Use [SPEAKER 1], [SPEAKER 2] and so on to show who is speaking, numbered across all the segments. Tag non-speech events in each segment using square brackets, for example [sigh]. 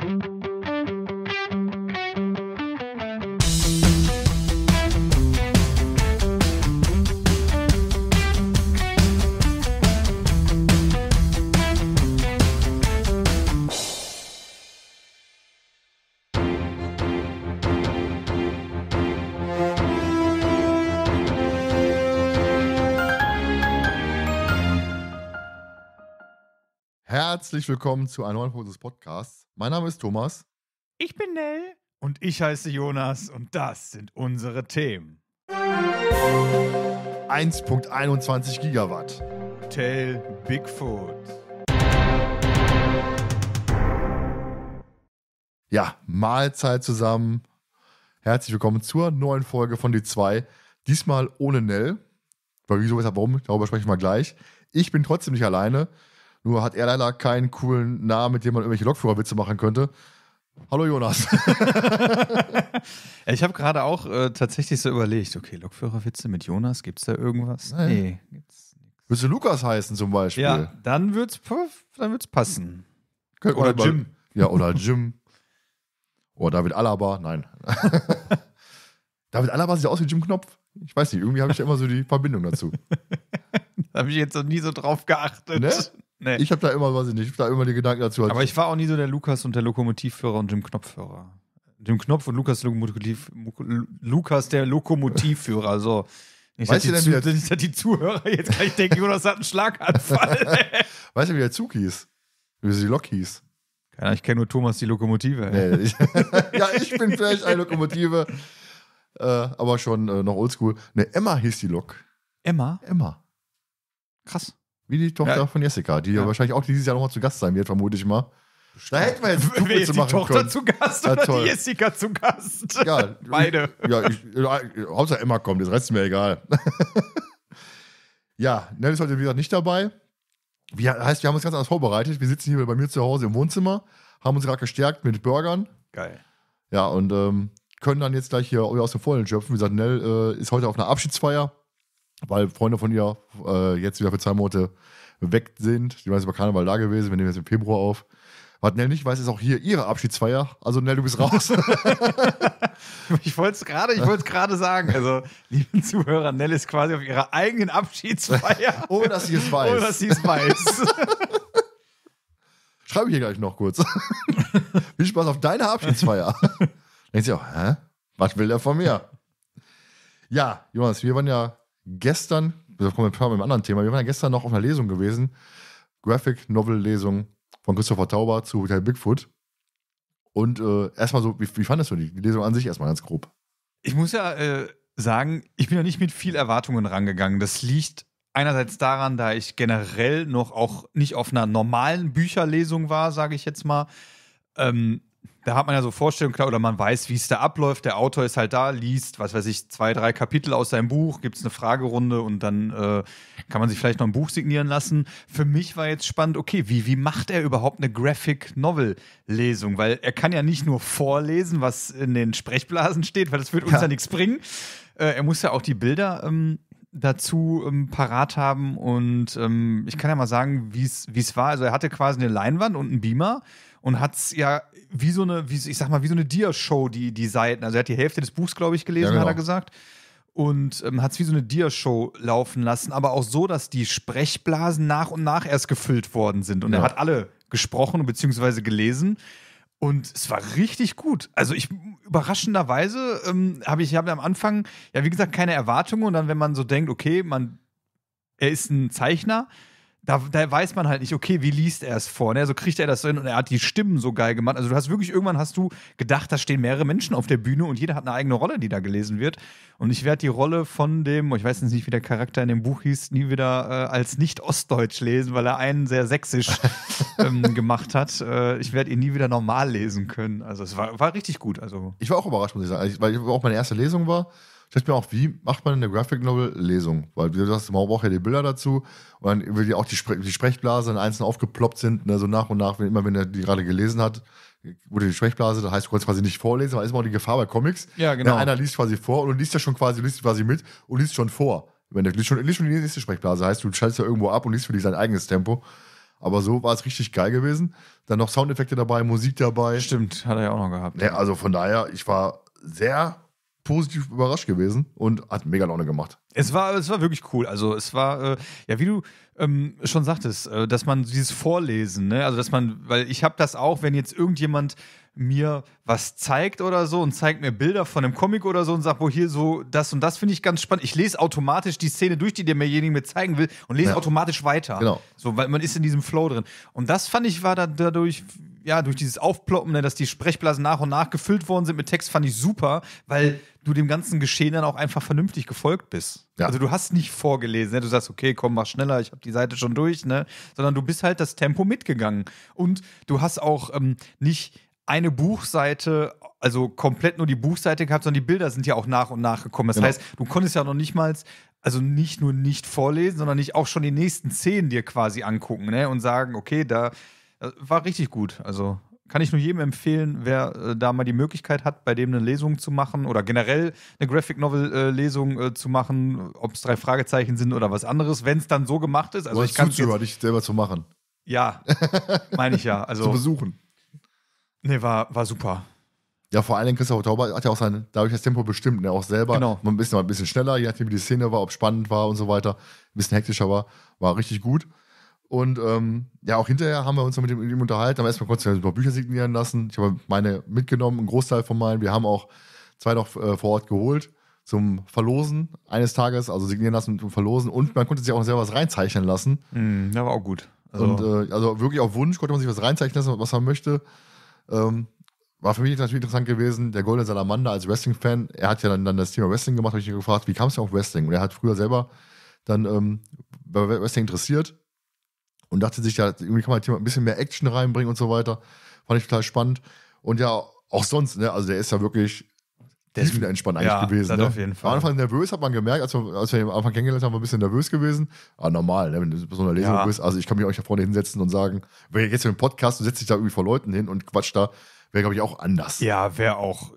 [SPEAKER 1] Thank you. herzlich willkommen zu einer neuen Folge des Podcasts. Mein Name ist Thomas.
[SPEAKER 2] Ich bin Nell.
[SPEAKER 1] Und ich heiße Jonas und das sind unsere Themen. 1.21 Gigawatt. Hotel Bigfoot. Ja, Mahlzeit zusammen. Herzlich willkommen zur neuen Folge von Die 2. Diesmal ohne Nell. Weil wieso, weshalb, warum, darüber sprechen wir gleich. Ich bin trotzdem nicht alleine. Nur hat er leider keinen coolen Namen, mit dem man irgendwelche Lokführerwitze machen könnte. Hallo Jonas.
[SPEAKER 2] [laughs] ich habe gerade auch äh, tatsächlich so überlegt, okay, Lokführerwitze mit Jonas, gibt es da irgendwas? Nein. Nee,
[SPEAKER 1] gibt's nichts. Willst du Lukas heißen zum Beispiel? Ja, dann wird's, dann wird's passen. Könnt oder Jim. Ja, oder Jim. oder David Alaba, nein. [laughs] David Alaba sieht aus wie Jim Knopf. Ich weiß nicht, irgendwie habe ich ja immer so die Verbindung dazu. [laughs] da
[SPEAKER 2] habe ich jetzt noch nie so drauf
[SPEAKER 1] geachtet. Ne? Nee. Ich habe da immer, weiß ich nicht, ich habe da immer die
[SPEAKER 2] Gedanken dazu. Aber ich war auch nie so der Lukas und der Lokomotivführer und Jim Knopfhörer. Jim Knopf und Lukas, Lokomotiv, Lukas der Lokomotivführer, so. Ich weißt du denn, wie der, die Zuhörer jetzt gleich denken, Jonas hat einen Schlaganfall. [laughs] weißt du, wie der Zug hieß? Wie sie
[SPEAKER 1] Lok hieß? Keiner, ich kenne nur Thomas die Lokomotive. Nee, ich, [laughs] [laughs] ja, ich bin vielleicht eine Lokomotive, äh, aber schon äh, noch oldschool. Ne, Emma hieß die Lok. Emma? Emma. Krass. Wie die Tochter ja. von Jessica, die ja. wahrscheinlich auch dieses Jahr nochmal zu Gast sein wird, vermute ich mal. Da hätten wir jetzt [laughs] Doppel Wer ist die Tochter können. zu Gast ja, oder toll. die
[SPEAKER 2] Jessica zu Gast? Ja, [laughs] Beide.
[SPEAKER 1] Ja, Hauptsache Emma kommt, das Rest ist mir egal. [laughs] ja, Nell ist heute wieder nicht dabei. Wir, heißt, wir haben uns ganz anders vorbereitet. Wir sitzen hier bei mir zu Hause im Wohnzimmer, haben uns gerade gestärkt mit Burgern. Geil. Ja, und ähm, können dann jetzt gleich hier aus dem Vollen schöpfen. Wie gesagt, Nell äh, ist heute auf einer Abschiedsfeier weil Freunde von ihr äh, jetzt wieder für zwei Monate weg sind. Die waren jetzt über Karneval da gewesen. Wir nehmen jetzt im Februar auf. Was Nell nicht weiß, ist auch hier ihre Abschiedsfeier. Also Nell, du bist raus. [laughs] ich wollte es gerade, sagen. Also, liebe Zuhörer, Nell ist quasi auf ihrer eigenen Abschiedsfeier. [laughs] Ohne dass sie es weiß. Ohne dass sie es weiß. [laughs] Schreibe ich hier gleich noch kurz. Viel Spaß auf deine Abschiedsfeier. Denkt sie auch, hä? Was will der von mir? Ja, Jonas, wir waren ja gestern, wir kommen mit einem anderen Thema, wir waren ja gestern noch auf einer Lesung gewesen, Graphic Novel Lesung von Christopher Tauber zu Hotel Bigfoot. Und äh, erstmal so, wie, wie fandest du die Lesung an sich erstmal ganz grob?
[SPEAKER 2] Ich muss ja äh, sagen, ich bin ja nicht mit viel Erwartungen rangegangen. Das liegt einerseits daran, da ich generell noch auch nicht auf einer normalen Bücherlesung war, sage ich jetzt mal. Ähm, da hat man ja so Vorstellungen, klar, oder man weiß, wie es da abläuft. Der Autor ist halt da, liest, was weiß ich, zwei, drei Kapitel aus seinem Buch, gibt es eine Fragerunde und dann äh, kann man sich vielleicht noch ein Buch signieren lassen. Für mich war jetzt spannend, okay, wie, wie macht er überhaupt eine Graphic Novel-Lesung? Weil er kann ja nicht nur vorlesen, was in den Sprechblasen steht, weil das wird uns ja, ja nichts bringen. Äh, er muss ja auch die Bilder. Ähm, dazu ähm, parat haben und ähm, ich kann ja mal sagen, wie es war. Also er hatte quasi eine Leinwand und einen Beamer und hat es ja wie so eine, wie, ich sag mal, wie so eine Dia-Show, die, die Seiten. Also er hat die Hälfte des Buchs, glaube ich, gelesen, ja, genau. hat er gesagt. Und ähm, hat es wie so eine Dia-Show laufen lassen, aber auch so, dass die Sprechblasen nach und nach erst gefüllt worden sind. Und ja. er hat alle gesprochen bzw. gelesen. Und es war richtig gut. Also ich überraschenderweise ähm, habe ich hab am Anfang, ja, wie gesagt, keine Erwartungen. Und dann, wenn man so denkt, okay, man, er ist ein Zeichner, da, da, weiß man halt nicht, okay, wie liest er es vor? Ne? So kriegt er das hin und er hat die Stimmen so geil gemacht. Also du hast wirklich, irgendwann hast du gedacht, da stehen mehrere Menschen auf der Bühne und jeder hat eine eigene Rolle, die da gelesen wird. Und ich werde die Rolle von dem, ich weiß jetzt nicht, wie der Charakter in dem Buch hieß, nie wieder äh, als nicht-Ostdeutsch lesen, weil er einen sehr sächsisch [laughs] ähm, gemacht
[SPEAKER 1] hat. Äh, ich werde ihn nie wieder normal lesen können. Also es war, war richtig gut. Also. Ich war auch überrascht, muss ich sagen, also weil ich, auch meine erste Lesung war. Ich dachte mir auch, wie macht man eine Graphic Novel Lesung? Weil, du sagst, man braucht ja die Bilder dazu und dann wird ja auch die, Spre die Sprechblase einzeln aufgeploppt sind, ne, so nach und nach, wenn, immer wenn er die gerade gelesen hat, wurde die Sprechblase, das heißt, du kannst quasi nicht vorlesen, weil ist immer auch die Gefahr bei Comics. Ja, ne, genau. Na, einer liest quasi vor und du liest ja schon quasi, liest quasi mit und liest schon vor. Wenn du liest schon, liest schon die nächste Sprechblase, heißt, du schaltest ja irgendwo ab und liest für dich sein eigenes Tempo. Aber so war es richtig geil gewesen. Dann noch Soundeffekte dabei, Musik dabei. Stimmt, hat er ja auch noch gehabt. Ja, also von daher, ich war sehr positiv überrascht gewesen und hat mega Laune gemacht. Es war, es war wirklich cool. Also
[SPEAKER 2] es war, äh, ja, wie du ähm, schon sagtest, äh, dass man dieses Vorlesen, ne? also dass man, weil ich habe das auch, wenn jetzt irgendjemand mir was zeigt oder so und zeigt mir Bilder von einem Comic oder so und sagt, wo hier so das und das finde ich ganz spannend. Ich lese automatisch die Szene durch, die der mirjenige mir zeigen will und lese ja. automatisch weiter. Genau. So, weil man ist in diesem Flow drin. Und das fand ich war da dadurch ja, durch dieses Aufploppen, ne, dass die Sprechblasen nach und nach gefüllt worden sind mit Text, fand ich super, weil du dem ganzen Geschehen dann auch einfach vernünftig gefolgt bist. Ja. Also du hast nicht vorgelesen, ne? du sagst, okay, komm, mach schneller, ich habe die Seite schon durch, ne? sondern du bist halt das Tempo mitgegangen. Und du hast auch ähm, nicht eine Buchseite, also komplett nur die Buchseite gehabt, sondern die Bilder sind ja auch nach und nach gekommen. Das genau. heißt, du konntest ja noch nicht mal also nicht nur nicht vorlesen, sondern nicht auch schon die nächsten Szenen dir quasi angucken ne? und sagen, okay, da also, war richtig gut. Also kann ich nur jedem empfehlen, wer äh, da mal die Möglichkeit hat, bei dem eine Lesung zu machen oder generell eine Graphic Novel äh, Lesung äh, zu machen, ob es drei Fragezeichen sind oder was anderes, wenn es dann so gemacht ist. Also Oder ich kann Zuhörer, dich
[SPEAKER 1] selber zu machen. Ja, [laughs] meine ich ja. Also zu besuchen. nee, war war super. Ja, vor allem Dingen Christopher Tauber hat ja auch sein, dadurch das Tempo bestimmt, ne, auch selber. Genau. Mal ein bisschen, mal ein bisschen schneller, je nachdem, wie die Szene war, ob spannend war und so weiter, ein bisschen hektischer war, war richtig gut. Und ähm, ja, auch hinterher haben wir uns noch mit ihm, unterhalten, haben erstmal kurz ein paar Bücher signieren lassen. Ich habe meine mitgenommen, einen Großteil von meinen. Wir haben auch zwei noch äh, vor Ort geholt zum Verlosen eines Tages, also signieren lassen zum Verlosen. Und man konnte sich auch selber was reinzeichnen lassen. Mm, das war auch gut. Also. Und äh, also wirklich auf Wunsch konnte man sich was reinzeichnen lassen, was man möchte. Ähm, war für mich natürlich interessant gewesen, der Golden Salamander als Wrestling-Fan, er hat ja dann, dann das Thema Wrestling gemacht, habe ich ihn gefragt, wie kam es denn auf Wrestling? Und er hat früher selber dann ähm, bei Wrestling interessiert und dachte sich, ja, irgendwie kann man hier ein bisschen mehr Action reinbringen und so weiter. Fand ich total spannend. Und ja, auch sonst, ne? Also der ist ja wirklich. Der ist wieder entspannt eigentlich ja, gewesen. Ne? Auf jeden Fall. Am Anfang nervös, hat man gemerkt, als wir, als wir am Anfang kennengelernt haben, war ein bisschen nervös gewesen. Aber ah, normal, ne? wenn du so eine Lesung ja. bist. Also ich kann mich euch da vorne hinsetzen und sagen, wenn ihr jetzt für den Podcast und setzt sich da irgendwie vor Leuten hin und quatscht da, wäre, glaube ich, auch anders. Ja, wäre auch,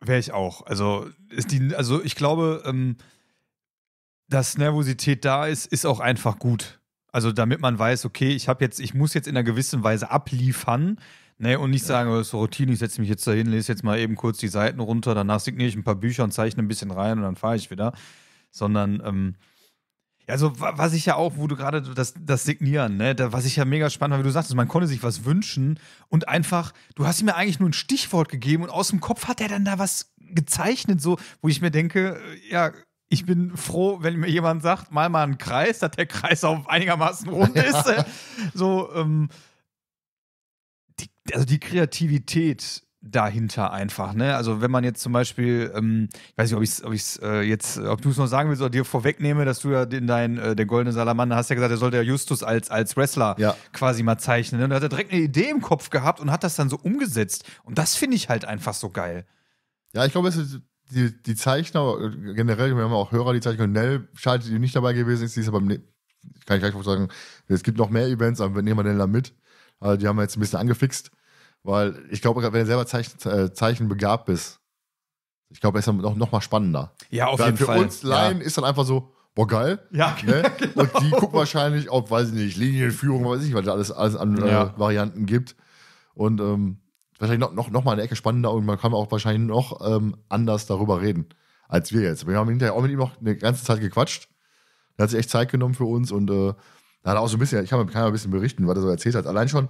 [SPEAKER 1] wäre ich
[SPEAKER 2] auch. Also ist die, also ich glaube, ähm, dass Nervosität da ist, ist auch einfach gut. Also damit man weiß, okay, ich habe jetzt, ich muss jetzt in einer gewissen Weise abliefern, ne, und nicht sagen, oh, das ist eine Routine, ich setze mich jetzt dahin, lese jetzt mal eben kurz die Seiten runter, danach signiere ich ein paar Bücher und zeichne ein bisschen rein und dann fahre ich wieder. Sondern, ähm, also was ich ja auch, wo du gerade das, das Signieren, ne, da, was ich ja mega spannend war, wie du sagst, man konnte sich was wünschen und einfach, du hast mir eigentlich nur ein Stichwort gegeben und aus dem Kopf hat er dann da was gezeichnet, so, wo ich mir denke, äh, ja, ich bin froh, wenn mir jemand sagt, mal mal einen Kreis, dass der Kreis auch einigermaßen rund ist. [laughs] So, ähm, die, also die Kreativität dahinter einfach, ne? Also wenn man jetzt zum Beispiel, ähm, ich weiß nicht, ob ich es ob äh, jetzt, ob du es noch sagen willst oder dir vorwegnehme, dass du ja in dein, äh, der goldene Salamander hast ja gesagt, der sollte ja Justus als, als Wrestler ja. quasi mal zeichnen. Ne? Und da hat er direkt eine Idee
[SPEAKER 1] im Kopf gehabt und hat das dann so umgesetzt. Und das finde ich halt einfach so geil. Ja, ich glaube, es ist die, die Zeichner, generell, wir haben auch Hörer, die Zeichner, Nell schaltet, die nicht dabei gewesen ist, die ist aber, ne-, kann ich gleich noch sagen, es gibt noch mehr Events, aber wir nehmen Nell da mit. Also die haben wir jetzt ein bisschen angefixt, weil ich glaube, wenn du selber Zeichen, äh, Zeichen begabt bist, ich glaube, es ist dann noch, noch mal spannender. Ja, auf jeden für Fall. Für uns Laien ja. ist dann einfach so, boah, geil. Ja, ne? genau. [laughs] Und die genau. gucken wahrscheinlich, ob, weiß ich nicht, Linienführung, weiß ich nicht, was es alles, alles an ja. äh, Varianten gibt. Und ähm, wahrscheinlich noch, noch, noch mal eine Ecke spannender und man kann auch wahrscheinlich noch ähm, anders darüber reden, als wir jetzt. Wir haben hinterher auch mit ihm noch eine ganze Zeit gequatscht. Er hat sich echt Zeit genommen für uns und äh, da hat er auch so ein bisschen, ich kann, kann mal ein bisschen berichten, was er so erzählt hat. Allein schon,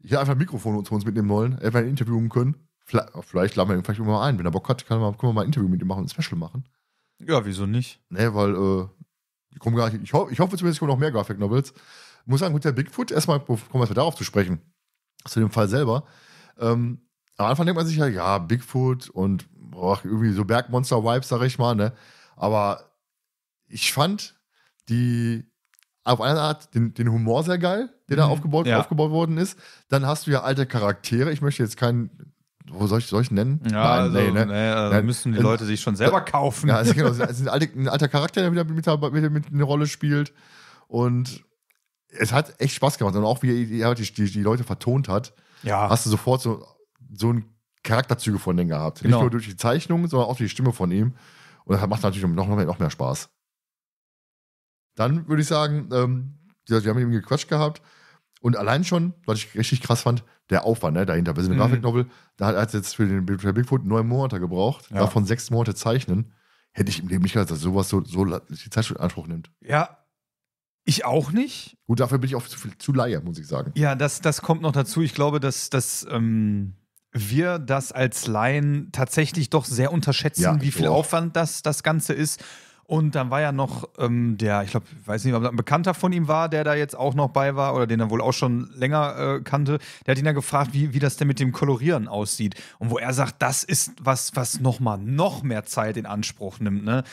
[SPEAKER 1] ich hätte einfach ein Mikrofon zu uns mitnehmen wollen, hätte ein Interview können. Vielleicht, oh, vielleicht laden wir ihn vielleicht mal ein. Wenn er Bock hat, können wir, können wir mal ein Interview mit ihm machen, ein Special machen. Ja, wieso nicht? Nee, weil äh, die gar nicht. Ich, ho ich hoffe zumindest, ich komme noch mehr Graphic Novels. Ich muss sagen, gut, der Bigfoot, erstmal kommen wir darauf zu sprechen. Zu dem Fall selber. Ähm, am Anfang denkt man sich ja, ja, Bigfoot und boah, irgendwie so Bergmonster-Vibes, sag ich mal, ne? Aber ich fand die auf eine Art den, den Humor sehr geil, der mhm. da aufgebaut, ja. aufgebaut worden ist. Dann hast du ja alte Charaktere. Ich möchte jetzt keinen wo soll ich, soll ich nennen? Ja, Nein, also, nee, ne? nee, also ja, müssen die Leute äh, sich schon selber äh, kaufen. Ja, also, genau, [laughs] es ist ein, alter Charakter, der wieder mit, mit, mit eine Rolle spielt. Und es hat echt Spaß gemacht. Und auch wie er die, die Leute vertont hat ja. hast du sofort so, so einen Charakterzüge von denen gehabt. Genau. Nicht nur durch die Zeichnung, sondern auch durch die Stimme von ihm. Und das macht natürlich noch, noch, mehr, Spaß. Dann würde ich sagen, ähm, wir haben eben gequatscht gehabt. Und allein schon, was ich richtig krass fand, der Aufwand ne, dahinter. Wir sind im mhm. Grafiknovel, da hat er jetzt für den für Bigfoot neun Monate gebraucht, ja. davon sechs Monate zeichnen. Hätte ich im Leben nicht gedacht, dass sowas so, so die Zeit in Anspruch nimmt. Ja, ich auch nicht. Gut, dafür bin ich auch zu, viel, zu Laie, muss ich sagen.
[SPEAKER 2] Ja, das, das kommt noch dazu. Ich glaube, dass, dass ähm, wir das als Laien tatsächlich doch sehr unterschätzen, ja, wie viel auch. Aufwand das, das Ganze ist. Und dann war ja noch ähm, der, ich glaube, ich weiß nicht, ob ein Bekannter von ihm war, der da jetzt auch noch bei war oder den er wohl auch schon länger äh, kannte. Der hat ihn ja gefragt, wie, wie das denn mit dem Kolorieren aussieht. Und wo er sagt, das ist was, was nochmal noch mehr Zeit in Anspruch nimmt. Ne?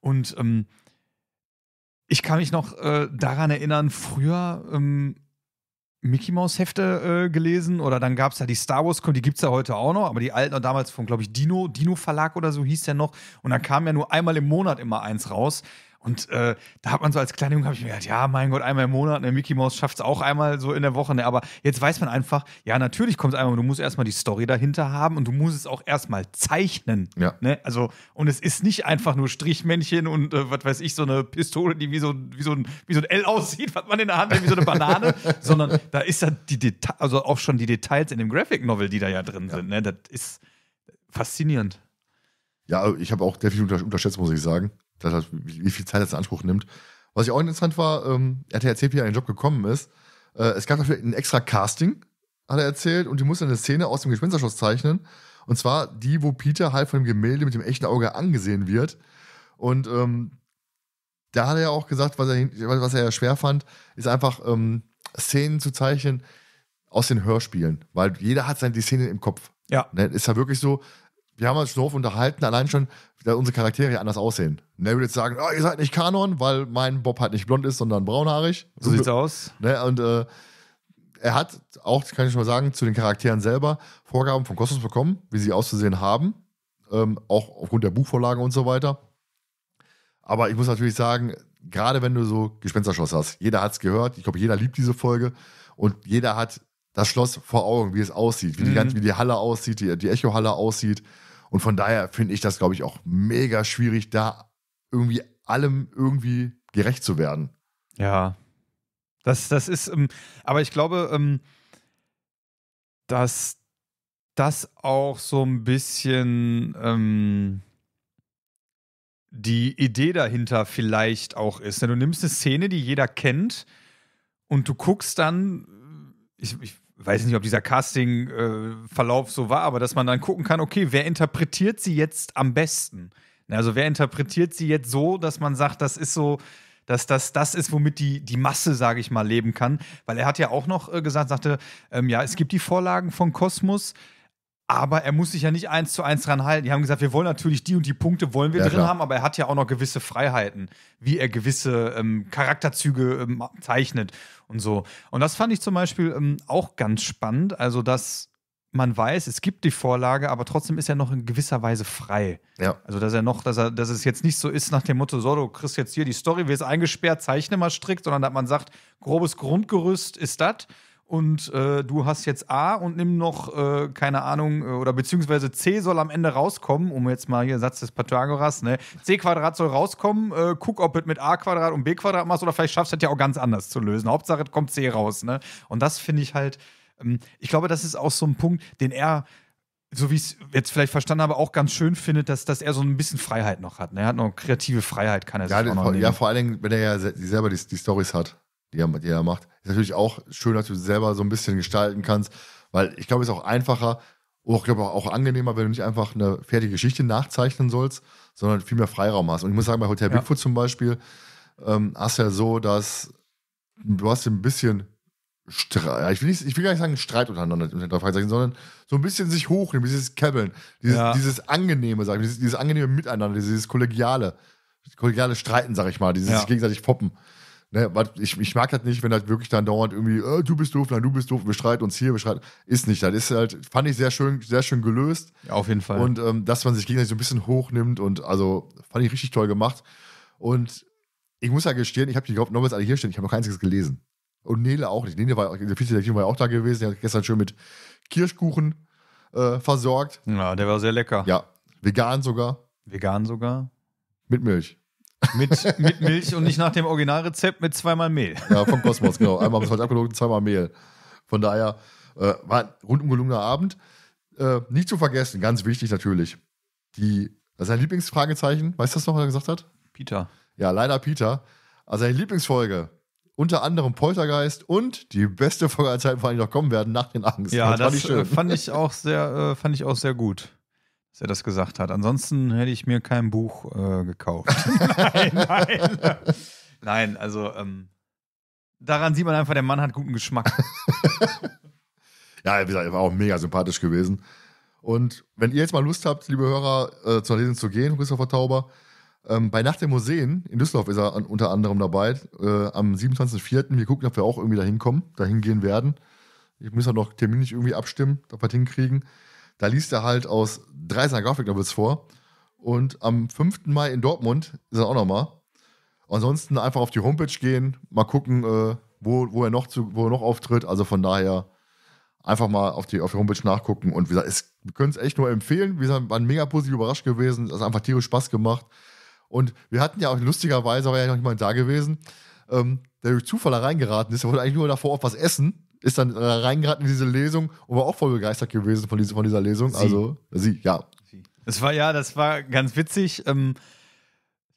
[SPEAKER 2] Und ähm, ich kann mich noch äh, daran erinnern, früher ähm, Mickey Mouse Hefte äh, gelesen oder dann gab es ja die Star Wars, die gibt es ja heute auch noch, aber die alten und damals von, glaube ich, Dino, Dino Verlag oder so hieß der noch. Und dann kam ja nur einmal im Monat immer eins raus. Und äh, da hat man so als kleiner Junge, habe ich mir gedacht, ja, mein Gott, einmal im Monat, ne, Mickey Mouse schafft es auch einmal so in der Woche. Ne? Aber jetzt weiß man einfach, ja, natürlich kommt es einmal, du musst erstmal die Story dahinter haben und du musst es auch erstmal zeichnen. Ja. Ne? Also, und es ist nicht einfach nur Strichmännchen und äh, was weiß ich, so eine Pistole, die wie so, wie so, ein, wie so ein L aussieht, was man in der Hand hat, wie so eine Banane, [laughs] sondern da ist dann die Deta also auch schon die Details in dem Graphic Novel, die da ja drin ja. sind. Ne? Das ist faszinierend.
[SPEAKER 1] Ja, ich habe auch definitiv unterschätzt, muss ich sagen das, wie viel Zeit das in Anspruch nimmt. Was ich auch interessant war, ähm, RTL CP an den Job gekommen ist, äh, es gab dafür ein extra Casting, hat er erzählt, und die musste eine Szene aus dem Gespensterschloss zeichnen. Und zwar die, wo Peter halt von dem Gemälde mit dem echten Auge angesehen wird. Und ähm, da hat er ja auch gesagt, was er, was er schwer fand, ist einfach ähm, Szenen zu zeichnen aus den Hörspielen, weil jeder hat seine, die Szene im Kopf. Ja. Ne? Ist ja wirklich so, wir haben uns doof unterhalten, allein schon, da unsere Charaktere anders aussehen. Ne, würde jetzt sagen, oh, ihr seid nicht Kanon, weil mein Bob halt nicht blond ist, sondern braunhaarig. So, sieht's [laughs] aus. Ne, und äh, er hat auch, kann ich schon mal sagen, zu den Charakteren selber Vorgaben von Kosmos bekommen, wie sie auszusehen haben. Ähm, auch aufgrund der Buchvorlagen und so weiter. Aber ich muss natürlich sagen, gerade wenn du so Gespensterschloss hast, jeder hat's gehört, ich glaube, jeder liebt diese Folge und jeder hat das Schloss vor Augen, wie es aussieht, wie, mhm. die, ganze, wie die Halle aussieht, die, die Echo-Halle aussieht und von daher finde ich das, glaube ich, auch mega schwierig, da irgendwie allem irgendwie gerecht zu werden. Ja. Das, das ist, ähm, aber ich glaube, ähm,
[SPEAKER 2] dass das auch so ein bisschen ähm, die Idee dahinter vielleicht auch ist. Du nimmst eine Szene, die jeder kennt, und du guckst dann, ich, ich weiß nicht, ob dieser Casting-Verlauf äh, so war, aber dass man dann gucken kann, okay, wer interpretiert sie jetzt am besten? Ne, also wer interpretiert sie jetzt so, dass man sagt, das ist so, dass das das ist, womit die, die Masse, sage ich mal, leben kann? Weil er hat ja auch noch äh, gesagt, sagte, ähm, ja, es gibt die Vorlagen von Kosmos, aber er muss sich ja nicht eins zu eins dran halten. Die haben gesagt, wir wollen natürlich die und die Punkte wollen wir ja, drin klar. haben, aber er hat ja auch noch gewisse Freiheiten, wie er gewisse ähm, Charakterzüge ähm, zeichnet und so. Und das fand ich zum Beispiel ähm, auch ganz spannend. Also, dass man weiß, es gibt die Vorlage, aber trotzdem ist er noch in gewisser Weise frei. Ja. Also, dass er noch, dass er, dass es jetzt nicht so ist nach dem Motto, so, du kriegst jetzt hier die Story, wir ist eingesperrt, zeichne mal strikt, sondern dass man sagt, grobes Grundgerüst ist das und äh, du hast jetzt A und nimm noch, äh, keine Ahnung, äh, oder beziehungsweise C soll am Ende rauskommen, um jetzt mal hier Satz des Pythagoras, ne? C Quadrat soll rauskommen, äh, guck, ob du mit A Quadrat und B Quadrat machst oder vielleicht schaffst du das ja auch ganz anders zu lösen. Hauptsache, es kommt C raus, ne? Und das finde ich halt, ähm, ich glaube, das ist auch so ein Punkt, den er so wie ich es jetzt vielleicht verstanden habe, auch ganz schön findet, dass, dass er so ein bisschen Freiheit noch hat. Ne? Er hat noch kreative Freiheit, kann er ja, sich auch noch nehmen. Ja, vor
[SPEAKER 1] allen Dingen, wenn er ja selber die, die Stories hat die er, die er macht. Ist natürlich auch schön, dass du selber so ein bisschen gestalten kannst, weil ich glaube, es ist auch einfacher, auch, glaube auch angenehmer, wenn du nicht einfach eine fertige Geschichte nachzeichnen sollst, sondern viel mehr Freiraum hast. Und ich muss sagen, bei Hotel ja. Bigfoot zum Beispiel ähm, hast du ja so, dass du hast ein bisschen Streit, ich will, ich will gar nicht sagen Streit untereinander, sondern so ein bisschen sich hochnehmen, dieses Kebbeln, dieses, ja. dieses angenehme, sag ich, dieses, dieses angenehme Miteinander, dieses kollegiale, kollegiale Streiten, sag ich mal, dieses ja. gegenseitig Poppen. Ne, ich, ich mag das nicht, wenn das wirklich dann dauernd irgendwie, äh, du bist doof, nein, du bist doof, wir streiten uns hier, wir streiten. Ist nicht. Das ist halt, fand ich sehr schön, sehr schön gelöst. Ja, auf jeden Fall. Und ähm, dass man sich gegenseitig so ein bisschen hochnimmt und also fand ich richtig toll gemacht. Und ich muss ja gestehen, ich habe die Graphic Novels alle hier stehen, ich habe noch einziges gelesen. Und Nele auch nicht. Nele war, der Vizedetektiv war auch da gewesen, der hat gestern schön mit Kirschkuchen äh, versorgt. Ja, der war sehr lecker. Ja, vegan sogar. Vegan sogar. Mit Milch
[SPEAKER 2] mit, mit Milch
[SPEAKER 1] und nicht nach dem Originalrezept mit zweimal Mehl. Ja, vom Kosmos, genau. Einmal haben es heute abgelogen, zweimal Mehl. Von daher äh, war ein rundum gelungener Abend. Äh, nicht zu vergessen, ganz wichtig natürlich, die, das ist Lieblingsfragezeichen. Weißt du das noch, was er gesagt hat? Peter. Ja, leider Peter. Also seine Lieblingsfolge, unter anderem Poltergeist und die beste Folge aller Zeiten, vor allem noch kommen werden, nach den Angst. Ja, das, das fand, ich schön. Äh, fand ich
[SPEAKER 2] auch sehr, äh, fand ich auch sehr gut dass er das gesagt hat. Ansonsten hätte ich mir kein Buch äh, gekauft. [laughs] nein, nein. nein, also ähm, daran sieht man einfach, der Mann hat guten Geschmack. [laughs]
[SPEAKER 1] ja, wie gesagt, er war auch mega sympathisch gewesen. Und wenn ihr jetzt mal Lust habt, liebe Hörer, äh, zur Lesung zu gehen, Christopher Tauber, ähm, bei Nacht der Museen in Düsseldorf ist er an, unter anderem dabei. Äh, am 27.04. Wir gucken, ob wir auch irgendwie da hinkommen, dahin gehen werden. Ich muss ja noch terminlich irgendwie abstimmen, ob wir hinkriegen. Da liest er halt aus drei seiner Graphic Novels vor. Und am 5. Mai in Dortmund ist er auch nochmal. Ansonsten einfach auf die Homepage gehen, mal gucken, äh, wo, wo, er noch zu, wo er noch auftritt. Also von daher einfach mal auf die, auf die Homepage nachgucken. Und wie gesagt, es, wir können es echt nur empfehlen. Wir sind waren mega positiv überrascht gewesen. Es hat einfach tierisch Spaß gemacht. Und wir hatten ja auch lustigerweise, war ja noch niemand da gewesen, ähm, der durch Zufall da reingeraten ist. Er wollte eigentlich nur davor auf was essen ist dann äh, reingeraten in diese Lesung und war auch voll begeistert gewesen von, diese, von dieser Lesung. Sie. Also sie, ja.
[SPEAKER 2] Das war ja, das war ganz witzig. Ähm,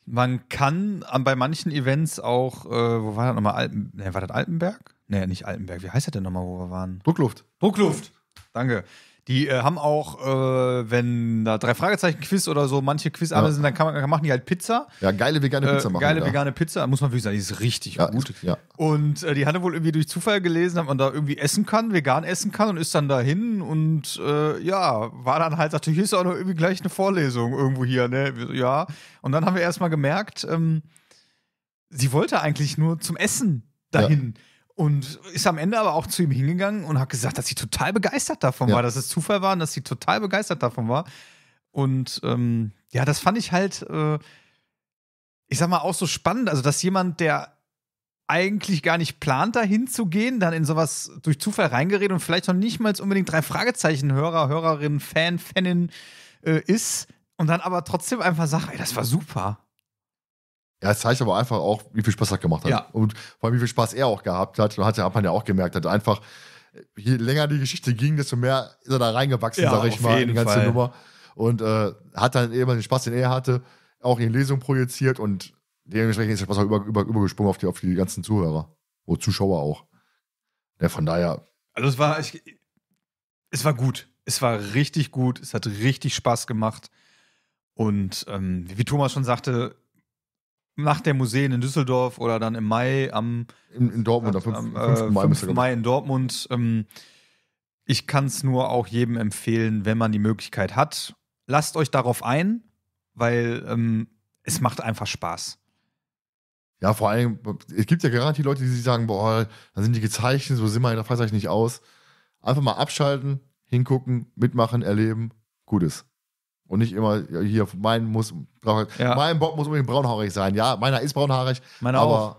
[SPEAKER 2] man kann ähm, bei manchen Events auch, äh, wo war das nochmal? Alpen, ne, war das Altenberg? Nee, nicht Altenberg. Wie heißt das denn nochmal, wo wir waren? Druckluft. Druckluft. Danke. Die äh, haben auch, äh, wenn da drei Fragezeichen-Quiz oder so, manche quiz ja. sind, dann, kann man, dann machen die halt Pizza. Ja, geile vegane Pizza äh, machen. Geile da. vegane Pizza, muss man wirklich sagen, die ist richtig
[SPEAKER 1] ja, gut. Ist, ja.
[SPEAKER 2] Und äh, die hatte wohl irgendwie durch Zufall gelesen, dass man da irgendwie essen kann, vegan essen kann und ist dann dahin und äh, ja, war dann halt, natürlich ist auch noch irgendwie gleich eine Vorlesung irgendwo hier, ne? Ja. Und dann haben wir erstmal gemerkt, ähm, sie wollte eigentlich nur zum Essen dahin. Ja. Und ist am Ende aber auch zu ihm hingegangen und hat gesagt, dass sie total begeistert davon ja. war, dass es Zufall war und dass sie total begeistert davon war. Und ähm, ja, das fand ich halt, äh, ich sag mal, auch so spannend. Also, dass jemand, der eigentlich gar nicht plant, dahin zu gehen, dann in sowas durch Zufall reingeredet und vielleicht noch nicht mal unbedingt drei Fragezeichen Hörer, Hörerin, Fan, Fanin äh, ist und dann aber
[SPEAKER 1] trotzdem einfach sagt, ey, das war super. Ja, es zeigt aber einfach auch, wie viel Spaß das gemacht hat. Ja. Und vor allem, wie viel Spaß er auch gehabt hat. Und hat, hat man ja auch gemerkt, hat einfach, je länger die Geschichte ging, desto mehr ist er da reingewachsen, ja, sag ich mal, die ganze Fall. Nummer. Und äh, hat dann eben den Spaß, den er hatte, auch in Lesung projiziert und dementsprechend ist der Spaß auch über, über, übergesprungen auf die, auf die ganzen Zuhörer. Oder Zuschauer auch. Ja, von daher. Also es war, ich,
[SPEAKER 2] es war gut. Es war richtig gut. Es hat richtig Spaß gemacht. Und ähm, wie Thomas schon sagte, nach der Museen in Düsseldorf oder dann im Mai am in, in Dortmund, am, am, am äh, 5. Mai, 5. Genau Mai in Dortmund. Ähm, ich kann es nur auch jedem empfehlen, wenn man die Möglichkeit hat. Lasst euch darauf ein,
[SPEAKER 1] weil ähm, es macht einfach Spaß. Ja, vor allem, es gibt ja garantiert Leute, die sich sagen, boah, dann sind die gezeichnet, so sind wir in der Freizeit nicht aus. Einfach mal abschalten, hingucken, mitmachen, erleben, Gutes. Und nicht immer hier, mein muss, ja. mein Bob muss unbedingt braunhaarig sein. Ja, meiner ist braunhaarig. Meiner aber auch.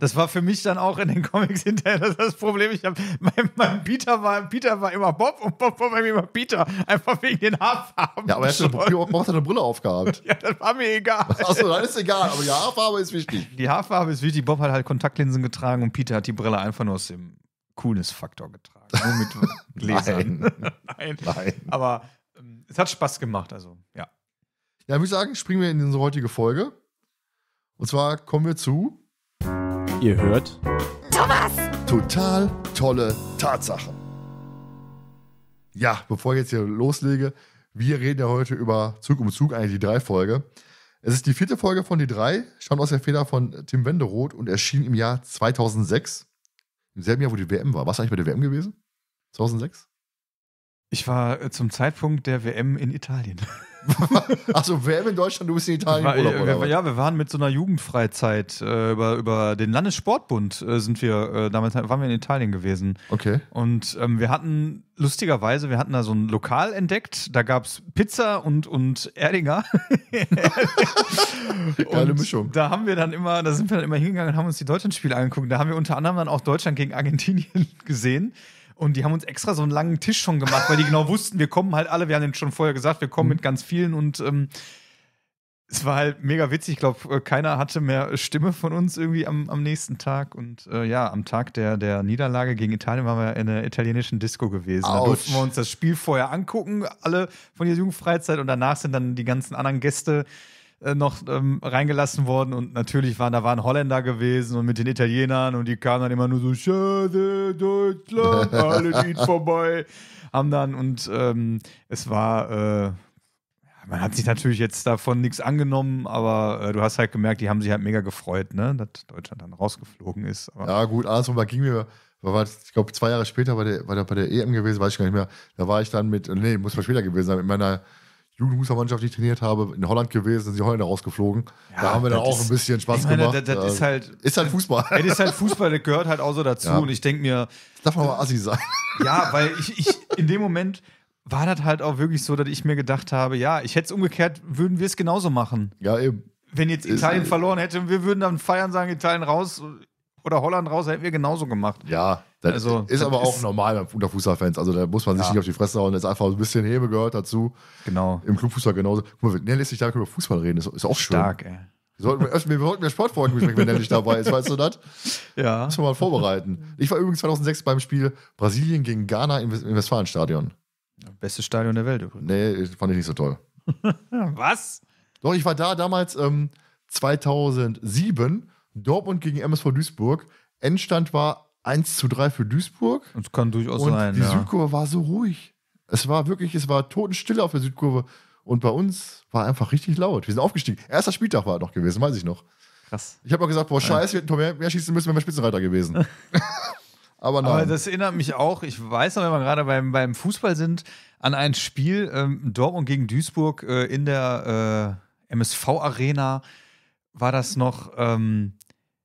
[SPEAKER 1] Das war für mich dann auch in den Comics hinterher das, Problem. Ich habe mein, mein, Peter war Peter war immer Bob und Bob war bei mir immer Peter, einfach wegen den Haarfarben. Ja, aber er hat eine, eine Brille
[SPEAKER 2] aufgehabt.
[SPEAKER 1] [laughs] ja, das war mir egal. Achso, dann ist egal, aber die Haarfarbe ist wichtig.
[SPEAKER 2] Die Haarfarbe ist wichtig. Bob hat halt Kontaktlinsen getragen und Peter hat die Brille einfach nur aus dem Coolness-Faktor getragen. Nur mit Gläsern. [laughs] Nein. [laughs] Nein. Nein. Aber es hat Spaß gemacht, also ja.
[SPEAKER 1] Ja, würde ich sagen, springen wir in unsere heutige Folge. Und zwar kommen wir zu. Ihr hört. Thomas! Total tolle Tatsachen. Ja, bevor ich jetzt hier loslege, wir reden ja heute über Zug um Zug, eigentlich die drei Folge. Es ist die vierte Folge von die drei, stammt aus der Feder von Tim Wenderoth und erschien im Jahr 2006. Im selben Jahr, wo die WM war. Warst du eigentlich bei der WM gewesen? 2006?
[SPEAKER 2] Ich war äh, zum Zeitpunkt der WM in Italien.
[SPEAKER 1] [laughs] Achso, WM in Deutschland, du bist in Italien war, Urlaub, äh, oder wir,
[SPEAKER 2] Ja, wir waren mit so einer Jugendfreizeit äh, über, über den Landessportbund äh, sind wir, äh, damals waren wir in Italien gewesen. Okay. Und ähm, wir hatten, lustigerweise, wir hatten da so ein Lokal entdeckt, da gab es Pizza und, und Erdinger. [laughs] Geile Mischung. Da haben wir dann immer, da sind wir dann immer hingegangen und haben uns die Deutschlandspiele angeguckt. Da haben wir unter anderem dann auch Deutschland gegen Argentinien [laughs] gesehen. Und die haben uns extra so einen langen Tisch schon gemacht, weil die genau wussten, wir kommen halt alle, wir haben den schon vorher gesagt, wir kommen mhm. mit ganz vielen und ähm, es war halt mega witzig. Ich glaube, äh, keiner hatte mehr Stimme von uns irgendwie am, am nächsten Tag. Und äh, ja, am Tag der, der Niederlage gegen Italien waren wir in einer italienischen Disco gewesen. Ouch. Da durften wir uns das Spiel vorher angucken, alle von der Jugendfreizeit. Und danach sind dann die ganzen anderen Gäste äh, noch ähm, reingelassen worden und natürlich waren da waren Holländer gewesen und mit den Italienern und die kamen dann immer nur so Schade Deutschland, [laughs] alle Lied vorbei, haben dann und ähm, es war äh, man hat sich natürlich jetzt davon nichts angenommen, aber äh, du hast halt gemerkt, die haben sich halt mega gefreut, ne, dass Deutschland dann rausgeflogen
[SPEAKER 1] ist. ja gut, andersrum, da ging mir war, ich glaube, zwei Jahre später war der, war der bei der EM gewesen, weiß ich gar nicht mehr. Da war ich dann mit, nee, muss mal später gewesen sein, mit meiner Jugendfußballmannschaft, die ich trainiert habe, in Holland gewesen, sind die Holländer rausgeflogen. Ja, da haben wir dann auch ist, ein bisschen Spaß meine, gemacht. Das, das ist, äh, halt, ist halt Fußball. Das [laughs] ist halt
[SPEAKER 2] Fußball, das gehört halt auch so dazu. Ja. Und ich denke mir. Das darf man mal assi sein. [laughs] Ja, weil ich, ich in dem Moment war das halt auch wirklich so, dass ich mir gedacht habe, ja, ich hätte es umgekehrt, würden wir es
[SPEAKER 1] genauso machen. Ja, eben. Wenn jetzt Italien ist,
[SPEAKER 2] verloren hätte und wir würden dann feiern, sagen Italien raus, oder Holland raus, hätten wir genauso gemacht. Ja,
[SPEAKER 1] das also, ist das aber ist auch normal unter Fußballfans. Also da muss man sich ja. nicht auf die Fresse hauen. Das ist einfach ein bisschen Hebe gehört dazu. Genau. Im Clubfußball genauso. Guck mal, wenn Nellis nicht da über Fußball reden, ist, ist auch schön. Stark, ey. Wir sollten wir, wir sollten mehr Sportfreunde besprechen, wenn der nicht dabei ist, weißt du das? Ja. Müssen wir mal vorbereiten. Ich war übrigens 2006 beim Spiel Brasilien gegen Ghana im, im Westfalenstadion. Bestes Stadion der Welt übrigens. Nee, fand ich nicht so toll. [laughs] Was? Doch, ich war da damals ähm, 2007 Dortmund gegen MSV Duisburg. Endstand war 1 zu 3 für Duisburg. Und es kann durchaus und sein. Die ja. Südkurve war so ruhig. Es war wirklich, es war Totenstille auf der Südkurve. Und bei uns war einfach richtig laut. Wir sind aufgestiegen. Erster Spieltag war noch gewesen, weiß ich noch. Krass. Ich habe auch gesagt, boah, scheiße, wir hätten mehr, mehr schießen müssen, wenn wir Spitzenreiter gewesen. [laughs]
[SPEAKER 2] Aber, Aber das erinnert mich auch, ich weiß noch, wenn wir gerade beim, beim Fußball sind, an ein Spiel ähm, Dortmund gegen Duisburg äh, in der äh, MSV-Arena war das noch, ähm,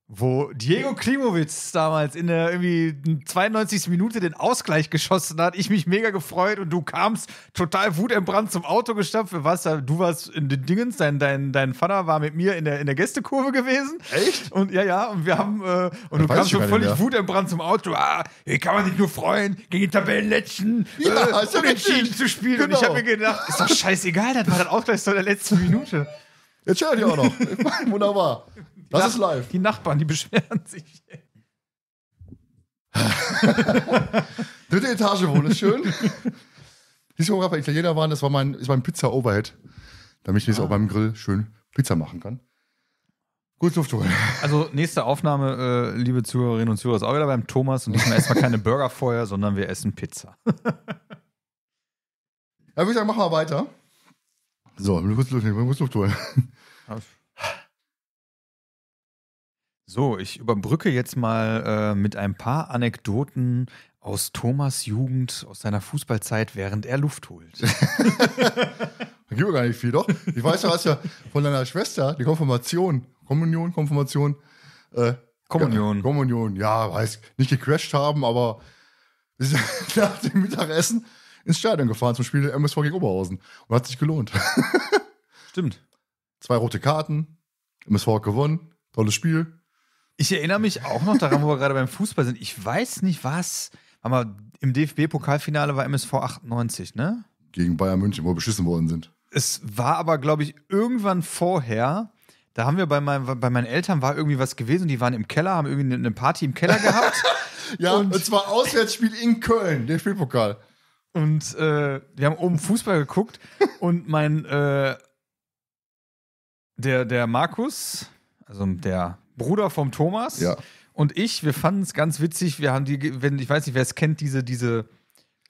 [SPEAKER 2] wo Diego Klimowitz damals in der irgendwie 92. Minute den Ausgleich geschossen hat. Ich mich mega gefreut und du kamst total wutentbrannt zum Auto gestampft. Warst da, du warst in den Dingens, dein, dein, dein Vater war mit mir in der, in der Gästekurve gewesen. Echt? Und ja, ja, und wir haben, äh, und das du kamst schon völlig mehr. wutentbrannt zum Auto. Ah, hier kann man sich nur freuen, gegen den Tabellenletzten ja, äh, unentschieden zu spielen. Genau. Und ich genau. habe mir gedacht, ist doch scheißegal, das war der Ausgleich zu der letzten Minute.
[SPEAKER 1] Jetzt hört ich auch noch. [laughs] Wunderbar. Das Nach ist live. Die Nachbarn, die beschweren sich. [laughs] Dritte Etage wohnen ist schön. Diesmal gerade bei Italiener waren, das war mein, ist mein Pizza-Overhead. Damit ich jetzt ah. auch beim Grill schön Pizza machen kann. Gut Luft holen. Also nächste Aufnahme,
[SPEAKER 2] äh, liebe Zuhörerinnen und Zuhörer, ist auch wieder beim Thomas. Und diesmal essen wir keine Burgerfeuer, sondern wir essen Pizza. [laughs]
[SPEAKER 1] Ja, würde ich sagen, machen wir weiter.
[SPEAKER 2] So, du musst, du musst Luft holen. So, ich überbrücke jetzt mal äh, mit ein paar Anekdoten aus Thomas Jugend, aus seiner
[SPEAKER 1] Fußballzeit, während er Luft holt. [laughs] da gibt gar nicht viel, doch. Ich weiß, du hast ja von deiner Schwester die Konfirmation, Kommunion, Konfirmation. Äh, Kommunion. Kommunion, ja, weiß, nicht gecrashed haben, aber [laughs] nach dem Mittagessen ins Stadion gefahren zum Spiel MSV gegen Oberhausen. Und hat sich gelohnt. [laughs] Stimmt. Zwei rote Karten, MSV hat gewonnen, tolles Spiel. Ich erinnere mich
[SPEAKER 2] auch noch daran, wo wir gerade beim Fußball sind. Ich weiß nicht, was. Aber im DFB-Pokalfinale war MSV 98, ne?
[SPEAKER 1] Gegen Bayern München, wo wir beschissen worden sind.
[SPEAKER 2] Es war aber, glaube ich, irgendwann vorher. Da haben wir bei, mein, bei meinen Eltern war irgendwie was gewesen. Die waren im Keller, haben irgendwie eine Party im Keller gehabt. [laughs] ja, und, und zwar Auswärtsspiel in Köln, DFB-Pokal und äh, wir haben oben Fußball geguckt [laughs] und mein äh, der der Markus, also der Bruder vom Thomas ja. und ich, wir fanden es ganz witzig. Wir haben die, wenn ich weiß nicht, wer es kennt, diese diese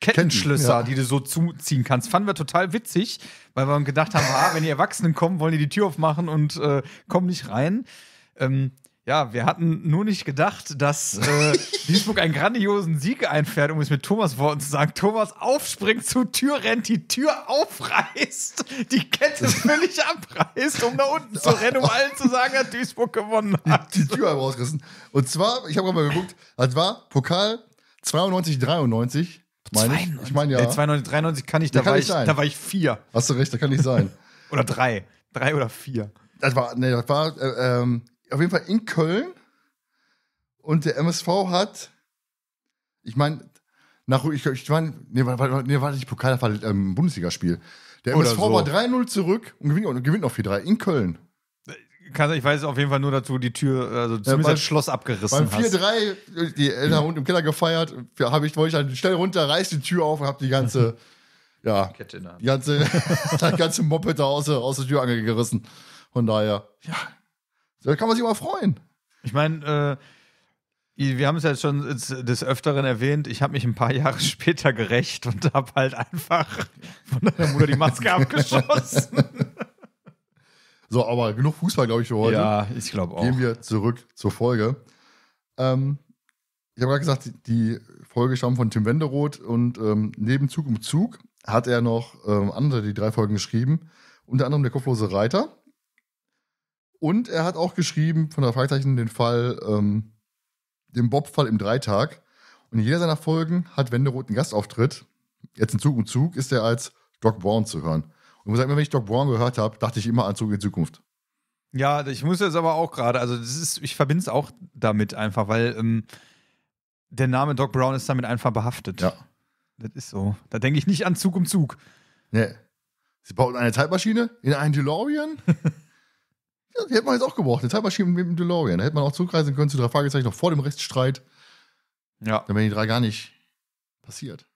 [SPEAKER 2] Kettenschlösser, ja. die du so zuziehen kannst. Fanden wir total witzig, weil wir gedacht haben, ah, wenn die Erwachsenen kommen, wollen die die Tür aufmachen und äh, kommen nicht rein. Ähm, ja, wir hatten nur nicht gedacht, dass äh, [laughs] Duisburg einen grandiosen Sieg einfährt, um es mit Thomas Worten zu sagen. Thomas aufspringt zur Tür, rennt, die Tür aufreißt, die Kette [laughs] völlig abreißt,
[SPEAKER 1] um nach unten zu rennen, um allen zu sagen, dass Duisburg gewonnen hat. Die, die Tür rausgerissen. Und zwar, ich habe gerade mal geguckt, das war Pokal 92, 93. Mein ich, ich meine ja. Nee, 92, 93 kann ich, da, kann war ich, sein. da war ich vier. Hast du recht, da kann ich sein. [laughs] oder drei. Drei oder vier. Das war, nee, das war, äh, ähm, auf jeden Fall in Köln. Und der MSV hat, ich meine, nach, ich, ich meine, nee, warte, war, nee, war nicht Pokal, war ähm, Bundesligaspiel. Der MSV so. war 3-0 zurück und gewinnt, und gewinnt noch 4-3 in Köln.
[SPEAKER 2] Ich weiß auf jeden Fall nur dazu, die Tür, also zumindest ja, beim, das Schloss abgerissen. Beim
[SPEAKER 1] 4-3, die Eltern unten im Keller gefeiert, habe ich, wollte ich dann schnell runter, reiß die Tür auf und habe die ganze, [laughs] ja, Kette in der Hand. die ganze, das [laughs] ganze Moped da aus, aus der Tür angerissen. Von daher, ja, da kann man sich mal freuen. Ich meine,
[SPEAKER 2] äh, wir haben es ja schon des Öfteren erwähnt, ich habe mich ein paar Jahre [laughs] später gerecht und habe halt einfach von deiner Mutter die Maske [laughs] abgeschossen.
[SPEAKER 1] So, aber genug Fußball, glaube ich, für heute. Ja, ich glaube auch. Gehen wir zurück zur Folge. Ähm, ich habe gerade gesagt, die Folge stammt von Tim Wenderoth und ähm, neben Zug um Zug hat er noch ähm, andere, die drei Folgen geschrieben. Unter anderem der kopflose Reiter. Und er hat auch geschrieben, von der Fragezeichen, den Fall, ähm, den Bob-Fall im Dreitag. Und in jeder seiner Folgen hat Wenderoth einen Gastauftritt. Jetzt in Zug um Zug ist er als Doc Brown zu hören. Und ich muss sagen, wenn ich Doc Brown gehört habe, dachte ich immer an Zug in Zukunft.
[SPEAKER 2] Ja, ich muss jetzt aber auch gerade, also das ist, ich verbinde es auch damit einfach, weil ähm, der Name Doc Brown ist damit einfach behaftet. Ja. Das ist so.
[SPEAKER 1] Da denke ich nicht an Zug um Zug. Nee. Sie bauten eine Zeitmaschine in einen DeLorean? [laughs] Ja, hätte man jetzt auch gebraucht. Eine Zeitmaschine mit dem DeLorean. Da hätte man auch zurückreisen können zu drei Fragezeichen noch vor dem Rechtsstreit. Ja. Dann wären die drei gar nicht passiert.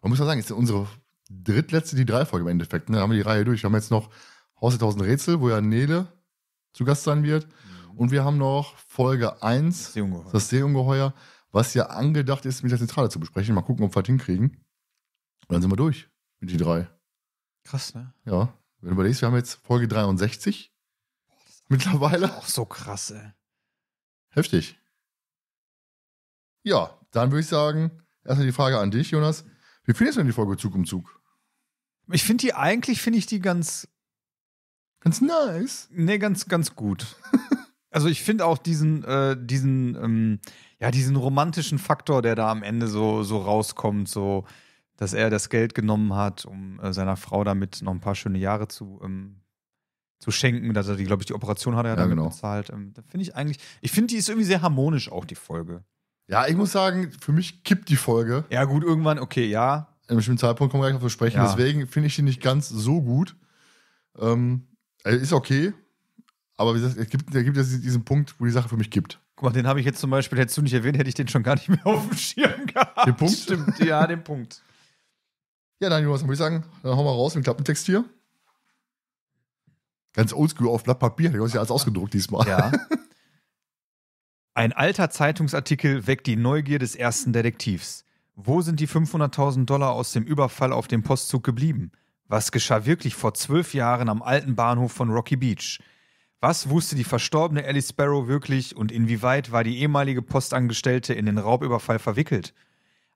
[SPEAKER 1] Man muss ja sagen, ist ja unsere drittletzte die drei Folge im Endeffekt. Ne? Da haben wir die Reihe durch. Wir haben jetzt noch Haus der Tausend Rätsel, wo ja Nele zu Gast sein wird. Mhm. Und wir haben noch Folge 1, das Seeungeheuer. das Seeungeheuer, was ja angedacht ist, mit der Zentrale zu besprechen. Mal gucken, ob wir das hinkriegen. Und dann sind wir durch mit die drei. Krass, ne? Ja. Wenn du überlegst, wir haben jetzt Folge 63 mittlerweile. Auch so krass, ey. Heftig. Ja, dann würde ich sagen, erstmal die Frage an dich, Jonas. Wie findest du denn die Folge Zug um Zug? Ich finde die eigentlich, finde ich die ganz.
[SPEAKER 2] Ganz nice. Nee, ganz, ganz gut. [laughs] also ich finde auch diesen, äh, diesen, ähm, ja, diesen romantischen Faktor, der da am Ende so, so rauskommt, so, dass er das Geld genommen hat, um äh, seiner Frau damit noch ein paar schöne Jahre zu ähm, zu schenken. dass er die, glaube ich, die Operation hat er ja, dann genau. bezahlt. Ähm, da finde ich eigentlich, ich finde, die ist irgendwie sehr harmonisch
[SPEAKER 1] auch, die Folge. Ja, ich muss sagen, für mich kippt die Folge. Ja, gut, irgendwann, okay, ja. An einem bestimmten Zeitpunkt kommen wir gleich noch zu sprechen. Ja. Deswegen finde ich die nicht ganz so gut. Ähm, äh, ist okay. Aber wie gesagt, es gibt, es gibt diesen Punkt, wo die Sache für mich kippt. Guck mal, den habe ich jetzt zum Beispiel, hättest du nicht erwähnt, hätte ich den schon gar nicht mehr [laughs] auf dem
[SPEAKER 3] Schirm gehabt. Den Punkt? Stimmt,
[SPEAKER 1] ja, den Punkt. Ja, dann, Jonas, würde ich sagen, dann hauen wir raus mit dem Klappentext hier. Ganz oldschool auf Blatt Papier. ich hast ja alles ausgedruckt diesmal. Ja. [laughs] Ein
[SPEAKER 2] alter Zeitungsartikel weckt die Neugier des ersten Detektivs. Wo sind die 500.000 Dollar aus dem Überfall auf dem Postzug geblieben? Was geschah wirklich vor zwölf Jahren am alten Bahnhof von Rocky Beach? Was wusste die verstorbene Alice Sparrow wirklich und inwieweit war die ehemalige Postangestellte in den Raubüberfall verwickelt?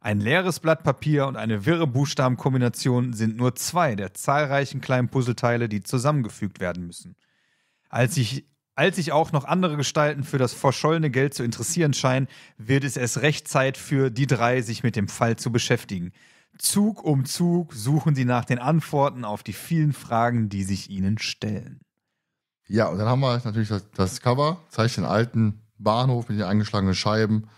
[SPEAKER 2] Ein leeres Blatt Papier und eine wirre Buchstabenkombination sind nur zwei der zahlreichen kleinen Puzzleteile, die zusammengefügt werden müssen. Als ich als sich auch noch andere Gestalten für das verschollene Geld zu interessieren scheinen, wird es erst recht Zeit für die drei, sich mit dem Fall zu beschäftigen. Zug um Zug suchen sie nach den Antworten auf die vielen Fragen, die sich ihnen stellen.
[SPEAKER 1] Ja, und dann haben wir natürlich das, das Cover, zeigt den alten Bahnhof mit den eingeschlagenen Scheiben,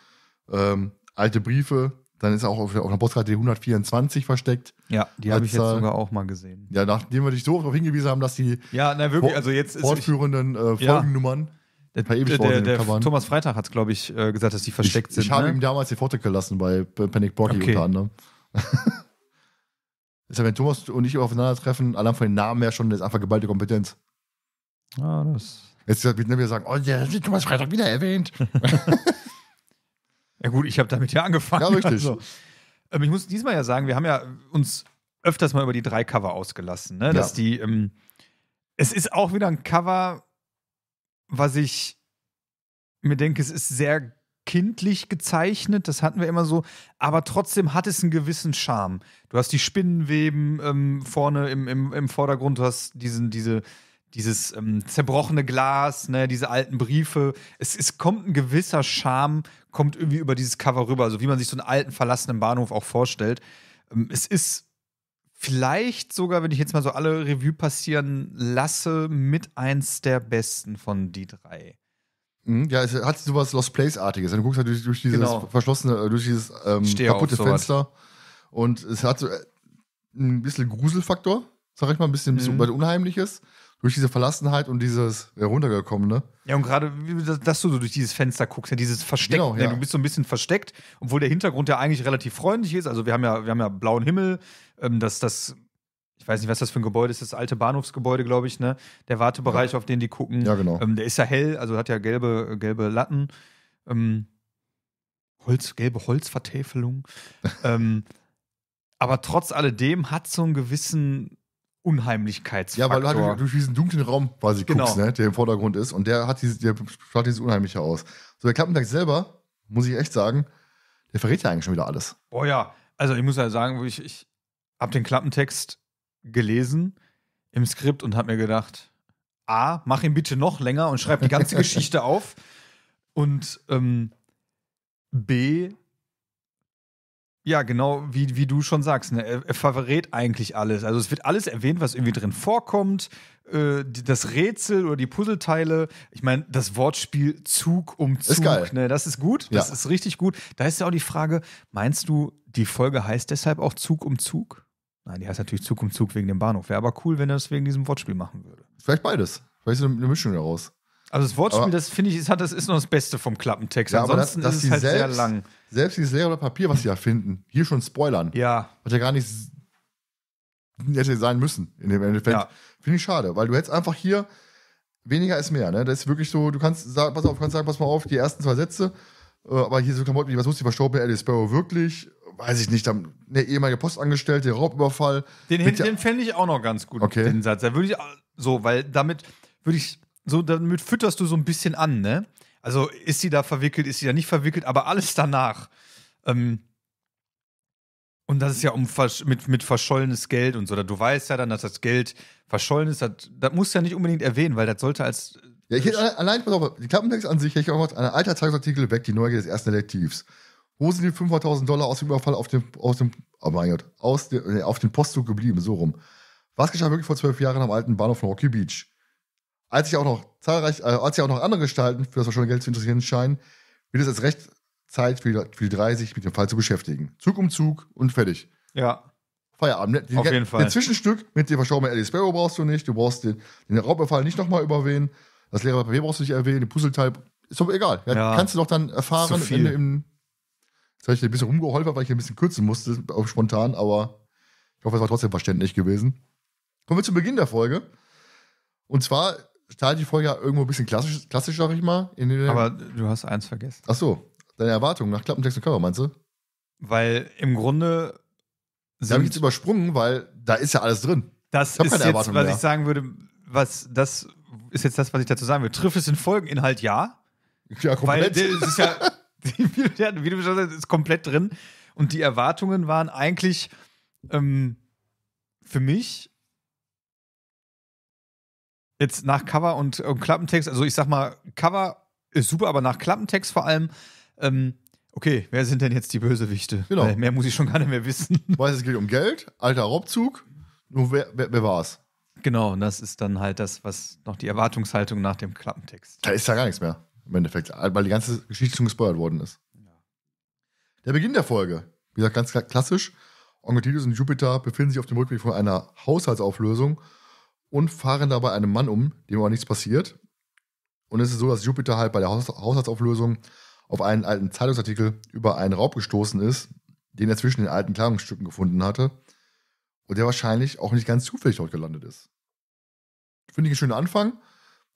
[SPEAKER 1] ähm, alte Briefe, dann ist auch auf, der, auf einer Postkarte die 124 versteckt. Ja, die habe ich jetzt äh, sogar auch mal gesehen. Ja, nachdem wir dich so darauf hingewiesen haben, dass die ja, na, wirklich, also jetzt fortführenden äh, Folgennummern ja. Der, der, der Thomas Freitag hat es, glaube ich, äh, gesagt, dass die versteckt ich, sind. Ich ne? habe ihm damals die Pfote gelassen bei Panic Borgi okay. unter anderem. [laughs] ist ja, wenn Thomas und ich aufeinandertreffen, allein von den Namen her schon, das ist einfach geballte Kompetenz. Ah, das. Jetzt wird ne, wir sagen, oh, der hat Thomas Freitag wieder erwähnt. [laughs]
[SPEAKER 2] Ja gut, ich habe damit ja angefangen. Ja, richtig. Also, ähm, ich muss diesmal ja sagen, wir haben ja uns öfters mal über die drei Cover ausgelassen, ne? Dass ja. die, ähm, es ist auch wieder ein Cover, was ich mir denke, es ist sehr kindlich gezeichnet, das hatten wir immer so, aber trotzdem hat es einen gewissen Charme. Du hast die Spinnenweben ähm, vorne im, im, im Vordergrund, du hast diesen, diese, dieses ähm, zerbrochene Glas, ne, diese alten Briefe. Es, es kommt ein gewisser Charme, kommt irgendwie über dieses Cover rüber, so also wie man sich so einen alten verlassenen Bahnhof auch vorstellt. Ähm, es ist vielleicht sogar, wenn ich jetzt mal so alle Revue passieren lasse,
[SPEAKER 1] mit eins der besten von die drei. Mhm, ja, es hat sowas Lost Place-artiges. Du guckst halt durch, durch dieses genau. verschlossene, äh, durch dieses ähm, kaputte auf, Fenster. Und es hat so äh, ein bisschen Gruselfaktor, sag ich mal, ein bisschen, ein bisschen mhm. Unheimliches durch diese Verlassenheit und dieses heruntergekommene. Ja, und gerade, dass du so durch dieses Fenster guckst, ja, dieses
[SPEAKER 2] Versteck. Genau, ja. Du bist so ein bisschen versteckt, obwohl der Hintergrund ja eigentlich relativ freundlich ist. Also wir haben ja, wir haben ja blauen Himmel, ähm, dass das ich weiß nicht, was das für ein Gebäude ist, das alte Bahnhofsgebäude, glaube ich, ne? Der Wartebereich, ja. auf den die gucken. Ja, genau. Ähm, der ist ja hell, also hat ja gelbe, gelbe Latten. Ähm, Holz, gelbe Holzvertäfelung. [laughs] ähm, aber trotz alledem hat so einen gewissen Unheimlichkeitsfaktor. Ja, weil du halt durch diesen dunklen Raum
[SPEAKER 1] quasi genau. guckst, ne, der im Vordergrund ist. Und der hat diese, der strahlt dieses Unheimliche aus. So, der Klappentext selber, muss ich echt sagen, der verrät ja eigentlich schon wieder alles.
[SPEAKER 2] Oh ja, also ich muss ja sagen, ich, ich habe den Klappentext gelesen im Skript und habe mir gedacht, A, mach ihn bitte noch länger und schreib die ganze [laughs] Geschichte auf. Und ähm, B, ja, genau wie, wie du schon sagst. Ne? Er, er verrät eigentlich alles. Also es wird alles erwähnt, was irgendwie drin vorkommt. Äh, das Rätsel oder die Puzzleteile. Ich meine, das Wortspiel Zug um Zug. Ist geil. Ne? Das ist gut. Das ja. ist richtig gut. Da ist ja auch die Frage, meinst du, die Folge heißt deshalb auch Zug um Zug? Nein, die heißt natürlich Zug um Zug wegen dem Bahnhof. Wäre aber cool, wenn er das wegen diesem Wortspiel machen würde. Vielleicht
[SPEAKER 1] beides. Vielleicht ist eine Mischung daraus. Also das Wortspiel, aber, das finde ich, ist, hat, das ist noch das Beste vom Klappentext.
[SPEAKER 2] Ja, Ansonsten das, ist es halt selbst, sehr lang.
[SPEAKER 1] Selbst dieses leere Papier, was sie finden, hier schon spoilern. Ja. Hat ja gar nicht hätte sein müssen in dem Endeffekt. Ja. Finde ich schade, weil du hättest einfach hier weniger ist mehr. Ne? Das ist wirklich so, du kannst sagen, pass auf, kannst sagen, pass mal auf, die ersten zwei Sätze, äh, aber hier so Klamotten, was muss die verstorbene Alice Sparrow wirklich? Weiß ich nicht, dann eine ehemalige Postangestellte, Raubüberfall. Den, den, den fände ich auch noch
[SPEAKER 2] ganz gut, okay. den Satz. Da würde ich so, weil damit würde ich so damit fütterst du so ein bisschen an, ne? Also ist sie da verwickelt, ist sie da nicht verwickelt, aber alles danach. Ähm, und das ist ja um mit, mit verschollenes Geld und so. Du weißt ja dann, dass das Geld verschollen ist. Das, das musst du ja nicht unbedingt
[SPEAKER 1] erwähnen, weil das sollte als. Ja, ich äh, hätte allein, pass auf, die Klappentext an sich hätte ich auch mal einen alter Tagesartikel weg, die Neugier des ersten Detektivs. Wo sind die 500.000 Dollar aus dem Überfall auf dem, aus dem, oh mein Gott, aus dem, auf dem Postzug geblieben, so rum? Was geschah wirklich vor zwölf Jahren am alten Bahnhof von Rocky Beach? als sich auch noch zahlreich, äh, als sich auch noch andere Gestalten für das verschwundene Geld zu interessieren scheinen, wird es als recht Zeit für die, für die drei, sich mit dem Fall zu beschäftigen. Zug um Zug und fertig. Ja. Feierabend. Ne? Den, Auf jeden Fall. Den Zwischenstück mit dem verstorbenen Alice Sparrow brauchst du nicht. Du brauchst den, den Raubüberfall nicht nochmal überwähnen. Das leere Papier brauchst du nicht erwähnen. Den Puzzleteil ist doch egal. Ja. Kannst du doch dann erfahren. Im, im, jetzt habe ich ein bisschen rumgeholfen, weil ich ein bisschen kürzen musste, äh, spontan, aber ich hoffe, es war trotzdem verständlich gewesen. Kommen wir zu Beginn der Folge. Und zwar startet die Folge ja irgendwo ein bisschen klassisch, klassisch sag ich mal. Aber du hast eins vergessen. Ach so, deine Erwartungen nach Klappentext und Cover, meinst du? Weil im Grunde. Da habe ich jetzt übersprungen, weil da ist ja alles drin. Das ist jetzt, Erwartung was mehr. ich sagen würde, was das
[SPEAKER 2] ist jetzt das, was ich dazu sagen würde. Trifft es den Folgeninhalt ja? Ja, komplett. Weil äh, es ist ja, [laughs] wie du schon sagst, ist komplett drin. Und die Erwartungen waren eigentlich ähm, für mich jetzt nach Cover und, und, Klappentext, also ich sag mal, Cover ist super, aber nach Klappentext vor allem, ähm, okay, wer sind denn jetzt die Bösewichte? Genau. Weil mehr muss ich schon gar nicht mehr wissen. Du weißt, es geht um Geld, alter Raubzug, nur wer, wer, wer war's? Genau, und das ist dann halt das, was
[SPEAKER 1] noch die Erwartungshaltung nach dem Klappentext. Da ist ja gar nichts mehr, im Endeffekt, weil die ganze Geschichte schon gespoilert worden ist. Ja. Der Beginn der Folge, wie gesagt, ganz klassisch. Onkel Titus und Jupiter befinden sich auf dem Rückweg von einer Haushaltsauflösung und fahren dabei einem Mann um, dem aber nichts passiert. Und es ist so, dass Jupiter halt bei der Haus Haushaltsauflösung auf einen alten Zeitungsartikel über einen Raub gestoßen ist, den er zwischen den alten Kleidungsstücken gefunden hatte und der wahrscheinlich auch nicht ganz zufällig dort gelandet ist. Finde ich einen schönen Anfang.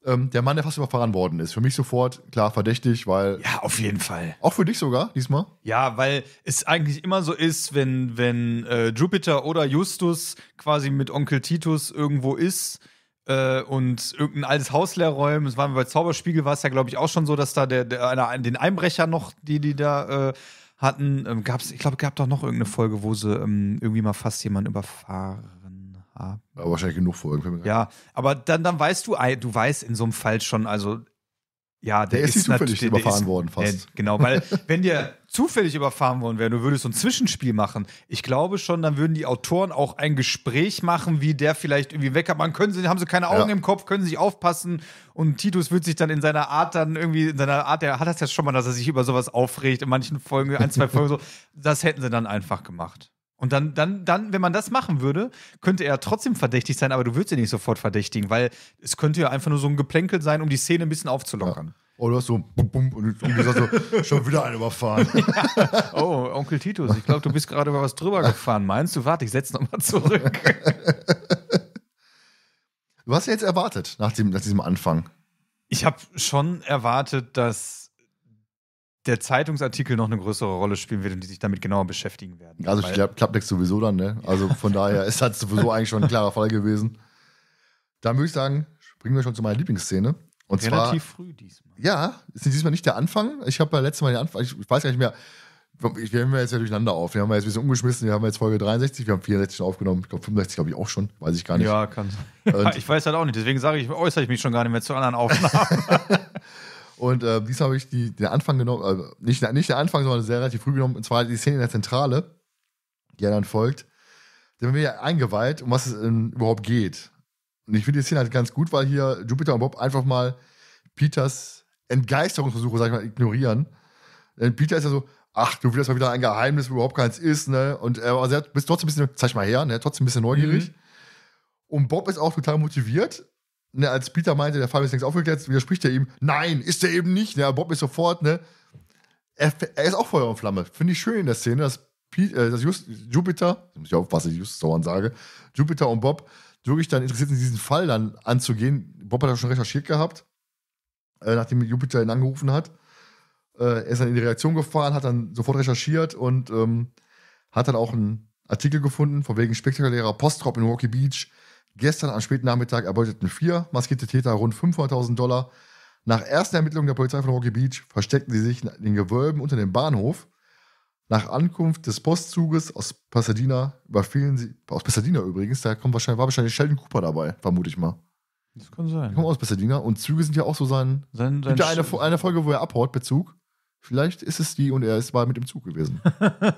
[SPEAKER 1] Ähm, der Mann, der fast überfahren worden ist. Für mich sofort, klar, verdächtig, weil. Ja, auf jeden Fall. Auch für dich sogar, diesmal?
[SPEAKER 2] Ja, weil es eigentlich immer so ist, wenn, wenn äh, Jupiter oder Justus quasi mit Onkel Titus irgendwo ist äh, und irgendein altes Haus leer räumen. Es war bei Zauberspiegel, war es ja, glaube ich, auch schon so, dass da der, der einer, den Einbrecher noch, die, die da. Äh, hatten, ähm, gab's, ich glaube, gab doch noch irgendeine Folge, wo sie ähm, irgendwie mal fast jemanden überfahren
[SPEAKER 1] ja. Ah. Aber wahrscheinlich genug Folgen. Ne?
[SPEAKER 2] Ja, aber dann, dann weißt du, du weißt in so einem Fall schon, also ja, der, der ist, ist zufällig der, der überfahren ist, worden fast. Der, genau, weil [laughs] wenn dir zufällig überfahren worden wäre, du würdest so ein Zwischenspiel machen. Ich glaube schon, dann würden die Autoren auch ein Gespräch machen, wie der vielleicht irgendwie weg hat. Man können sie, haben sie keine Augen ja. im Kopf, können sie sich aufpassen und Titus wird sich dann in seiner Art dann irgendwie in seiner Art, der hat das ja schon mal, dass er sich über sowas aufregt in manchen Folgen, ein, zwei Folgen so. [laughs] Das hätten sie dann einfach gemacht. Und dann, dann, dann, wenn man das machen würde, könnte er trotzdem verdächtig sein, aber du würdest ihn nicht sofort verdächtigen, weil es könnte ja einfach nur so ein Geplänkel sein, um die Szene ein bisschen aufzulockern. Ja.
[SPEAKER 1] Oh, du hast so bum, bum, und gesagt so, schon wieder einen überfahren.
[SPEAKER 2] [laughs] Ja. Oh, Onkel Titus, ich glaube, du bist gerade über was drüber gefahren. Meinst du, warte, ich setze nochmal zurück. [laughs] Du hast ja jetzt erwartet
[SPEAKER 1] nach, dem, nach diesem Anfang.
[SPEAKER 2] Ich habe schon erwartet, dass der Zeitungsartikel noch eine größere Rolle spielen wird und die sich damit genauer beschäftigen
[SPEAKER 1] werden. Also klappt sowieso dann, ne? Also von [laughs] daher ist das sowieso eigentlich schon ein klarer Fall gewesen. Dann würde ich sagen, springen wir schon zu meiner Lieblingsszene. Und Relativ zwar, früh diesmal. Ja, ist diesmal nicht der Anfang. Ich habe beim letzten Mal den Anfang, ich weiß gar nicht mehr, ich wir haben jetzt ja durcheinander auf. Wir haben jetzt ein bisschen umgeschmissen. Wir haben jetzt Folge 63, wir haben 64 aufgenommen. Ich glaube, 65 glaube ich auch schon. Weiß ich gar nicht. Ja, kann sein. [laughs] ich weiß halt auch nicht. Deswegen sage ich, äußere ich mich schon gar nicht mehr zu anderen Aufnahmen. [laughs] Und äh, diesmal habe ich die, den Anfang genommen, äh, nicht, nicht den Anfang, sondern sehr relativ früh genommen, und zwar die Szene in der Zentrale, die ja dann folgt. Da haben wir ja eingeweiht, um was es ähm, überhaupt geht. Und ich finde die Szene halt ganz gut, weil hier Jupiter und Bob einfach mal Peters Entgeisterungsversuche, sag ich mal, ignorieren. Denn Peter ist ja so, ach, du willst mal wieder ein Geheimnis, wo überhaupt keins ist, ne? Und äh, also er ist trotzdem ein bisschen, zeig mal her, ne? Trotzdem ein bisschen neugierig. Mhm. Und Bob ist auch total motiviert, ne, als Peter meinte, der Fall ist längst aufgeklärt, widerspricht er ihm. Nein, ist er eben nicht. Ne? Bob ist sofort, ne? Er, er ist auch Feuer und Flamme. Finde ich schön in der Szene, dass, Piet, äh, dass Just, Jupiter, muss ich aufpassen, ich Justus Sauern sage, Jupiter und Bob wirklich dann interessiert sind, diesen Fall dann anzugehen. Bob hat das schon recherchiert gehabt, äh, nachdem Jupiter ihn angerufen hat. Äh, er ist dann in die Reaktion gefahren, hat dann sofort recherchiert und ähm, hat dann auch einen Artikel gefunden, von wegen spektakulärer Postdrop in Rocky Beach Gestern am späten Nachmittag erbeuteten vier maskierte Täter rund 500.000 Dollar. Nach ersten Ermittlungen der Polizei von Rocky Beach versteckten sie sich in den Gewölben unter dem Bahnhof. Nach Ankunft des Postzuges aus Pasadena überfielen sie, aus Pasadena übrigens, da kommt wahrscheinlich, war wahrscheinlich Sheldon Cooper dabei, vermute ich mal. Das kann sein. Die kommen aus Pasadena und Züge sind ja auch so sein. sein, sein gibt ja eine, eine, Folge, wo er abhaut, Bezug. Vielleicht ist es die und er ist mal mit im Zug gewesen.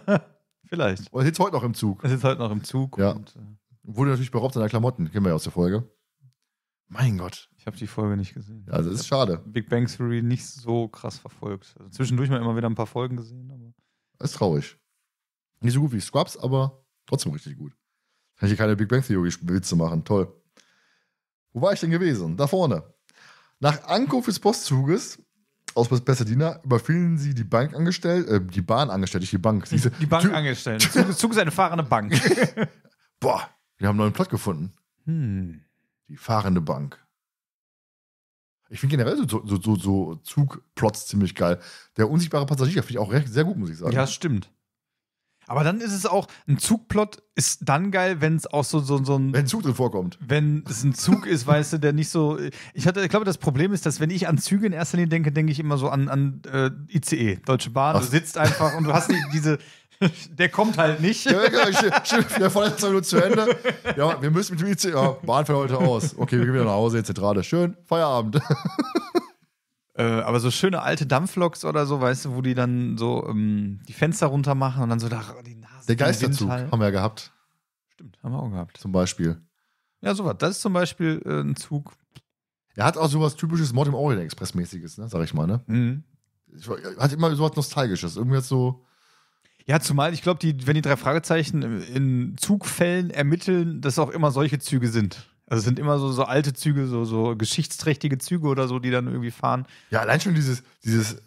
[SPEAKER 1] [laughs] Vielleicht. Oder sitzt heute noch im Zug. Er sitzt heute noch im Zug. Ja. Und, äh Wurde natürlich beraubt seiner Klamotten, kennen wir ja aus der Folge. Mein Gott.
[SPEAKER 2] Ich habe die Folge nicht gesehen. Also ist schade. Big Bang Theory nicht so krass verfolgt. Also zwischendurch mal immer wieder ein paar Folgen gesehen, aber.
[SPEAKER 1] Ist traurig. Nicht so gut wie Scrubs, aber trotzdem richtig gut. Kann ich hier keine Big Bang Theory-Witze machen. Toll. Wo war ich denn gewesen? Da vorne. Nach Ankunft des Postzuges aus Pasadena überfielen sie die Bank äh, die Bahn nicht die Bank. Die, die Bank
[SPEAKER 2] [laughs] Zug ist eine fahrende Bank. [laughs]
[SPEAKER 1] Boah, wir haben einen neuen Plot gefunden. Hm. Die fahrende Bank. Ich finde generell so, so, so, so Zugplots ziemlich geil. Der unsichtbare Passagier finde ich auch recht, sehr gut, muss ich sagen. Ja, stimmt. Aber dann ist es auch, ein Zugplot ist
[SPEAKER 2] dann geil, wenn es auch so, so, so ein. Wenn ein Zug drin vorkommt. Wenn es ein Zug ist, [laughs] weißt du, der nicht so. Ich, hatte, ich glaube, das Problem ist, dass wenn ich an Züge in erster Linie denke, denke ich immer so an, an äh, ICE, Deutsche
[SPEAKER 1] Bahn. Was? Du sitzt einfach und du hast die, diese [laughs] Der kommt halt nicht. Ja, ja, der vorletzte nur zu Ende. Ja, wir müssen mit dem IC. Ja, Bahn fällt heute aus. Okay, wir gehen wieder nach Hause, jetzt Zentrale. Schön, Feierabend. [laughs] Äh, aber so schöne alte Dampfloks oder so, weißt du, wo die
[SPEAKER 2] dann so ähm, die Fenster runter machen und dann so da die Nase. Der Geisterzug haben wir ja
[SPEAKER 1] gehabt. Stimmt, haben wir auch gehabt. Zum Beispiel. Ja, sowas. Das ist zum Beispiel äh, ein Zug. Er hat auch sowas typisches Mord im Orient Express-mäßiges, ne, sag ich mal, ne? Mhm. Ich, hat immer sowas Nostalgisches. Irgendwie so ja, zumal ich glaube, die, wenn die drei Fragezeichen in
[SPEAKER 2] Zugfällen ermitteln, dass auch immer solche Züge sind. Also es sind immer so, so alte Züge, so, so geschichtsträchtige Züge oder so, die dann irgendwie fahren. Ja, allein schon dieses,
[SPEAKER 1] dieses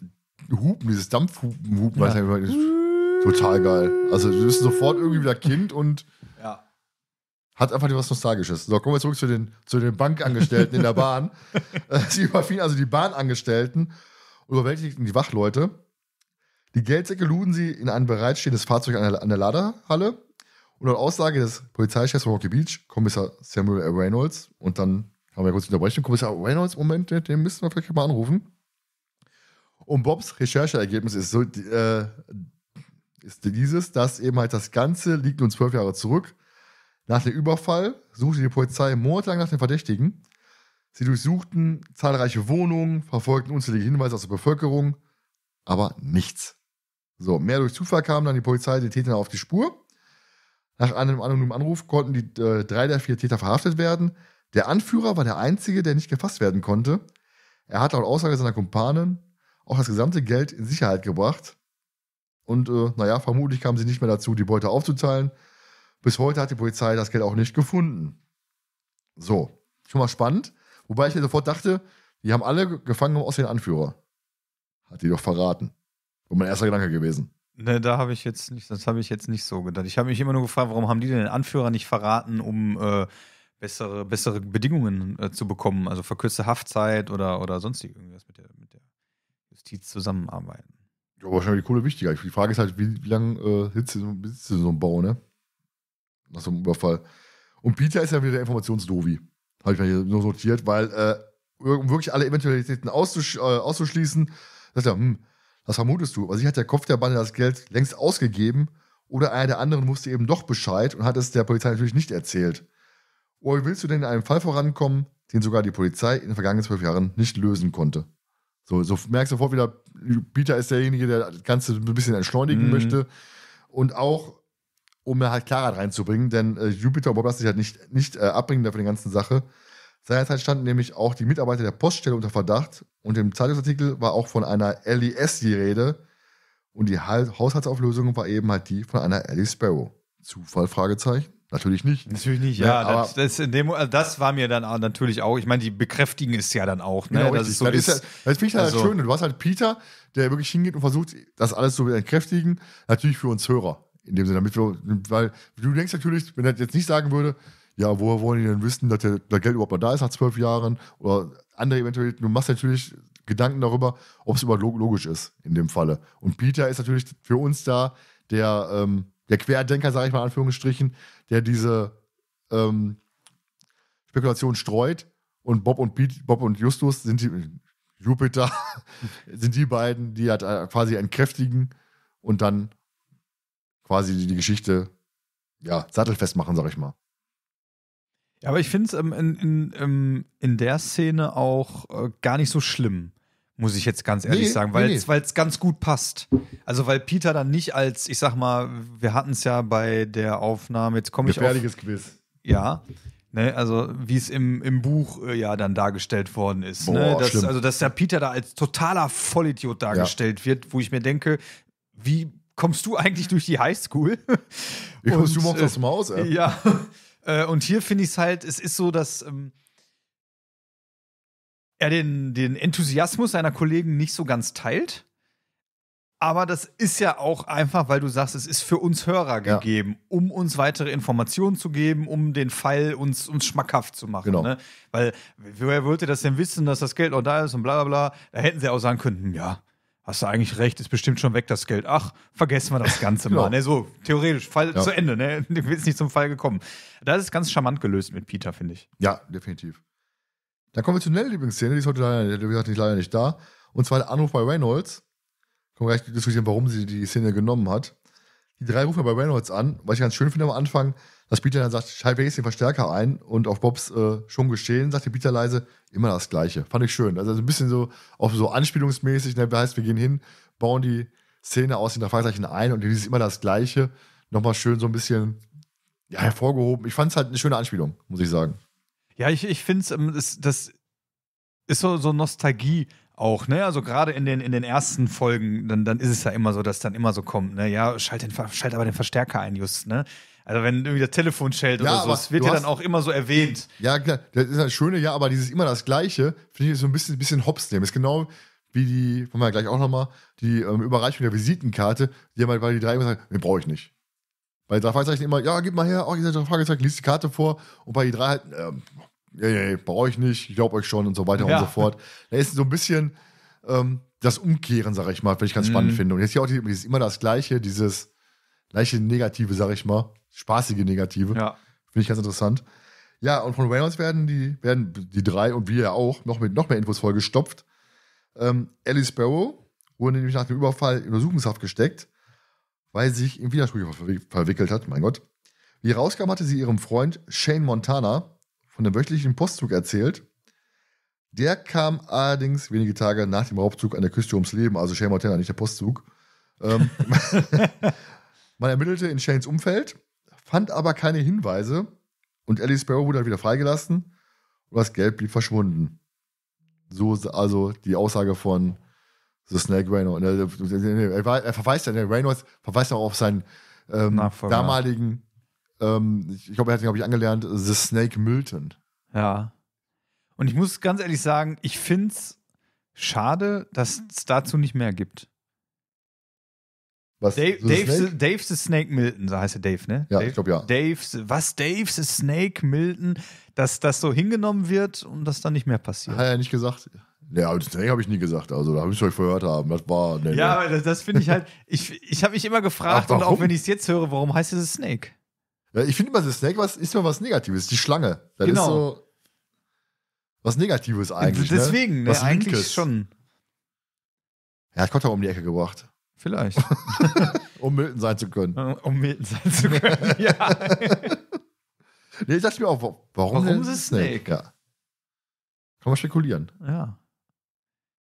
[SPEAKER 1] Hupen, dieses Dampfhupen, ja. weiß nicht, ist total geil. Also du bist sofort irgendwie wieder Kind und ja. hat einfach was Nostalgisches. So, kommen wir zurück zu den, zu den Bankangestellten in der Bahn. [laughs] Äh, sie überfielen also die Bahnangestellten, überwältigten die Wachleute die Geldsäcke luden sie in ein bereitstehendes Fahrzeug an der, an der Ladehalle. Und laut Aussage des Polizeichefs von Rocky Beach, Kommissar Samuel A. Reynolds, und dann haben wir kurz unterbrechen, Kommissar Reynolds, Moment, den müssen wir vielleicht mal anrufen. Und Bobs Rechercheergebnis ist, so, äh, ist dieses, dass eben halt das Ganze liegt nun zwölf Jahre zurück. Nach dem Überfall suchte die Polizei monatelang nach den Verdächtigen. Sie durchsuchten zahlreiche Wohnungen, verfolgten unzählige Hinweise aus der Bevölkerung, aber nichts. So, mehr durch Zufall kam dann die Polizei den Tätern auf die Spur. Nach einem anonymen Anruf konnten die äh, drei der vier Täter verhaftet werden. Der Anführer war der einzige, der nicht gefasst werden konnte. Er hat laut Aussage seiner Kumpanen auch das gesamte Geld in Sicherheit gebracht. Und äh, naja, vermutlich kamen sie nicht mehr dazu, die Beute aufzuteilen. Bis heute hat die Polizei das Geld auch nicht gefunden. So, schon mal spannend. Wobei ich ja sofort dachte, die haben alle gefangen aus den Anführer. Hat die doch verraten. Und mein erster Gedanke gewesen.
[SPEAKER 2] Ne, da habe ich jetzt nicht, das habe ich jetzt nicht so gedacht. Ich habe mich immer nur gefragt, warum haben die denn den Anführer nicht verraten, um äh, bessere, bessere Bedingungen äh, zu bekommen, also verkürzte Haftzeit oder, oder sonstig irgendwas mit der, mit der Justiz zusammenarbeiten.
[SPEAKER 1] Ja, wahrscheinlich die Kohle wichtiger. Die Frage ist halt, wie, wie lange äh, sitzt du so ein Bau, ne? Nach so einem Überfall. Und Peter ist ja wieder der Informationsdovi. Habe ich mir hier nur sortiert, weil äh, um wirklich alle Eventualitäten auszusch äh, auszuschließen, sagt er, hm, was vermutest du? Also, ich hat der Kopf der Bande das Geld längst ausgegeben oder einer der anderen wusste eben doch Bescheid und hat es der Polizei natürlich nicht erzählt. Oder wie willst du denn in einem Fall vorankommen, den sogar die Polizei in den vergangenen zwölf Jahren nicht lösen konnte? So, so merkst du sofort wieder, Peter ist derjenige, der das Ganze ein bisschen entschleunigen mhm. möchte. Und auch, um da halt Klarheit reinzubringen, denn äh, Jupiter überlässt sich halt nicht, nicht äh, abbringen dafür die ganzen Sache. Seinerzeit standen nämlich auch die Mitarbeiter der Poststelle unter Verdacht und im Zeitungsartikel war auch von einer Ellie S. die Rede und die Haushaltsauflösung war eben halt die von einer Ellie Sparrow. Zufall? Fragezeichen. Natürlich nicht. Natürlich nicht, ne, ja. ja das,
[SPEAKER 2] das, dem, also das, war mir dann auch natürlich auch, ich meine, die bekräftigen
[SPEAKER 1] es ja dann auch. Ne? Genau, das, so das, ja, das finde ich halt also, das Schöne. Du hast halt Peter, der wirklich hingeht und versucht, das alles zu entkräftigen. Natürlich für uns Hörer, in dem Sinne, damit wir, weil du denkst natürlich, wenn er jetzt nicht sagen würde, ja, woher wollen die denn wissen, dass der, der Geld überhaupt noch da ist nach zwölf Jahren oder andere eventuell, du machst natürlich Gedanken darüber, ob es überhaupt logisch ist in dem Falle. Und Peter ist natürlich für uns da der, ähm, der Querdenker, sage ich mal in Anführungsstrichen, der diese ähm, Spekulation streut und Bob und Pete, Bob und Justus sind die Jupiter [laughs] sind die beiden, die halt äh, quasi entkräftigen und dann quasi die Geschichte ja sattelfest machen, sag ich mal.
[SPEAKER 2] Aber ich finde es ähm, in, in, ähm, in der Szene auch äh, gar nicht so schlimm, muss ich jetzt ganz ehrlich nee, sagen, weil es nee. ganz gut passt. Also weil Peter dann nicht als, ich sag mal, wir hatten es ja bei der Aufnahme, jetzt komme ich auf. Gefährliches Gewiss. Ja. Ne, also wie es im, im Buch äh, ja dann dargestellt worden ist. Ne? Boah, ne? dass, also dass der Peter da als totaler Vollidiot dargestellt ja. wird, wo ich mir denke, wie kommst du eigentlich durch die Highschool? Wie kommst du morgens aus dem Haus? Ey? Äh, ja. Äh, und hier finde ich es halt, es ist so, dass ähm, er den, den Enthusiasmus seiner Kollegen nicht so ganz teilt. Aber das ist ja auch einfach, weil du sagst, es ist für uns Hörer ja. gegeben, um uns weitere Informationen zu geben, um den Fall uns, uns schmackhaft zu machen. Genau. Ne? Weil, wer wollte das denn wissen, dass das Geld noch da ist und bla bla bla? Da hätten sie auch sagen können, hm, ja, hast du eigentlich recht, ist bestimmt schon weg das Geld. Ach, vergessen wir das Ganze [laughs] mal. Ne? So, theoretisch, Fall ja. zu Ende. Ne? [laughs] Du bist nicht zum Fall gekommen. Das ist ganz charmant gelöst mit Peter, finde ich. Ja, definitiv.
[SPEAKER 1] Dann kommen wir zur schnellen Lieblingsszene, die ist heute leider, wie gesagt, leider nicht da. Und zwar der Anruf bei Reynolds. Können wir gleich diskutieren, warum sie die Szene genommen hat die drei rufen bei Reynolds an, was ich ganz schön finde am Anfang, dass Peter dann sagt, schalte wenigstens den Verstärker ein und auf Bobs äh, schon gestehen, sagte Peter leise, immer das Gleiche. Fand ich schön. Also ein bisschen so, auch so anspielungsmäßig, ne, heißt, wir gehen hin, bauen die Szene aus den Fragezeichen ein und es ist immer das Gleiche nochmal schön so ein bisschen ja, hervorgehoben. Ich fand es halt eine schöne Anspielung, muss ich sagen. Ja, ich, ich finde ähm, es, das
[SPEAKER 2] ist so, so Nostalgie, auch, ne? Also gerade in den, in den ersten Folgen, dann, dann ist es ja immer so, dass dann immer so kommt, ne? Ja, schalt, den, schalt aber den Verstärker ein, Just, ne? Also wenn irgendwie das Telefon
[SPEAKER 1] schellt ja, oder so, das wird ja dann auch immer so erwähnt. Ja, klar, das ist das Schöne, ja, aber dieses immer das Gleiche, finde ich so ein bisschen, bisschen hops nehmen. Ist genau wie die, wollen wir ja gleich auch nochmal, die ähm, Überreichung der Visitenkarte, die haben halt bei die drei immer gesagt, nee, brauche ich nicht. Bei drei Fragezeichen immer, ja, gib mal her, auch oh, ihr seid drei Fragezeichen, liest die Karte vor und bei die drei halt, ähm, nee, nee, bei euch nicht, ich glaube euch schon und so weiter ja. und so fort. Da ist so ein bisschen ähm, das Umkehren, sage ich mal, was ich ganz mhm. spannend finde. Und jetzt hier auch dieses, immer das Gleiche, dieses gleiche Negative, sage ich mal, spaßige Negative. Ja. Finde ich ganz interessant. Ja, und von Reynolds werden die, werden die drei und wir ja auch noch mit noch mehr Infos vollgestopft. Ähm, Ellie Sparrow wurde nämlich nach dem Überfall in Untersuchungshaft gesteckt, weil sie sich in Widersprüche verwickelt hat, mein Gott. Wie rauskam, hatte sie ihrem Freund Shane Montana von dem wöchentlichen Postzug erzählt. Der kam allerdings wenige Tage nach dem Raubzug an der Küste ums Leben, also Shane Montana, nicht der Postzug. Ähm, [laughs] man ermittelte in Shanes Umfeld, fand aber keine Hinweise und Ellie Sparrow wurde dann wieder freigelassen und das Geld blieb verschwunden. So also die Aussage von The Snake Raynor. Er, verweist dann, Raynor verweist auch auf seinen ähm, damaligen ähm, ich glaube, er hat ihn, glaube ich, angelernt, The Snake Milton. Ja. Und ich muss ganz ehrlich
[SPEAKER 2] sagen, ich finde es schade, dass es dazu nicht mehr gibt. Was? Dave, the Dave's, Snake? the Snake Milton, so heißt er Dave, ne? Ja, Dave, ich glaube ja. Dave, was Dave's the Snake Milton, dass das so hingenommen wird und das dann nicht mehr passiert. Hat er
[SPEAKER 1] nicht gesagt? Ja, aber Snake habe ich nie gesagt. Also da habe ich euch verhört haben. Das war. Nee, ja, nee. aber das,
[SPEAKER 2] das finde ich halt. ich ich habe mich immer gefragt Ach, und auch wenn ich
[SPEAKER 1] es jetzt höre, warum heißt es Snake? Äh, ich finde immer, das Snake was, ist immer was Negatives. Die Schlange. Das genau. ist so was Negatives äh, eigentlich. Ne? Deswegen, ne? was ne, eigentlich schon. Er hat Kotter um die Ecke gebracht. Vielleicht. [laughs] um Milton sein zu können. Äh, um Milton sein zu können, ja. [laughs] nee, ich dachte mir auch, warum, warum ist es Snake? Snake? Ja. Kann man spekulieren. Ja.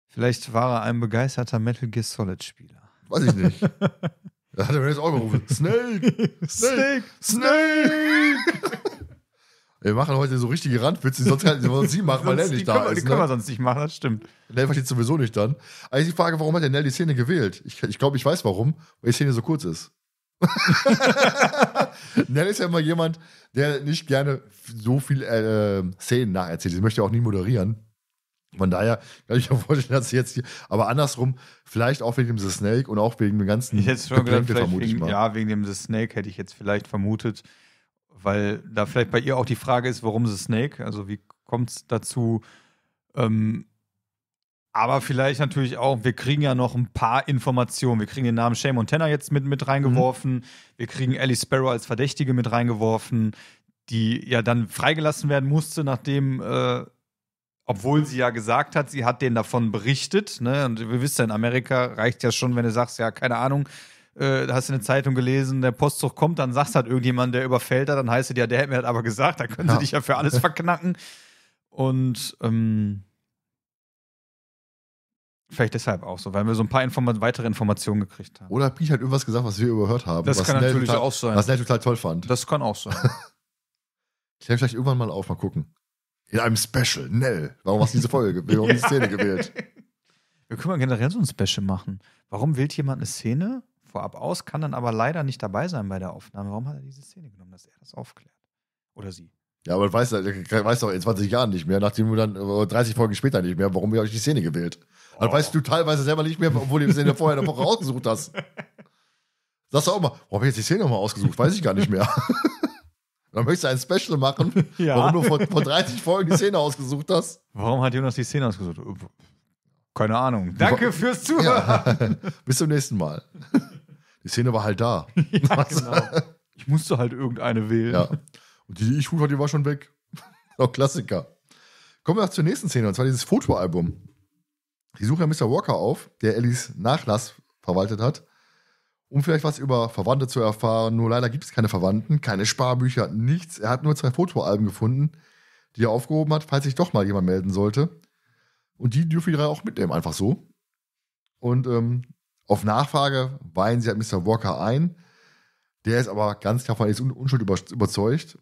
[SPEAKER 2] Vielleicht war er ein begeisterter Metal Gear Solid Spieler. Weiß ich
[SPEAKER 1] nicht. [laughs] Da hat er mir jetzt auch gerufen. [laughs] Snake! Snake! Snake! Wir machen heute so richtige Randwitze, die sonst, kann, die sonst sie machen, weil [laughs] sonst nicht da ist. Die ne? können wir ne? sonst nicht machen, das stimmt. Nell versteht sowieso nicht dann. Eigentlich also die Frage, warum hat der Nell die Szene gewählt? Ich, ich glaube, ich weiß warum, weil die Szene so kurz ist. [laughs] Nell ist ja immer jemand, der nicht gerne so viele äh, Szenen nacherzählt. Sie möchte auch nie moderieren. Von daher kann ich mir [laughs] vorstellen, dass sie jetzt hier, aber andersrum, vielleicht auch wegen dem The Snake und auch wegen dem ganzen ich hätte schon gedacht, vermute wegen, ich mal. Ja, wegen dem The Snake hätte ich jetzt vielleicht vermutet,
[SPEAKER 2] weil da vielleicht bei ihr auch die Frage ist, warum The Snake, also wie kommt es dazu? Ähm, aber vielleicht natürlich auch, wir kriegen ja noch ein paar Informationen. Wir kriegen den Namen Shane Montana jetzt mit, mit reingeworfen. Mhm. Wir kriegen Ellie Sparrow als Verdächtige mit reingeworfen, die ja dann freigelassen werden musste, nachdem äh, obwohl sie ja gesagt hat, sie hat denen davon berichtet. Ne? Und wir wissen, in Amerika reicht ja schon, wenn du sagst, ja, keine Ahnung, äh, hast du eine Zeitung gelesen, der Postzug kommt, dann sagst halt irgendjemand, der überfällt hat, dann heißt es ja, der hätte mir das halt aber gesagt, da können ja. sie dich ja für alles [laughs] verknacken. Und ähm, vielleicht deshalb auch so, weil wir so ein paar Inform weitere Informationen gekriegt
[SPEAKER 1] haben. Oder Peach hat halt irgendwas gesagt, was wir überhört haben. Das kann natürlich total, auch sein. Was Nell total toll fand. Das kann auch sein. Kläre [laughs] vielleicht irgendwann mal auf, mal gucken. In einem Special. Nell, warum hast du diese Folge gewählt? Warum ja. diese Szene gewählt?
[SPEAKER 3] [laughs]
[SPEAKER 1] Wir können mal generell so ein Special machen. Warum wählt jemand eine
[SPEAKER 2] Szene vorab aus, kann dann aber leider nicht dabei sein bei der Aufnahme? Warum hat er diese Szene genommen, dass er das aufklärt? Oder
[SPEAKER 1] sie? Ja, aber weiß, weißt doch in 20 Jahren nicht mehr, nachdem du dann 30 äh, Folgen später nicht mehr, warum ihr euch die Szene gewählt. Oh. Dann weißt du teilweise selber nicht mehr, obwohl du die Szene vorher eine Woche [laughs] ausgesucht hast. Sagst du auch mal, warum oh, habe ich jetzt die Szene nochmal ausgesucht? Weiß ich gar nicht mehr. [laughs] Dann möchtest du ein Special machen, [laughs] ja. warum du vor, vor 30 Folgen die Szene ausgesucht hast. Warum hat Jonas die Szene ausgesucht? Keine Ahnung. Danke fürs Zuhören. Ja. [laughs] Bis zum nächsten Mal. Die Szene war halt da. [laughs] Ja, genau. Ich musste halt irgendeine wählen. Ja. Und die, die ich hatte, die war schon weg. Auch Klassiker. Kommen wir zur nächsten Szene, und zwar dieses Fotoalbum. Die suchen ja Mr. Walker auf, der Ellies Nachlass verwaltet hat um vielleicht was über Verwandte zu erfahren. Nur leider gibt es keine Verwandten, keine Sparbücher, nichts. Er hat nur zwei Fotoalben gefunden, die er aufgehoben hat, falls sich doch mal jemand melden sollte. Und die dürfen die drei auch mitnehmen, einfach so. Und ähm, auf Nachfrage weinen sie halt Mr. Walker ein. Der ist aber ganz klar von Un Unschuld über überzeugt.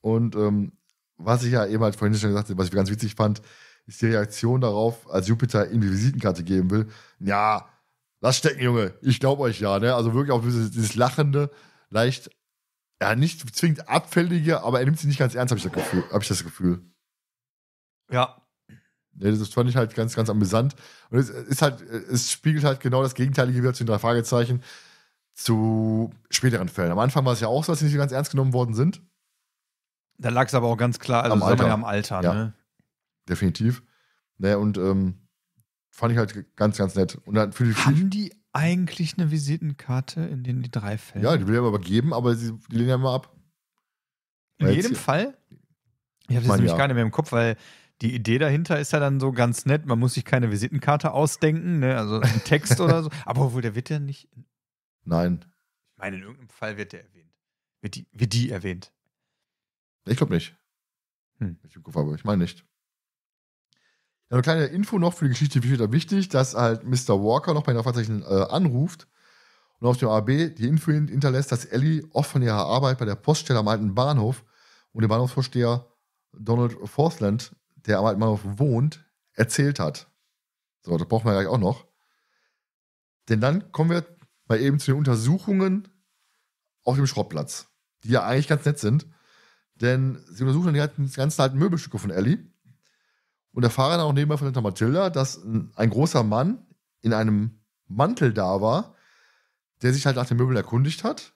[SPEAKER 1] Und ähm, was ich ja eben halt vorhin schon gesagt habe, was ich ganz witzig fand, ist die Reaktion darauf, als Jupiter ihm die Visitenkarte geben will. Ja, Lass stecken, Junge. Ich glaube euch ja, ne? Also wirklich auch dieses, dieses lachende, leicht, ja, nicht zwingend abfällige, aber er nimmt sie nicht ganz ernst, habe ich, das Gefühl, hab ich das Gefühl. Ja. ja. Ne, das fand ich halt ganz, ganz amüsant. Und es ist halt, es spiegelt halt genau das Gegenteilige wieder zu den drei Fragezeichen zu späteren Fällen. Am Anfang war es ja auch so, dass sie nicht ganz ernst genommen worden sind. Da lag es aber auch ganz klar, also am Alter, ja am Alter ja, ne? Definitiv. Ne, und ähm, fand ich halt ganz, ganz nett. Und dann für die Haben die
[SPEAKER 2] eigentlich eine Visitenkarte, in denen die drei fällen? Ja, die
[SPEAKER 1] will ich aber geben, aber sie, die lehnen ja immer ab.
[SPEAKER 2] In weil jedem Fall? Ich habe das nämlich ja. gar nicht mehr im Kopf, weil die Idee dahinter ist ja dann so ganz nett. Man muss sich keine Visitenkarte ausdenken, ne? also einen Text oder so. [laughs] Aber obwohl, der wird ja nicht. Nein. Ich meine, in irgendeinem Fall wird der erwähnt.
[SPEAKER 1] Wird die, wird die erwähnt? Ich glaube nicht. Hm. Ich, Kopf, aber ich meine nicht. Eine kleine Info noch für die Geschichte, wie wieder wichtig, dass halt Mr. Walker noch bei den Fragezeichen äh, anruft und auf dem AB die Info hinterlässt, dass Ellie oft von ihrer Arbeit bei der Poststelle am alten Bahnhof und dem Bahnhofsvorsteher Donald Forthland, der am alten Bahnhof wohnt, erzählt hat. So, das brauchen wir gleich auch noch. Denn dann kommen wir mal eben zu den Untersuchungen auf dem Schrottplatz, die ja eigentlich ganz nett sind. Denn sie untersuchen dann die ganzen alten Möbelstücke von Ellie und erfahre dann auch nebenbei von der Matilda, dass ein großer Mann in einem Mantel da war, der sich halt nach den Möbeln erkundigt hat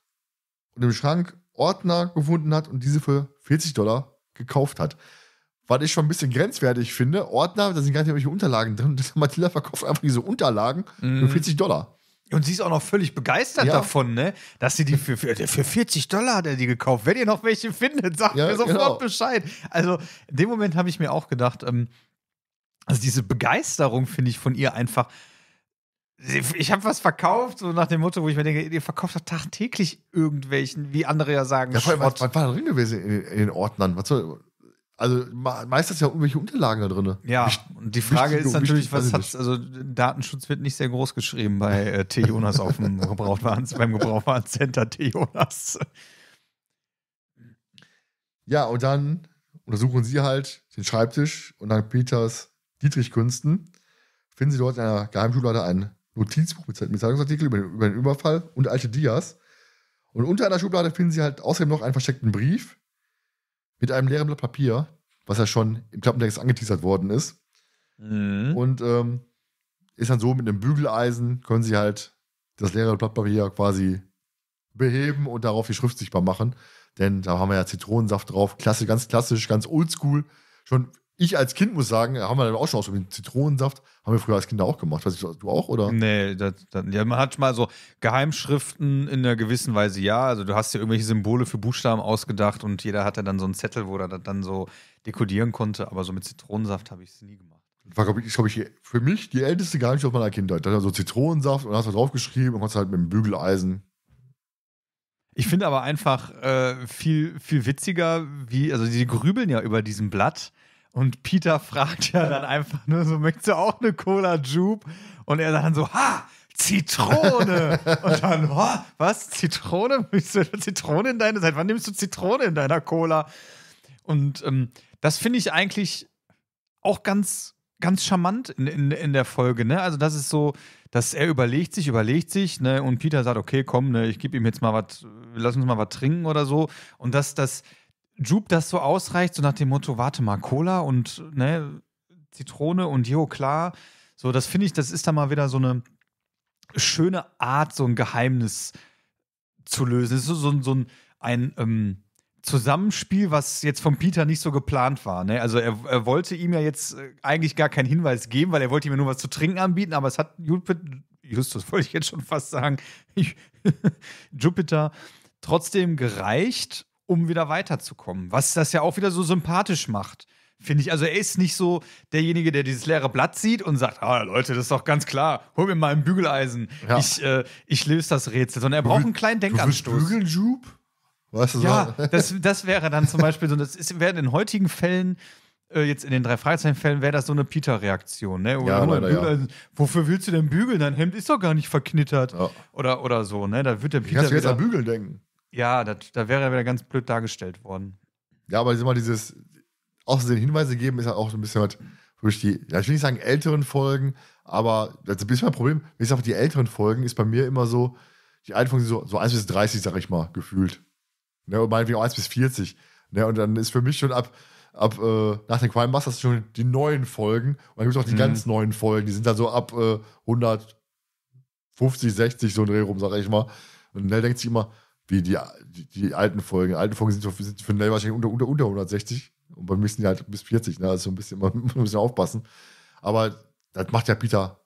[SPEAKER 1] und im Schrank Ordner gefunden hat und diese für 40 Dollar gekauft hat. Was ich schon ein bisschen grenzwertig finde, Ordner, da sind gar nicht irgendwelche Unterlagen drin. Und [laughs] Matilda verkauft einfach diese Unterlagen mm. für 40 mhm. Dollar. Und sie ist auch noch völlig
[SPEAKER 2] begeistert ja. davon, ne? Dass sie die für, für, für 40 Dollar hat er die gekauft. Wenn ihr noch welche findet, sagt ja, mir sofort genau. Bescheid. Also, in dem Moment habe ich mir auch gedacht, ähm, also diese Begeisterung finde ich von ihr einfach. Ich habe was verkauft, so nach dem Motto, wo ich mir denke, ihr verkauft doch tagtäglich irgendwelchen, wie andere ja sagen. Ja, was,
[SPEAKER 1] was war da drin gewesen in, in den Ordnern? Was soll, also meistens ja irgendwelche Unterlagen da drin. Ja, und die Frage wichtig, ist natürlich, was hat
[SPEAKER 2] also Datenschutz wird nicht sehr groß geschrieben bei äh, T. Jonas auf dem [laughs]
[SPEAKER 1] Gebrauchtwarenz, beim Gebrauchtwarencenter T. Jonas. Ja, und dann untersuchen sie halt den Schreibtisch und dann Peters Dietrich Künsten, finden Sie dort in einer Geheimschublade ein Notizbuch mit Zeitungsartikel über, über den Überfall und alte Dias. Und unter einer Schublade finden Sie halt außerdem noch einen versteckten Brief mit einem leeren Blatt Papier, was ja schon im Klappentext angeteasert worden ist. Mhm. Und ähm, ist dann so, mit einem Bügeleisen können Sie halt das leere Blatt Papier quasi beheben und darauf die Schrift sichtbar machen. Denn da haben wir ja Zitronensaft drauf, Klasse, ganz klassisch, ganz oldschool. Schon ich als Kind muss sagen, haben wir dann auch schon aus mit Zitronensaft, haben wir früher als Kinder auch gemacht. Weiß du auch, oder?
[SPEAKER 2] Nee, das, das, ja, man hat mal so Geheimschriften in einer gewissen Weise, ja. Also du hast dir irgendwelche Symbole für Buchstaben ausgedacht und jeder
[SPEAKER 1] hatte dann so einen Zettel, wo er
[SPEAKER 2] das dann so dekodieren konnte, aber so mit Zitronensaft habe ich es nie gemacht.
[SPEAKER 1] Das war, glaube ich, ich, für mich die älteste Geheimschrift meiner Kindheit. Da hat so Zitronensaft und hast da draufgeschrieben und konntest halt mit dem Bügeleisen
[SPEAKER 2] ich finde aber einfach äh, viel, viel witziger, wie, also die grübeln ja über diesem Blatt und Peter fragt ja dann einfach nur so, möchtest du auch eine Cola Jupe? Und er sagt dann so, ha, Zitrone. und dann, oh, was, Zitrone? Zitrone in deine, seit wann nimmst du Zitrone in deiner Cola? Und ähm, das finde ich eigentlich auch ganz, ganz charmant in, in, in der Folge. Ne? Also, das ist so, dass er überlegt sich, überlegt sich, ne? und Peter sagt, okay, komm, ne, ich gebe ihm jetzt mal was, lass uns mal was trinken oder so. Und dass das Jup das so ausreicht, so nach dem Motto, warte mal, Cola und ne, Zitrone und Jo, klar. So, das finde ich, das ist da mal wieder so eine schöne Art, so ein Geheimnis zu lösen. Es ist so, so, so ein, ein ähm, Zusammenspiel, was jetzt von Peter nicht so geplant war. Ne? Also er, er, wollte ihm ja jetzt äh, eigentlich gar keinen Hinweis geben, weil er wollte ihm ja nur was zu trinken anbieten, aber es hat Jupiter, Justus wollte ich jetzt schon fast sagen, [laughs] Jupiter trotzdem gereicht um wieder weiterzukommen. Was das ja auch wieder so sympathisch macht. Finde ich, also er ist nicht so derjenige, der dieses leere Blatt sieht und sagt, ah Leute, das ist doch ganz klar, hol mir mal ein Bügeleisen, ja. ich, äh, ich löse das Rätsel. Sondern er braucht einen kleinen Denkanstoß. Du
[SPEAKER 1] willst Weißt du ja, so? das,
[SPEAKER 2] das wäre dann zum Beispiel so, das ist, wäre in heutigen Fällen äh, jetzt in den drei Freizeitfällen wäre das so eine Peter-Reaktion, ne? Oder ja, leider, Bügel, ja. Wofür willst du denn bügeln? Dein Hemd ist doch gar nicht verknittert. Ja. Oder, oder
[SPEAKER 1] so, ne? Da wird der Peter. Kannst du jetzt an Bügeln denken? Ja, da wäre er wieder ganz blöd dargestellt worden. Ja, aber ich sag mal, dieses Außerdem Hinweise geben ist halt auch so ein bisschen was durch die, ja, ich will nicht sagen älteren Folgen, aber das ist ein bisschen mein Problem. Wenn ich sage, die älteren Folgen ist bei mir immer so, die alten Folgen sind so, so 1 bis 30, sag ich mal, gefühlt. Ne, und meinetwegen auch 1 bis 40. Ne, und dann ist für mich schon ab, ab äh, nach den Crime Masters schon die neuen Folgen. Und dann gibt es auch die mhm. ganz neuen Folgen, die sind dann so ab äh, 150, 60 so ein Dreh rum, sag ich mal. Und der denkt sich immer, wie die, die, die, alten Folgen. Alten Folgen sind, sind für Nell wahrscheinlich unter, unter, unter 160 und bei mir sind die halt bis 40, ne? also ein bisschen, [laughs] man muss ein bisschen aufpassen. Aber das macht ja Peter,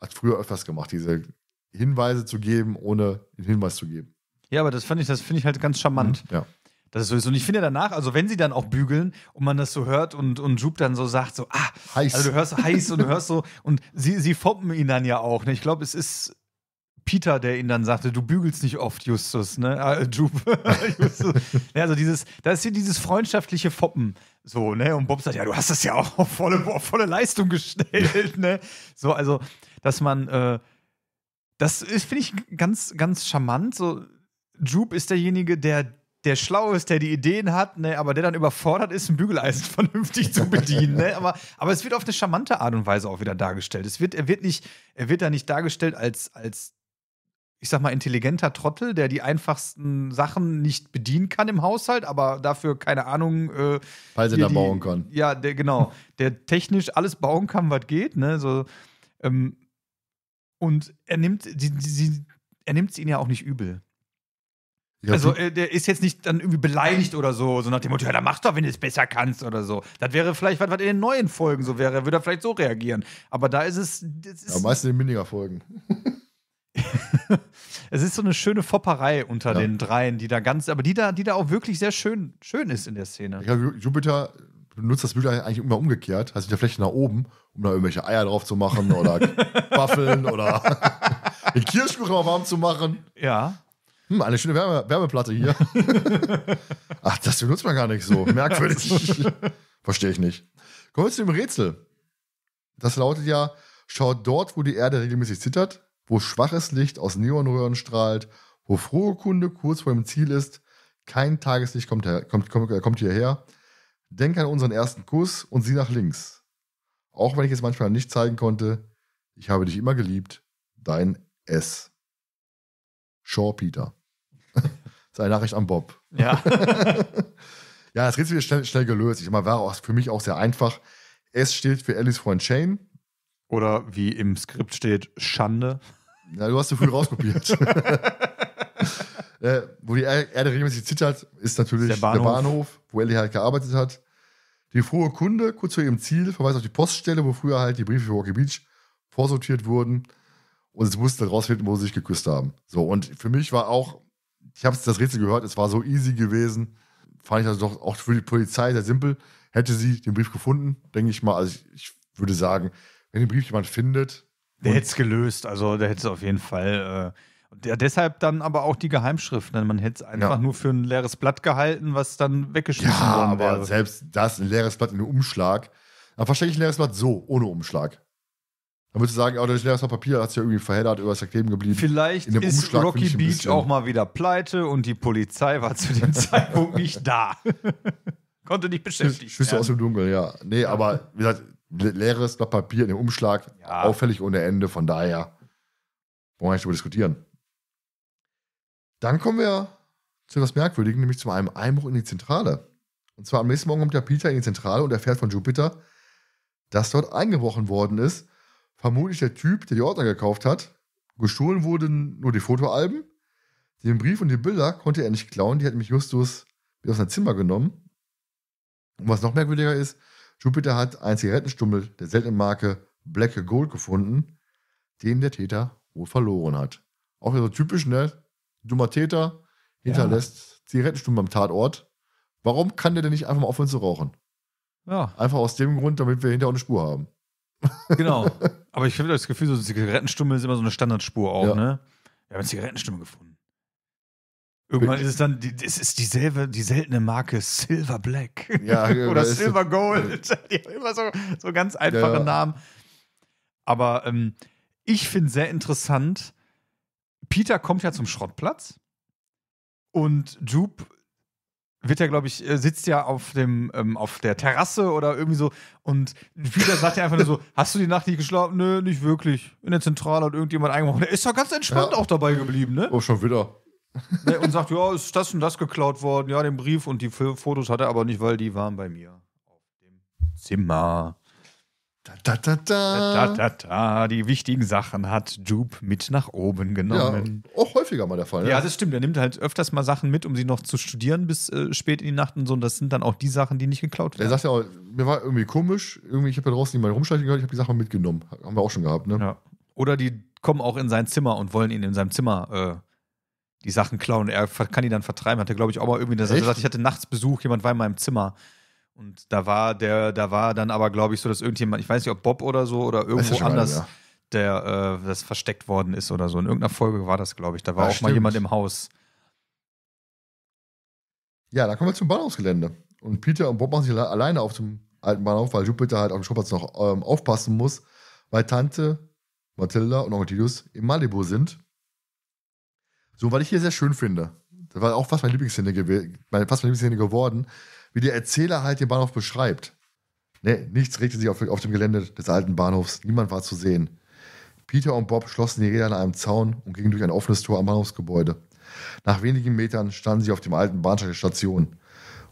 [SPEAKER 1] hat früher öfters gemacht, diese Hinweise zu geben, ohne den Hinweis zu geben.
[SPEAKER 2] Ja, aber das finde ich, das ich halt ganz charmant.
[SPEAKER 1] Mhm, ja. Das ist sowieso. Und ich finde danach,
[SPEAKER 2] also wenn sie dann auch bügeln und man das so hört und, und Jupe dann so sagt, so, ah, heiß. Also du hörst heiß und du hörst so, und sie, sie foppen ihn dann ja auch. Ne? Ich glaube, es ist, Peter, der ihn dann sagte, du bügelst nicht oft, Justus, ne? Ah, äh, [laughs] Justus. ja, also dieses, da ist hier dieses freundschaftliche Foppen. So, ne? Und Bob sagt, ja, du hast das ja auch auf volle, auf volle Leistung gestellt, ne? So, also, dass man, äh, das finde ich ganz, ganz charmant. So, Jupe ist derjenige, der der schlau ist, der die Ideen hat, ne, aber der dann überfordert ist, ein Bügeleisen [laughs] vernünftig zu bedienen. Ne? Aber, aber es wird auf eine charmante Art und Weise auch wieder dargestellt. Es wird, er wird nicht, er wird da nicht dargestellt als, als ich sag mal, intelligenter Trottel, der die einfachsten Sachen nicht bedienen kann im Haushalt, aber dafür, keine Ahnung, äh, Weil sie da die, bauen kann. Ja, der, genau, der technisch alles bauen kann, was geht, ne? So, ähm, und er nimmt, die, die, er nimmt es ihnen ja auch nicht übel. Glaub, also äh, der ist jetzt nicht dann irgendwie beleidigt oder so, so nach dem Motto, ja, dann mach doch, wenn du es besser kannst oder so. Das wäre vielleicht was, was in den neuen Folgen so wäre, würde er vielleicht so reagieren. Aber da ist es. ist, aber meistens in
[SPEAKER 1] den Mindiger Folgen. [laughs]
[SPEAKER 2] [laughs] es ist so eine schöne Fopperei unter ja. den dreien, die da ganz, aber die da, die da auch wirklich sehr schön, schön ist in der Szene.
[SPEAKER 1] Ja, Jupiter benutzt das Bild eigentlich immer umgekehrt, also der Fläche nach oben, um da irgendwelche Eier drauf zu machen oder [laughs] Waffeln oder [laughs] den Kirschkuchen mal warm zu machen. Ja. Hm, eine schöne Wärme, Wärmeplatte hier. Ach, das benutzt man gar nicht so. Merkwürdig. Verstehe ich nicht. Kommen wir zu dem Rätsel. Das lautet ja, schaut dort, wo die Erde regelmäßig zittert, wo schwaches Licht aus Neonröhren strahlt, wo frohe Kunde kurz vor dem Ziel ist, kein Tageslicht kommt, her, kommt, kommt, äh, kommt hierher. Denk an unseren ersten Kuss und sieh nach links. Auch wenn ich es manchmal nicht zeigen konnte, ich habe dich immer geliebt, dein S. Shaw Peter. [laughs] Seine Nachricht an Bob. Ja. [laughs] ja, das Rätsel wird schnell, schnell gelöst. Ich meine, war auch für mich auch sehr einfach. S steht für Alice Freund Shane. Oder wie im Skript steht, Schande. Ja, du hast zu früh rauskopiert. [laughs] äh, wo die Erde regelmäßig zittert, ist natürlich der Bahnhof. der Bahnhof, wo Ellie halt gearbeitet hat. Die frohe Kunde, kurz vor ihrem Ziel, verweist auf die Poststelle, wo früher halt die Briefe für Rocky Beach vorsortiert wurden. Und es musste rausfinden, wo sie sich geküsst haben. So, und für mich war auch, ich habe das Rätsel gehört, es war so easy gewesen. Fand ich also doch auch für die Polizei sehr simpel. Hätte sie den Brief gefunden, denke ich mal. Also ich, ich würde sagen, wenn den Brief jemand findet, der hätte es gelöst, also der hätte es auf jeden Fall. Äh, der,
[SPEAKER 2] deshalb dann aber auch die Geheimschrift. Ne? Man hätte es einfach ja. nur für ein leeres Blatt gehalten, was dann weggeschmissen
[SPEAKER 1] ja, worden wäre. aber selbst das, ein leeres Blatt in einem Umschlag. Dann verstecke ich ein leeres Blatt so, ohne Umschlag. Dann würdest du sagen, oh, das leeres Papier hat es ja irgendwie verheddert oder ist ja kleben geblieben. Vielleicht ist Umschlag Rocky Beach auch mal wieder pleite und die Polizei war zu dem [laughs] Zeitpunkt nicht da. [laughs] Konnte nicht beschäftigt Schüsse aus dem Dunkeln, ja. Nee, aber wie gesagt, leeres Blatt Papier in dem Umschlag, ja. auffällig ohne Ende, von daher wollen wir nicht darüber diskutieren. Dann kommen wir zu etwas Merkwürdigem, nämlich zu einem Einbruch in die Zentrale. Und zwar am nächsten Morgen kommt der Peter in die Zentrale und erfährt von Jupiter, dass dort eingebrochen worden ist. Vermutlich der Typ, der die Ordner gekauft hat. Gestohlen wurden nur die Fotoalben. Den Brief und die Bilder konnte er nicht klauen, die hat nämlich Justus wieder aus seinem Zimmer genommen. Und was noch merkwürdiger ist, Jupiter hat einen Zigarettenstummel der seltenen Marke Black Gold gefunden, den der Täter wohl verloren hat. Auch so typisch, ne? Dummer Täter hinterlässt ja. Zigarettenstummel am Tatort. Warum kann der denn nicht einfach mal aufhören zu rauchen? Ja. Einfach aus dem Grund, damit wir hinterher eine Spur haben.
[SPEAKER 2] Genau. [laughs] Aber ich habe das Gefühl, so Zigarettenstummel ist immer so eine Standardspur auch, ja. ne? Wir haben eine Zigarettenstummel gefunden. Irgendwann ist es dann, es ist dieselbe, die seltene Marke Silver Black ja, [laughs] oder Silver Gold. [laughs] Die haben Immer so, so ganz einfache ja. Namen. Aber ähm, ich finde sehr interessant, Peter kommt ja zum Schrottplatz und Jupe wird ja, glaube ich, äh, sitzt ja auf dem, ähm, auf der Terrasse oder irgendwie so und Peter sagt ja einfach nur so, [laughs] hast du die Nacht nicht geschlafen? Nö, nicht wirklich. In der Zentrale hat irgendjemand eingeworfen. Der ist ja ganz entspannt ja. auch
[SPEAKER 1] dabei geblieben, ne? Oh, schon wieder.
[SPEAKER 2] Nee, und sagt, ja, ist das und das geklaut worden? Ja, den Brief und die Fotos hat er aber nicht, weil die waren bei mir auf dem Zimmer. Da, da, da, da. Da, da, da, Die wichtigen Sachen hat Jupe mit nach oben genommen. Ja, auch häufiger mal der Fall. Ja, ja. das stimmt. Er nimmt halt öfters mal Sachen mit, um sie noch zu studieren bis äh, spät in die Nacht und so. Und das sind
[SPEAKER 1] dann auch die Sachen, die nicht geklaut werden. Er sagt ja auch, mir war irgendwie komisch. Irgendwie, ich habe ja draußen nicht mal rumschleichen gehört. Ich habe die Sachen mitgenommen. Haben wir auch schon gehabt, ne? Ja. Oder die kommen
[SPEAKER 2] auch in sein Zimmer und wollen ihn in seinem
[SPEAKER 1] Zimmer äh,
[SPEAKER 2] die Sachen klauen. Er kann die dann vertreiben. Hat er, glaube ich, auch mal irgendwie das gesagt, ich hatte nachts Besuch, jemand war in meinem Zimmer. Und da war der, da war dann aber, glaube ich, so, dass irgendjemand, ich weiß nicht, ob Bob oder so oder irgendwo anders, mal, ja. der äh, das versteckt worden ist oder so. In irgendeiner Folge war das, glaube ich. Da war ja, auch stimmt. mal jemand im
[SPEAKER 1] Haus. Ja, da kommen wir zum Bahnhofsgelände. Und Peter und Bob machen sich alleine auf dem alten Bahnhof, weil Jupiter halt auf dem Schuppertz noch ähm, aufpassen muss, weil Tante, Mathilda und Onkel Titus in Malibu sind so, weil ich hier sehr schön finde. Das war auch fast meine Lieblingsszene, meine, fast meine Lieblingsszene geworden, wie der Erzähler halt den Bahnhof beschreibt. Nee, nichts regte sich auf, auf dem Gelände des alten Bahnhofs, niemand war zu sehen. Peter und Bob schlossen die Räder an einem Zaun und gingen durch ein offenes Tor am Bahnhofsgebäude. Nach wenigen Metern standen sie auf dem alten Bahnsteig der Station.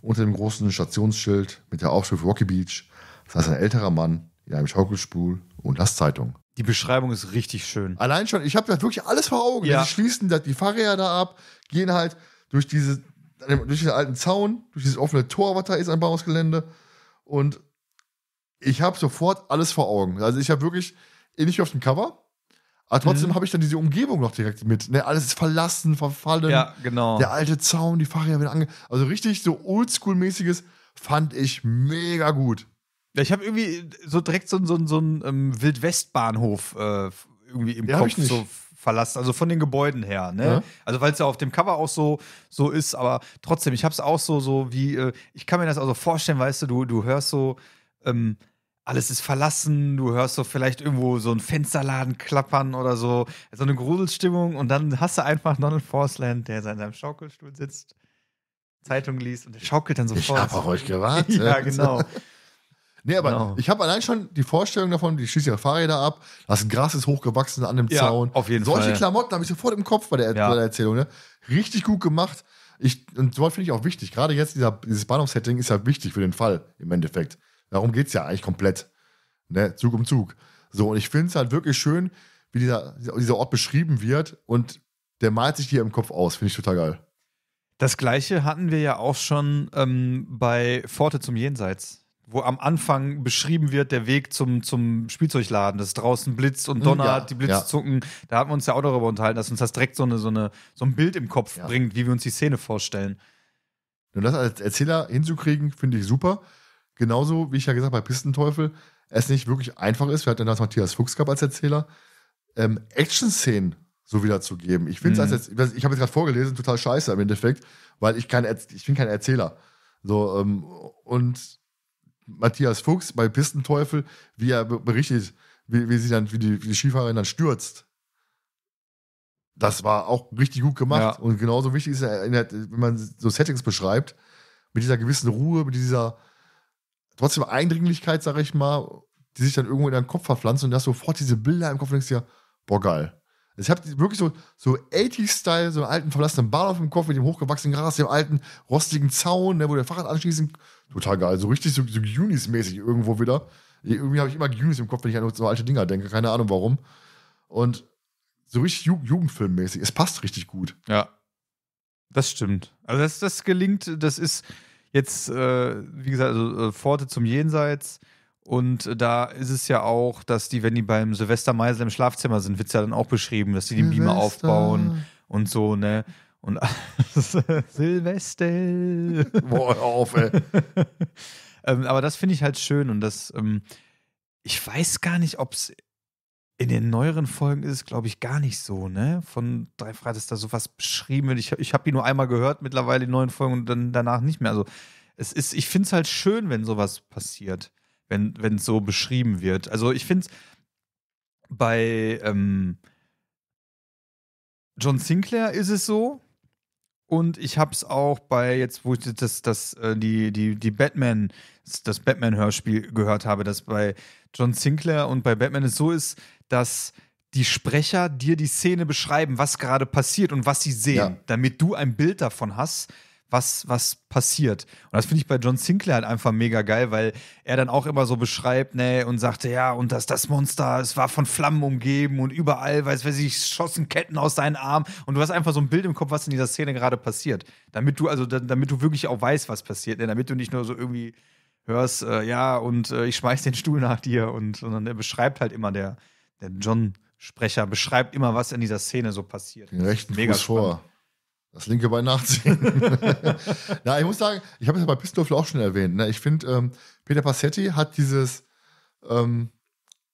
[SPEAKER 1] Unter dem großen Stationsschild mit der Aufschrift Rocky Beach saß ein älterer Mann in einem Schaukelspul und las Zeitung. Die Beschreibung ist richtig schön. Allein schon, ich habe da wirklich alles vor Augen. Ja. Die schließen das, die Fahrräder ab, gehen halt durch, diese, durch diesen alten Zaun, durch dieses offene Tor, was da ist, ein Bauhausgelände. Und ich habe sofort alles vor Augen. Also ich habe wirklich, ähnlich eh, wie auf dem Cover, aber trotzdem mhm. habe ich dann diese Umgebung noch direkt mit. Ne, alles ist verlassen, verfallen. Ja, genau. Der alte Zaun, die Fahrräder wieder ange... Also richtig so oldschool-mäßiges fand ich mega gut ich habe irgendwie so direkt so, so, so einen ähm,
[SPEAKER 2] Wildwestbahnhof äh, irgendwie im ja, Kopf so verlassen, also von den Gebäuden her. Ne? Ja. Also weil es ja auf dem Cover auch so, so ist, aber trotzdem, ich habe es auch so, so wie, äh, ich kann mir das also vorstellen, weißt du, du, du hörst so, ähm, alles ist verlassen, du hörst so vielleicht irgendwo so ein Fensterladen klappern oder so, so eine Gruselstimmung und dann hast du einfach Donald Forsland, der in seinem Schaukelstuhl sitzt, Zeitung liest und der schaukelt dann sofort. Ich habe auf euch gewartet. [laughs] ja, genau. [laughs]
[SPEAKER 1] Nee, aber genau. ich habe allein schon die Vorstellung davon, die schießt ihre Fahrräder ab, das Gras ist hochgewachsen an dem ja, Zaun. Auf jeden Solche Fall. Solche Klamotten habe ich sofort im Kopf bei der, ja. bei der Erzählung. Ne? Richtig gut gemacht. Ich, und sowas finde ich auch wichtig. Gerade jetzt, dieser, dieses Bahnhofssetting ist ja halt wichtig für den Fall im Endeffekt. Darum geht es ja eigentlich komplett. Ne? Zug um Zug. So, und ich finde es halt wirklich schön, wie dieser, dieser Ort beschrieben wird und der malt sich hier im Kopf aus. Finde ich total geil. Das gleiche hatten wir ja auch schon ähm,
[SPEAKER 2] bei Pforte zum Jenseits wo am Anfang beschrieben wird, der Weg zum, zum Spielzeugladen, dass draußen blitzt und hm, donnert, ja, die Blitze ja. zucken. Da haben wir uns ja auch darüber unterhalten, dass uns das direkt so, eine, so, eine,
[SPEAKER 1] so ein Bild im Kopf ja. bringt, wie wir uns die Szene vorstellen. Und das als Erzähler hinzukriegen, finde ich super. Genauso, wie ich ja gesagt habe, bei Pistenteufel, es nicht wirklich einfach ist. Wir hatten das Matthias Fuchs gehabt als Erzähler. Ähm, Action-Szenen so wiederzugeben. Ich finde es mhm. als, jetzt, ich habe jetzt gerade vorgelesen, total scheiße im Endeffekt, weil ich kein, ich bin kein Erzähler. So, ähm, und Matthias Fuchs bei Pistenteufel, wie er berichtet, wie, wie sie dann, wie die, wie die Skifahrerin dann stürzt. Das war auch richtig gut gemacht. Ja. Und genauso wichtig ist, wenn man so Settings beschreibt, mit dieser gewissen Ruhe, mit dieser trotzdem Eindringlichkeit, sag ich mal, die sich dann irgendwo in deinen Kopf verpflanzt und du hast sofort diese Bilder im Kopf und denkst dir, boah, geil. Ich habe wirklich so, so 80-Style, so einen alten verlassenen Bahnhof im Kopf mit dem hochgewachsenen Gras, dem alten rostigen Zaun, ne, wo der Fahrrad anschließen Total geil. So also richtig so, so Unis-mäßig irgendwo wieder. Irgendwie habe ich immer Unis im Kopf, wenn ich an so alte Dinger denke. Keine Ahnung warum. Und so richtig Ju Jugendfilmmäßig. Es passt richtig gut. Ja. Das stimmt.
[SPEAKER 2] Also das, das gelingt, das ist jetzt, äh, wie gesagt, also, äh, Pforte zum Jenseits. Und da ist es ja auch, dass die, wenn die beim Silvester Meisel im Schlafzimmer sind, wird es ja dann auch beschrieben, dass die den Beamer aufbauen und so, ne? Und [laughs] Silvester. Boah, hör auf, ey. [laughs] ähm, aber das finde ich halt schön und das, ähm, ich weiß gar nicht, ob es in den neueren Folgen ist, glaube ich, gar nicht so, ne? Von Drei Freitags da sowas beschrieben wird. Ich, ich habe die nur einmal gehört, mittlerweile die neuen Folgen und dann danach nicht mehr. Also, es ist, ich finde es halt schön, wenn sowas passiert, wenn es so beschrieben wird. Also, ich finde es bei ähm, John Sinclair ist es so, und ich habe es auch bei jetzt, wo ich das, das, äh, die, die, die Batman, das Batman-Hörspiel gehört habe, dass bei John Sinclair und bei Batman es so ist, dass die Sprecher dir die Szene beschreiben, was gerade passiert und was sie sehen, ja. damit du ein Bild davon hast, was, was passiert. Und das finde ich bei John Sinclair halt einfach mega geil, weil er dann auch immer so beschreibt, ne, und sagte, ja, und das, das Monster, es war von Flammen umgeben und überall, weiß wer sich schossen Ketten aus seinen Armen. Und du hast einfach so ein Bild im Kopf, was in dieser Szene gerade passiert. Damit du, also damit du wirklich auch weißt, was passiert, ne? damit du nicht nur so irgendwie hörst, äh, ja, und äh, ich schmeiß den Stuhl nach dir und, sondern er beschreibt halt immer der, der John. Sprecher beschreibt immer, was in dieser Szene so passiert. Den rechten Mega Fuß vor.
[SPEAKER 1] Das linke Bein nachziehen. [laughs] Na, ich muss sagen, ich habe es ja bei Pistolfl auch schon erwähnt. Ne? Ich finde, ähm, Peter Passetti hat dieses, ähm,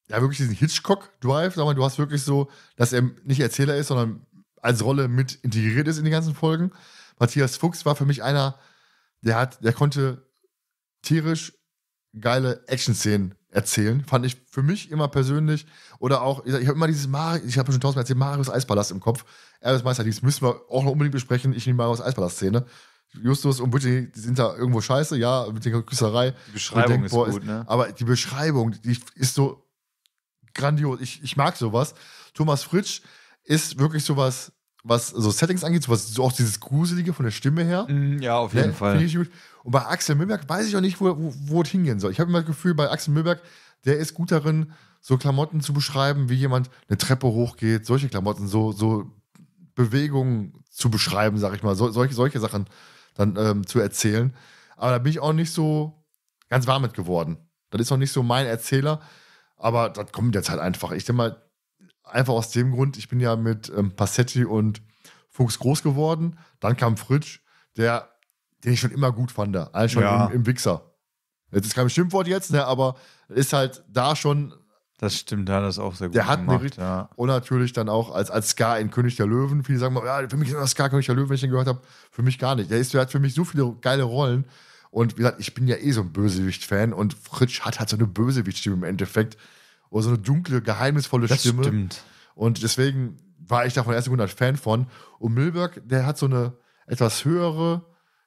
[SPEAKER 1] ja, wirklich diesen Hitchcock-Drive. Sag mal, du hast wirklich so, dass er nicht Erzähler ist, sondern als Rolle mit integriert ist in die ganzen Folgen. Matthias Fuchs war für mich einer, der hat, der konnte tierisch geile Action-Szenen erzählen. Fand ich für mich immer persönlich. Oder auch, ich, habe immer dieses Mar ich habe schon tausendmal erzählt, Marius Eispalast im Kopf. Erbes Meister, dies halt, müssen wir auch noch unbedingt besprechen. Ich nehme Marius Eispalast-Szene. Justus und Butchie, sind da irgendwo scheiße, ja, mit der Küsserei. Die Beschreibung denke, ist boah, gut, ne? aber die Beschreibung, die ist so grandios. Ich, ich mag sowas. Thomas Fritsch ist wirklich sowas, was so Settings angeht, sowas, so auch dieses Gruselige von der Stimme her. Mm, ja, auf ne? jeden ne? Fall. Finde ich gut. Und bei Axel Müllberg weiß ich auch nicht, wo, wo, wo es hingehen soll. Ich habe immer das Gefühl, bei Axel Müllberg, der ist gut darin, so Klamotten zu beschreiben, wie jemand eine Treppe hochgeht, solche Klamotten, so, so Bewegungen zu beschreiben, sag ich mal, so, solche, solche Sachen dann ähm, zu erzählen. Aber da bin ich auch nicht so ganz warm mit geworden. Das ist auch nicht so mein Erzähler, aber das kommt jetzt halt einfach. Ich denke mal, einfach aus dem Grund, ich bin ja mit ähm, Passetti und Fuchs groß geworden. Dann kam Fritsch, der den ich schon immer gut fand. Also schon ja. im, im Wichser. Das ist kein Schimpfwort jetzt, ne, aber ist halt da schon. Das stimmt, da hat das auch sehr gut der hat gemacht. ja. Und natürlich dann auch als, als Ska in König der Löwen. Viele sagen mal, ja, für mich ist das Ska König der Löwen, wenn ich den gehört habe. Für mich gar nicht. Der, ist, der hat für mich so viele geile Rollen. Und wie gesagt, ich bin ja eh so ein Bösewicht-Fan und Fritsch hat halt so eine Bösewicht-Stimme im Endeffekt. Oder so eine dunkle, geheimnisvolle das Stimme. Stimmt. Und deswegen war ich da von der ersten Sekunde ein Fan von. Und Milberg, der hat so eine etwas höhere,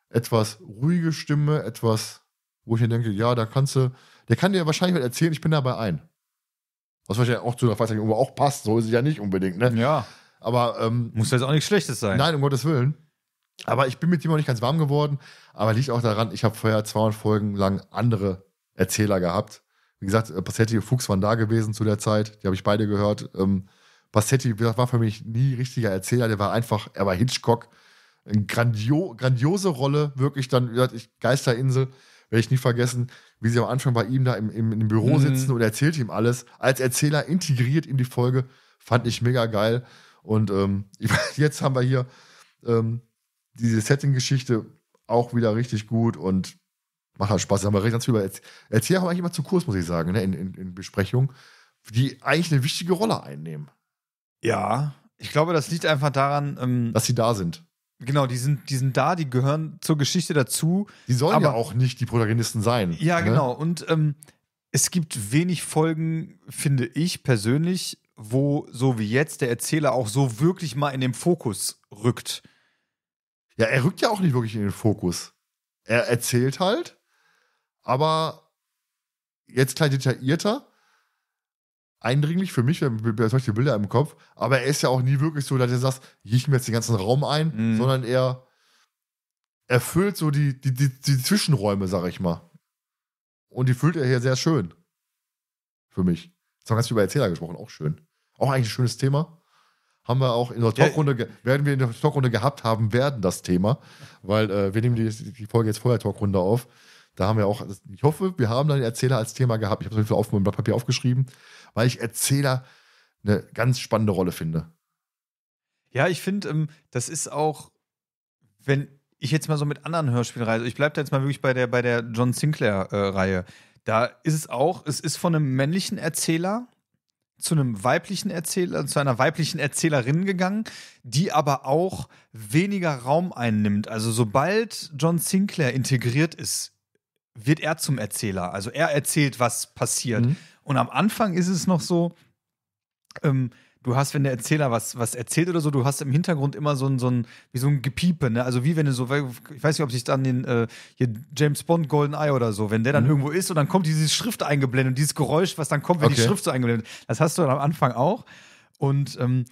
[SPEAKER 1] etwas ruhige Stimme, etwas, wo ich mir denke, ja, da kannst du, der kann dir wahrscheinlich erzählen, ich bin dabei ein. Was wahrscheinlich auch zu der Freizeit auch passt, so ist es ja nicht unbedingt, ne? Ja. Aber. Ähm, Muss jetzt auch nichts Schlechtes sein. Nein, um Gottes Willen. Aber ich bin mit ihm auch nicht ganz warm geworden, aber liegt auch daran, ich habe vorher 200 Folgen lang andere Erzähler gehabt. Wie gesagt, äh, Passetti und Fuchs waren da gewesen zu der Zeit, die habe ich beide gehört. Ähm, Bassetti war für mich nie richtiger Erzähler, der war einfach, er war Hitchcock, grandio grandiose Rolle, wirklich dann, wie ich, Geisterinsel, werde ich nie vergessen, wie sie am Anfang bei ihm da im, im, im Büro mhm. sitzen und erzählt ihm alles. Als Erzähler integriert in die Folge, fand ich mega geil. Und ähm, [laughs] jetzt haben wir hier ähm, diese Setting-Geschichte auch wieder richtig gut und macht halt Spaß. Da haben wir recht ganz viel über Erzähler haben eigentlich immer zu kurz, muss ich sagen, ne? in, in, in Besprechungen, die eigentlich eine wichtige Rolle einnehmen. Ja, ich glaube, das liegt einfach daran, ähm, dass sie
[SPEAKER 2] da sind. Genau, die sind, die sind da, die gehören zur Geschichte dazu. Die sollen aber, ja auch nicht die Protagonisten sein. Ja, ne? genau. Und ähm, es gibt wenig Folgen, finde ich persönlich, wo so wie jetzt der Erzähler auch so wirklich mal in den Fokus rückt.
[SPEAKER 1] Ja, er rückt ja auch nicht wirklich in den Fokus. Er erzählt halt, aber jetzt gleich detaillierter eindringlich für mich, solche Bilder im Kopf, aber er ist ja auch nie wirklich so, dass er sagt, ich mir jetzt den ganzen Raum ein, mhm. sondern er erfüllt so die, die, die, die Zwischenräume, sag ich mal. Und die füllt er hier sehr schön. Für mich. Jetzt haben wir ganz über Erzähler gesprochen, auch schön. Auch eigentlich ein schönes Thema. Haben wir auch in der Talkrunde, werden wir in der Talkrunde gehabt haben werden, das Thema. Weil äh, wir nehmen die, die Folge jetzt vorher Talkrunde auf. Da haben wir auch, ich hoffe, wir haben dann Erzähler als Thema gehabt. Ich habe es auf meinem Blatt Papier aufgeschrieben, weil ich Erzähler eine ganz spannende Rolle finde.
[SPEAKER 2] Ja, ich finde, ähm, das ist auch, wenn ich jetzt mal so mit anderen Hörspielen reise, ich bleibe da jetzt mal wirklich bei der, bei der John Sinclair-Reihe. da ist es auch, es ist von einem männlichen Erzähler zu einem weiblichen Erzähler, zu einer weiblichen Erzählerin gegangen, die aber auch weniger Raum einnimmt. Also sobald John Sinclair integriert ist wird er zum Erzähler. Also er erzählt, was passiert. Mhm. Und am Anfang ist es noch so, ähm, du hast, wenn der Erzähler was, was erzählt oder so, du hast im Hintergrund immer so ein, so ein wie so ein Gepiepe, ne? Also wie wenn du so, ich weiß nicht, ob sich dann den äh, hier James Bond Golden Eye oder so, wenn der dann mhm. irgendwo ist und dann kommt diese Schrift eingeblendet und dieses Geräusch, was dann kommt, wenn okay. die Schrift so eingeblendet Das hast du dann am Anfang auch. Und ähm,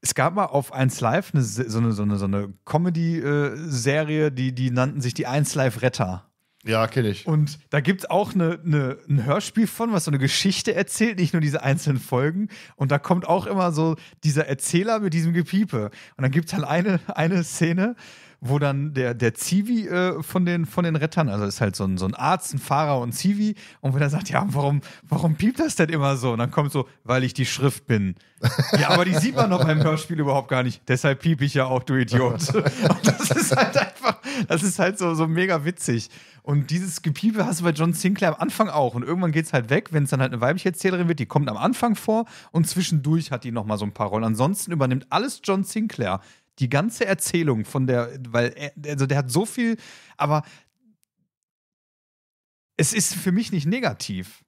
[SPEAKER 2] es gab mal auf 1 Live eine, so eine, so eine, so eine Comedy-Serie, äh, die, die nannten sich die 1 Live Retter. Ja, kenne ich. Und da gibt es auch ne, ne, ein Hörspiel von, was so eine Geschichte erzählt, nicht nur diese einzelnen Folgen. Und da kommt auch immer so dieser Erzähler mit diesem Gepiepe. Und dann gibt es halt eine, eine Szene, wo dann der, der Zivi äh, von, den, von den Rettern, also ist halt so ein, so ein Arzt, ein Fahrer und Zivi, und wo der sagt, ja, warum, warum piept das denn immer so? Und dann kommt so, weil ich die Schrift bin. ja, aber die sieht man noch beim Hörspiel überhaupt gar nicht. Deshalb piep ich ja auch, du Idiot. [laughs] und das ist halt einfach, das ist halt so, so mega witzig. Und dieses Gepiepe hast du bei John Sinclair am Anfang auch. Und irgendwann geht es halt weg, wenn es dann halt eine weibliche Erzählerin wird, die kommt am Anfang vor und zwischendurch hat die nochmal so ein paar Rollen. Ansonsten übernimmt alles John Sinclair. Die ganze Erzählung von der, weil, er, also der hat so viel, aber es ist für mich nicht negativ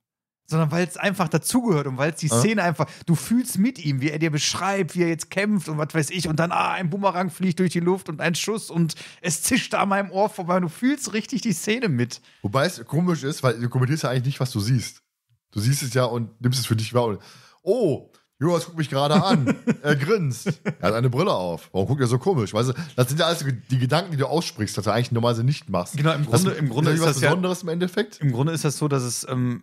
[SPEAKER 2] sondern weil es einfach dazugehört und weil es die Szene einfach, du fühlst mit ihm, wie er dir beschreibt, wie er jetzt kämpft und was weiß ich und dann, ah, ein Bumerang fliegt durch die
[SPEAKER 1] Luft und ein Schuss und es zischt an meinem Ohr vorbei und du fühlst richtig die Szene mit. Wobei es komisch ist, weil du kommentierst ja eigentlich nicht, was du siehst. Du siehst es ja und nimmst es für dich wahr. Und, oh, Joas guckt mich gerade an. [laughs] er grinst. Er hat eine Brille auf. Warum guckt er so komisch? Weißt du, das sind ja alles die Gedanken, die du aussprichst, dass du eigentlich normalerweise nicht machst. Genau, im Grunde, das, im Grunde ist, das was Besonderes ja, im
[SPEAKER 2] Endeffekt. Im Grunde ist das so, dass es. Ähm,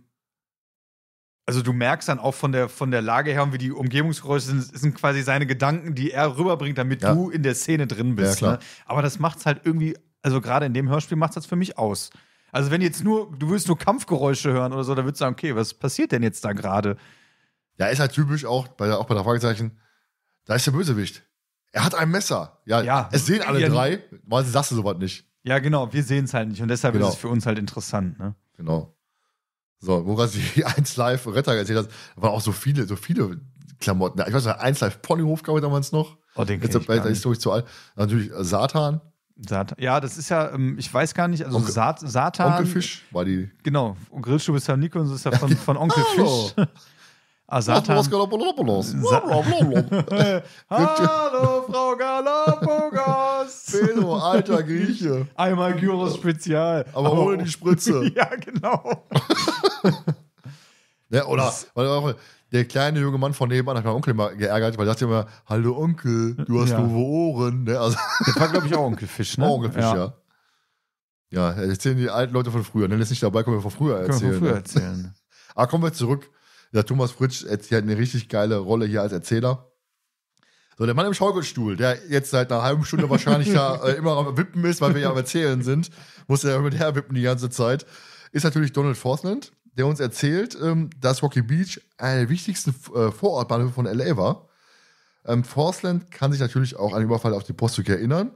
[SPEAKER 2] also du merkst dann auch von der, von der Lage her und wie die Umgebungsgeräusche sind, sind quasi seine Gedanken, die er rüberbringt, damit ja. du in der Szene drin bist. Ja, ne? Aber das macht es halt irgendwie, also gerade in dem Hörspiel macht's das für mich aus. Also wenn jetzt
[SPEAKER 1] nur, du willst nur Kampfgeräusche hören oder so, dann würdest du sagen, okay, was passiert denn jetzt da gerade? Ja, ist halt typisch auch bei, auch bei der Fragezeichen. Da ist der Bösewicht. Er hat ein Messer. Ja, ja es sehen alle ja, drei, weil sie sagst du sowas nicht. Ja, genau, wir sehen es halt nicht. Und deshalb genau. ist es für uns halt interessant. Ne? Genau. So, wo gerade die 1 [laughs] Live Retter erzählt hat, waren auch so viele, so viele Klamotten. Ich weiß nicht, 1 Live Ponyhof gab es damals noch. Oh, den Jetzt, ich da ist durch zu alt. Natürlich äh, Satan. Satan. Ja, das ist ja, ähm, ich weiß gar nicht, also Onkel, Sat Satan. Onkel Fisch
[SPEAKER 2] war die. Genau, Grillstube ist ja Nico und das ist ja von, von Onkel genau. Fisch.
[SPEAKER 1] [laughs] Asatan. Ach, Galapolopoulos. [laughs] Hallo, Frau Galapagos. [laughs] Pedro, alter Grieche. Einmal Gyros Spezial. Aber oh. ohne die Spritze. [laughs] ja, genau. ja, oder, oder, der kleine junge Mann von nebenan hat meinen Onkel immer geärgert, weil er dachte immer, hallo Onkel, du hast ja. doofe Ohren. Ne? Also der war, glaube ich, auch Onkelfisch, ne? Auch Onkel ja. ja. Ja, erzählen die alten Leute von früher. Dann ne, ist nicht dabei, können wir von früher ne? erzählen. Können wir von früher erzählen. Aber kommen wir zurück der Thomas Fritsch erzählt eine richtig geile Rolle hier als Erzähler. So, der Mann im Schaukelstuhl, der jetzt seit einer halben Stunde wahrscheinlich da [laughs] äh, immer am Wippen ist, weil wir ja am Erzählen sind, muss er ja mit herwippen die ganze Zeit, ist natürlich Donald Forsland, der uns erzählt, ähm, dass Rocky Beach einer der wichtigsten äh, Vorortbahnhöfe von LA war. Ähm, Forsland kann sich natürlich auch an den Überfall auf die Poststücke erinnern.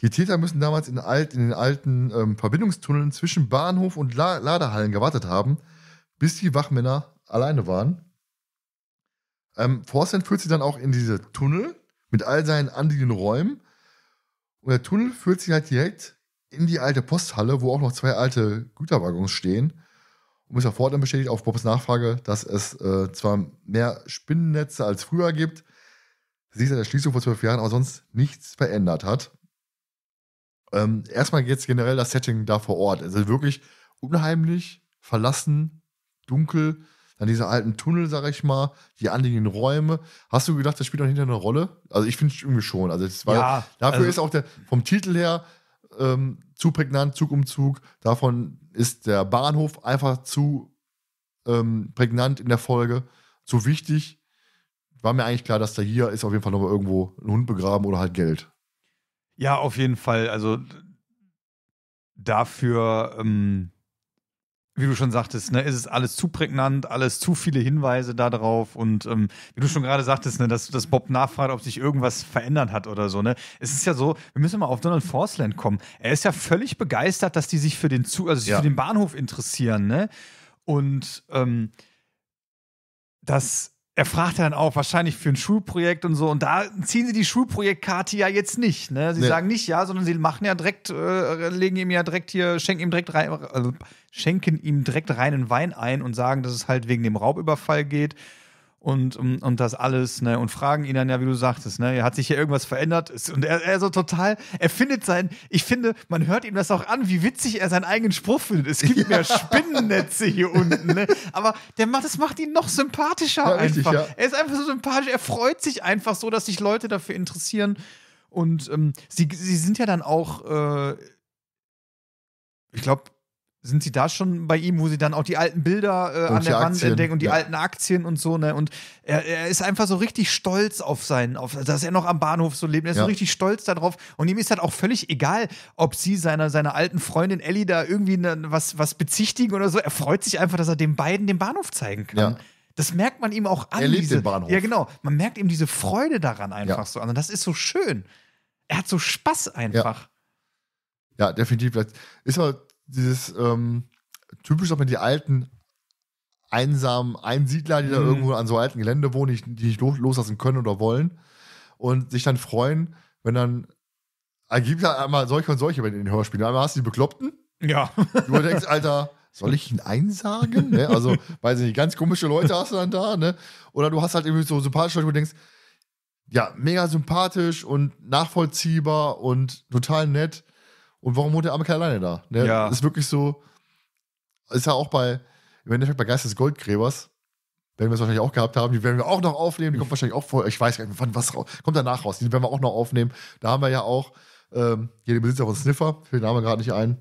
[SPEAKER 1] Die Täter müssen damals in, alt, in den alten ähm, Verbindungstunneln zwischen Bahnhof und La Ladehallen gewartet haben, bis die Wachmänner alleine waren. Ähm, Forst entführt sie dann auch in diese Tunnel mit all seinen anliegenden Räumen. Und der Tunnel führt sie halt direkt in die alte Posthalle, wo auch noch zwei alte Güterwaggons stehen. Und Mr. Ford dann bestätigt auf Bobs Nachfrage, dass es äh, zwar mehr Spinnennetze als früher gibt, sich seit der Schließung vor zwölf Jahren aber sonst nichts verändert hat. Ähm, erstmal geht es generell das Setting da vor Ort. Es ist wirklich unheimlich, verlassen, dunkel an diesem alten Tunnel, sag ich mal, die anliegenden Räume. Hast du gedacht, das spielt auch hinter eine Rolle? Also ich finde es irgendwie schon. Also war, ja, dafür also ist auch der vom Titel her ähm, zu prägnant, Zug um Zug. Davon ist der Bahnhof einfach zu ähm, prägnant in der Folge, zu wichtig. War mir eigentlich klar, dass da hier ist auf jeden Fall nochmal irgendwo ein Hund begraben oder halt Geld.
[SPEAKER 2] Ja, auf jeden Fall. Also dafür. Ähm wie du schon sagtest, ne, ist es alles zu prägnant, alles zu viele Hinweise darauf und ähm, wie du schon gerade sagtest, ne, dass, dass Bob nachfragt, ob sich irgendwas verändert hat oder so. Ne, es ist ja so, wir müssen mal auf Donald Forsland kommen. Er ist ja völlig begeistert, dass die sich für den zu, also sich ja. für den Bahnhof interessieren, ne, und ähm, dass er fragt dann auch wahrscheinlich für ein Schulprojekt und so. Und da ziehen sie die Schulprojektkarte ja jetzt nicht. Ne? Sie nee. sagen nicht ja, sondern sie machen ja direkt, äh, legen ihm ja direkt hier, schenken ihm direkt rein, also schenken ihm direkt reinen Wein ein und sagen, dass es halt wegen dem Raubüberfall geht und, und, und das alles, ne? Und fragen ihn dann ja, wie du sagtest, ne? hat sich ja irgendwas verändert. Und er, er so total, er findet sein, ich finde, man hört ihm das auch an, wie witzig er seinen eigenen Spruch findet. Es gibt ja. [laughs] mehr Spinnennetze hier unten, ne? Aber der macht, das macht ihn noch sympathischer ja, einfach. Richtig, ja. Er ist einfach so sympathisch, er freut sich einfach so, dass sich Leute dafür interessieren. Und ähm, sie, sie sind ja dann auch. Äh, ich glaube, sind sie da schon bei ihm, wo sie dann auch die alten Bilder äh, an der Wand Aktien. entdecken und die ja. alten Aktien und so, ne? Und er, er, ist einfach so richtig stolz auf seinen, auf, dass er noch am Bahnhof so lebt. Er ist ja. so richtig stolz darauf. Und ihm ist halt auch völlig egal, ob sie seiner, seiner alten Freundin Ellie da irgendwie ne, was, was bezichtigen oder so. Er freut sich einfach, dass er den beiden den Bahnhof zeigen kann. Ja. Das merkt man ihm auch an. Er liebt diese, den Bahnhof. Ja, genau. Man merkt ihm diese Freude daran einfach so an. Und das ist so schön. Er hat so
[SPEAKER 1] Spaß einfach. Ja, definitiv. Ist aber dieses ähm, typisch, dass man die alten einsamen Einsiedler, die mhm. da irgendwo an so alten Gelände wohnen, die, die nicht loslassen können oder wollen und sich dann freuen, wenn dann es ah, gibt ja einmal solche und solche in den Hörspielen. Einmal hast du die Bekloppten. Ja. [laughs] Du denkst, Alter, soll ich ihn einsagen? ne? Also, weiß ich nicht, ganz komische Leute hast du dann da, ne? Oder du hast halt irgendwie so sympathische Leute, wo du denkst, ja, mega sympathisch und nachvollziehbar und total nett. Und warum wohnt der arme Kerl alleine da? Der ne, ja. ist wirklich so. Ist ja auch bei, im Endeffekt bei Geist des Goldgräbers, werden wir es wahrscheinlich auch gehabt haben, die werden wir auch noch aufnehmen, die kommt wahrscheinlich auch vor, ich weiß gar nicht, wann was raus, kommt danach raus, die werden wir auch noch aufnehmen. Da haben wir ja auch ähm, hier den Besitzer von Sniffer, für den Namen gerade nicht ein,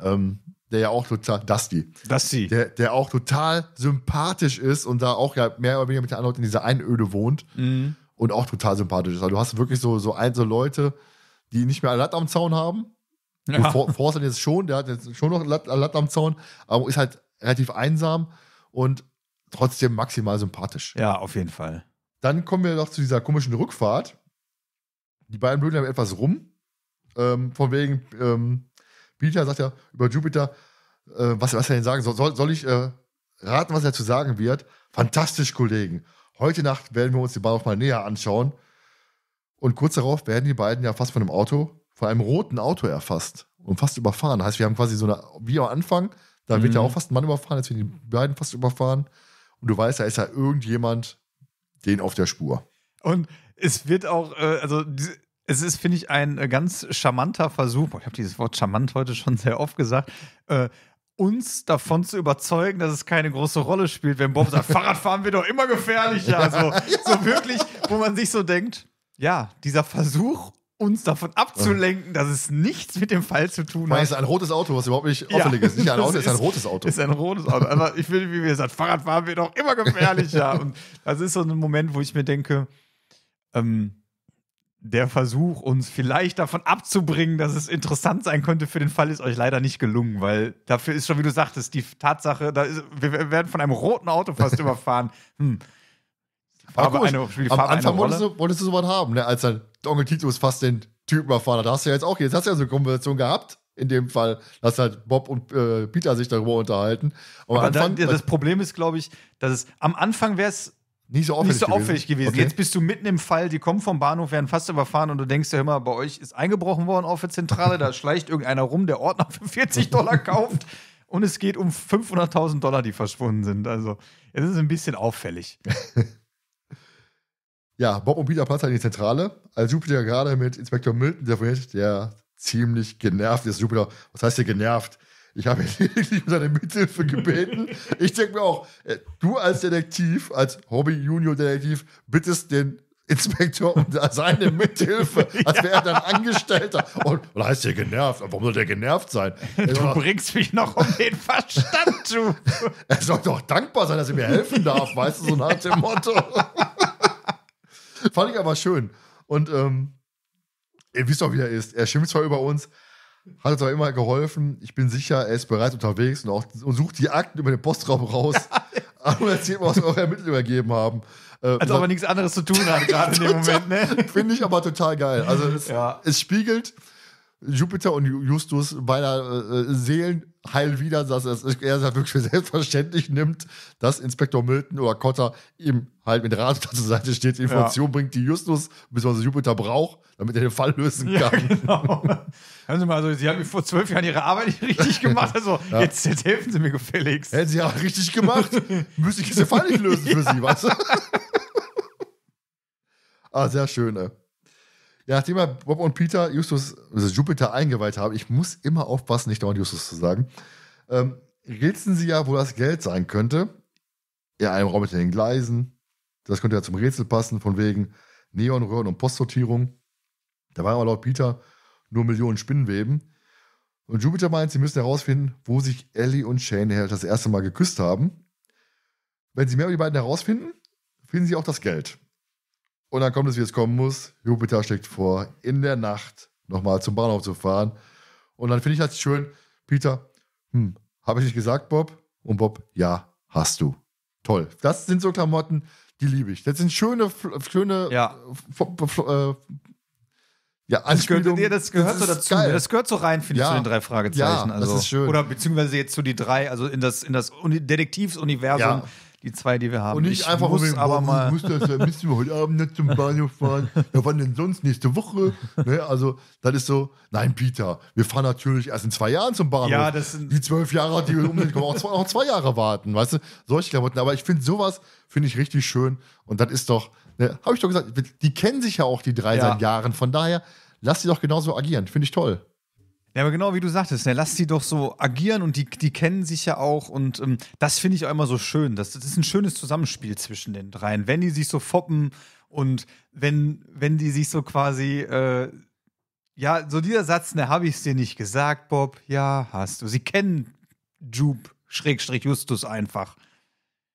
[SPEAKER 1] ähm, der ja auch total, Dusty. Dusty. Der, der auch total sympathisch ist und da auch ja mehr oder weniger mit den anderen Leuten in dieser Einöde wohnt mhm. und auch total sympathisch ist. Also du hast wirklich so, so ein, so Leute, die nicht mehr alle Latte am Zaun haben, ja. Vor, Forster jetzt schon, der hat jetzt schon noch Latt, Latt am Zaun, aber ist halt relativ einsam und trotzdem maximal sympathisch. Ja, auf jeden Fall. Dann kommen wir noch zu dieser komischen Rückfahrt. Die beiden blöden haben etwas rum. Ähm, von wegen, ähm, Peter sagt ja über Jupiter, äh, was, was er denn sagen soll. Soll, soll ich äh, raten, was er zu sagen wird? Fantastisch, Kollegen. Heute Nacht werden wir uns die Bahn noch mal näher anschauen. Und kurz darauf werden die beiden ja fast von einem Auto von einem roten Auto erfasst und fast überfahren. Heißt, wir haben quasi so eine, wie am Anfang, da mhm. wird ja mhm. auch fast ein Mann überfahren, jetzt werden die beiden fast überfahren. Und du weißt, da ist ja irgendjemand den auf der Spur. Und es wird auch, äh, also es ist, finde ich,
[SPEAKER 2] ein äh, ganz charmanter Versuch, ich habe dieses Wort charmant heute schon sehr oft gesagt, äh, uns davon zu überzeugen, dass es keine große Rolle spielt, wenn Bob sagt, [laughs] Fahrradfahren wird doch immer gefährlicher. Also, ja. So wirklich, wo man sich so denkt, ja, dieser Versuch, uns davon abzulenken, dass es nichts mit dem Fall zu tun hat. Es ist ein rotes Auto, was überhaupt
[SPEAKER 1] nicht auffällig ja, ist. Nicht ein Auto, es ist, ist ein rotes Auto. Ist ein
[SPEAKER 2] rotes Auto. Aber ich will, wie wir gesagt, Fahrradfahren wird auch immer gefährlicher. [laughs] Und das ist so ein Moment, wo ich mir denke, ähm, der Versuch, uns vielleicht davon abzubringen, dass es interessant sein könnte für den Fall, ist euch leider nicht gelungen, weil dafür ist schon, wie du sagtest, die Tatsache, da ist, wir werden von einem roten Auto fast [laughs] überfahren. Hm,
[SPEAKER 1] war aber eine, spielt Am Anfang wolltest du, wolltest du sowas haben, ne? als dann Onkel Titus fast den Typen erfahren hat. Da hast du ja jetzt auch, jetzt hast du ja so eine Konversation gehabt in dem Fall, dass halt Bob und äh, Peter sich darüber unterhalten. Aber, Aber Anfang, dann, das Problem ist, glaube ich, dass es am Anfang wäre es
[SPEAKER 2] nicht so auffällig, nicht so gewesen. gewesen. Okay. Jetzt bist du mitten im Fall, die kommen vom Bahnhof, werden fast überfahren und du denkst ja immer, bei euch ist eingebrochen worden auf der Zentrale, da [laughs] schleicht irgendeiner rum, der Ordner für 40 Dollar kauft.
[SPEAKER 1] und es geht um 500.000 Dollar, die verschwunden sind. Also, es ist ein bisschen auffällig. [laughs] Ja, Bob und Peter Platz in die Zentrale, als Jupiter gerade mit Inspektor Milton telefoniert, der ziemlich genervt ist. Jupiter, was heißt hier genervt? Ich habe lediglich [laughs] um seine Mithilfe gebeten. Ich denke mir auch, äh, du als Detektiv, als Hobby-Junior-Detektiv, bittest den Inspektor um seine Mithilfe, [laughs] als wäre er dein Angestellter. Und, und heißt hier genervt. Warum soll der genervt sein? Er du war, bringst mich noch um den Verstand, du. [laughs] er soll doch dankbar sein, dass er mir helfen darf, weißt du, so nach dem Motto. [laughs] Fand ich aber schön. Und ähm, ihr wisst doch, wie er ist. Er schimpft zwar über uns, hat uns aber immer geholfen. Ich bin sicher, er ist bereits unterwegs und, auch, und sucht die Akten über den Postraum raus. [laughs] Aber erzählt mal, was wir eure Mittel übergeben haben. Äh, Als ob er nichts anderes zu tun hat, [laughs] gerade in dem Moment. Ne? Finde ich aber total geil. Also es, ja. es spiegelt Jupiter und Justus beider äh, Seelen heil wieder, dass er es wirklich für selbstverständlich nimmt, dass Inspektor Milton oder Cotter ihm halt mit Rat zur Seite steht, die Information ja. bringt, die Justus bzw. Jupiter braucht, damit er den Fall lösen kann. genau.
[SPEAKER 2] [laughs] Hören Sie mal, also, Sie haben vor zwölf Jahren Ihre Arbeit
[SPEAKER 1] nicht richtig [laughs] gemacht, also ja. jetzt, jetzt, helfen Sie mir gefälligst. Hätten Sie ja richtig gemacht, [laughs] müsste ich jetzt den Fall nicht lösen für Sie, was? ah, sehr schön, ey. Ja, nachdem wir Bob und Peter Justus, also Jupiter eingeweiht haben, ich muss immer aufpassen, nicht dauernd Justus zu sagen, ähm, rätseln sie ja, wo das Geld sein könnte. Ja, einem Raum mit den Gleisen. Das könnte ja zum Rätsel passen, von wegen Neonröhren und Postsortierung. Da waren aber laut Peter nur Millionen Spinnenweben. Und Jupiter meint, sie müssen herausfinden, wo sich Ellie und Shane das erste Mal geküsst haben. Wenn sie mehr über die beiden herausfinden, finden sie auch das Geld. Und dann kommt es, wie es kommen muss. Jupiter schlägt vor, in der Nacht nochmal zum Bahnhof zu fahren. Und dann finde ich das schön, Peter, hm, habe ich nicht gesagt, Bob? Und Bob, ja, hast du. Toll. Das sind so Klamotten, die liebe ich. Das sind schöne, schöne ja. Äh, ja, Das gehört, das gehört das so dazu. Geil. Das gehört so rein, finde ja. ich, zu den drei Fragezeichen. Ja, also. das ist schön. Oder beziehungsweise jetzt zu so
[SPEAKER 2] die drei, also in das, in das Detektivsuniversum ja die zwei, die wir haben. Und nicht ich einfach muss, aber mal. Muss das, müssen
[SPEAKER 1] wir heute Abend nicht zum Bahnhof fahren? Ja, wann denn sonst? Nächste Woche? Ne, also, das ist so, nein, Peter, wir fahren natürlich erst in zwei Jahren zum Bahnhof. Ja, das sind die zwölf Jahre, die wir unbedingt kommen, auch zwei, auch zwei Jahre warten, weißt du? Solche Klamotten. Aber ich finde sowas, finde ich richtig schön. Und das ist doch, ne, habe ich doch gesagt, die kennen sich ja auch, die drei ja. seit Jahren. Von daher, lass sie doch genauso agieren. Finde ich toll. Ja, aber genau wie du sagtest, ne, lass die doch so agieren und die, die
[SPEAKER 2] kennen sich ja auch und ähm, das finde ich auch immer so schön. Das, das ist ein schönes Zusammenspiel zwischen den dreien. Wenn die sich so foppen und wenn, wenn die sich so quasi, äh, ja, so dieser Satz, ne, habe ich es dir nicht gesagt, Bob? Ja, hast du. Sie kennen
[SPEAKER 1] Jupe, Schrägstrich Justus einfach.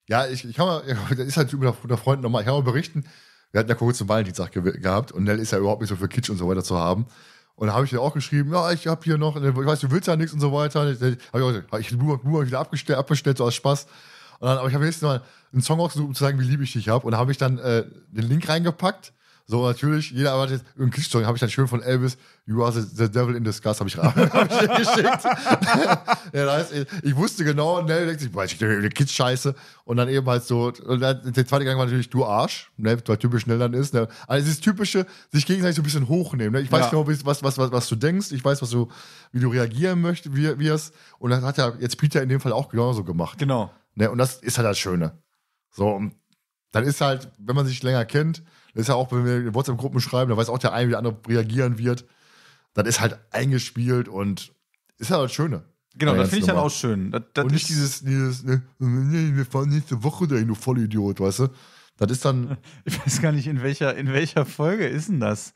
[SPEAKER 1] Ja, ich, ich kann mal, das [laughs] ist halt über unter Freunden nochmal, ich kann mal berichten, wir hatten ja kurz einen Valentinstag gehabt und Nell ist ja überhaupt nicht so für Kitsch und so weiter zu haben. Und da habe ich dann auch geschrieben, ja, ich habe hier noch, ich weiß, du willst ja nichts und so weiter. Ich, ich, hab ich nur, nur wieder abgestellt, abgestellt, so aus Spaß. Und Dann, aber ich habe jetzt Mal einen Song ausgesucht, um zu sagen, wie lieb ich dich habe. Und da habe ich dann äh, den Link reingepackt so, natürlich, jeder erwartet jetzt, einen song habe ich dann schön von Elvis, You are the, the devil in disguise, habe ich, hab ich [laughs] geschickt. [laughs] ja, heißt, ich, ich, wusste genau, Nell denkt sich, boah, ich eine scheiße Und dann eben halt so, und dann, der zweite Gang war natürlich, du Arsch, ne, weil typisch schnell dann ist. Ne. Also dieses typische, sich gegenseitig so ein bisschen hochnehmen. Ne. Ich weiß ja. genau, was, was, was, was du denkst, ich weiß, was du, wie du reagieren möchtest, wie, wie es. Und das hat ja jetzt Peter in dem Fall auch genauso gemacht. Genau. Ne, und das ist halt das Schöne. So, und dann ist halt, wenn man sich länger kennt, ist ja auch, wenn wir in WhatsApp-Gruppen schreiben, da weiß auch der eine, wie der andere reagieren wird. Das ist halt eingespielt und ist ja halt das Schöne. Genau, das finde ich dann halt auch schön. Das, das und nicht dieses, dieses ne, wir fahren nächste Woche dahin, du Vollidiot, weißt du? Das ist dann. [laughs] Ich weiß gar nicht, in welcher, in welcher Folge ist denn das?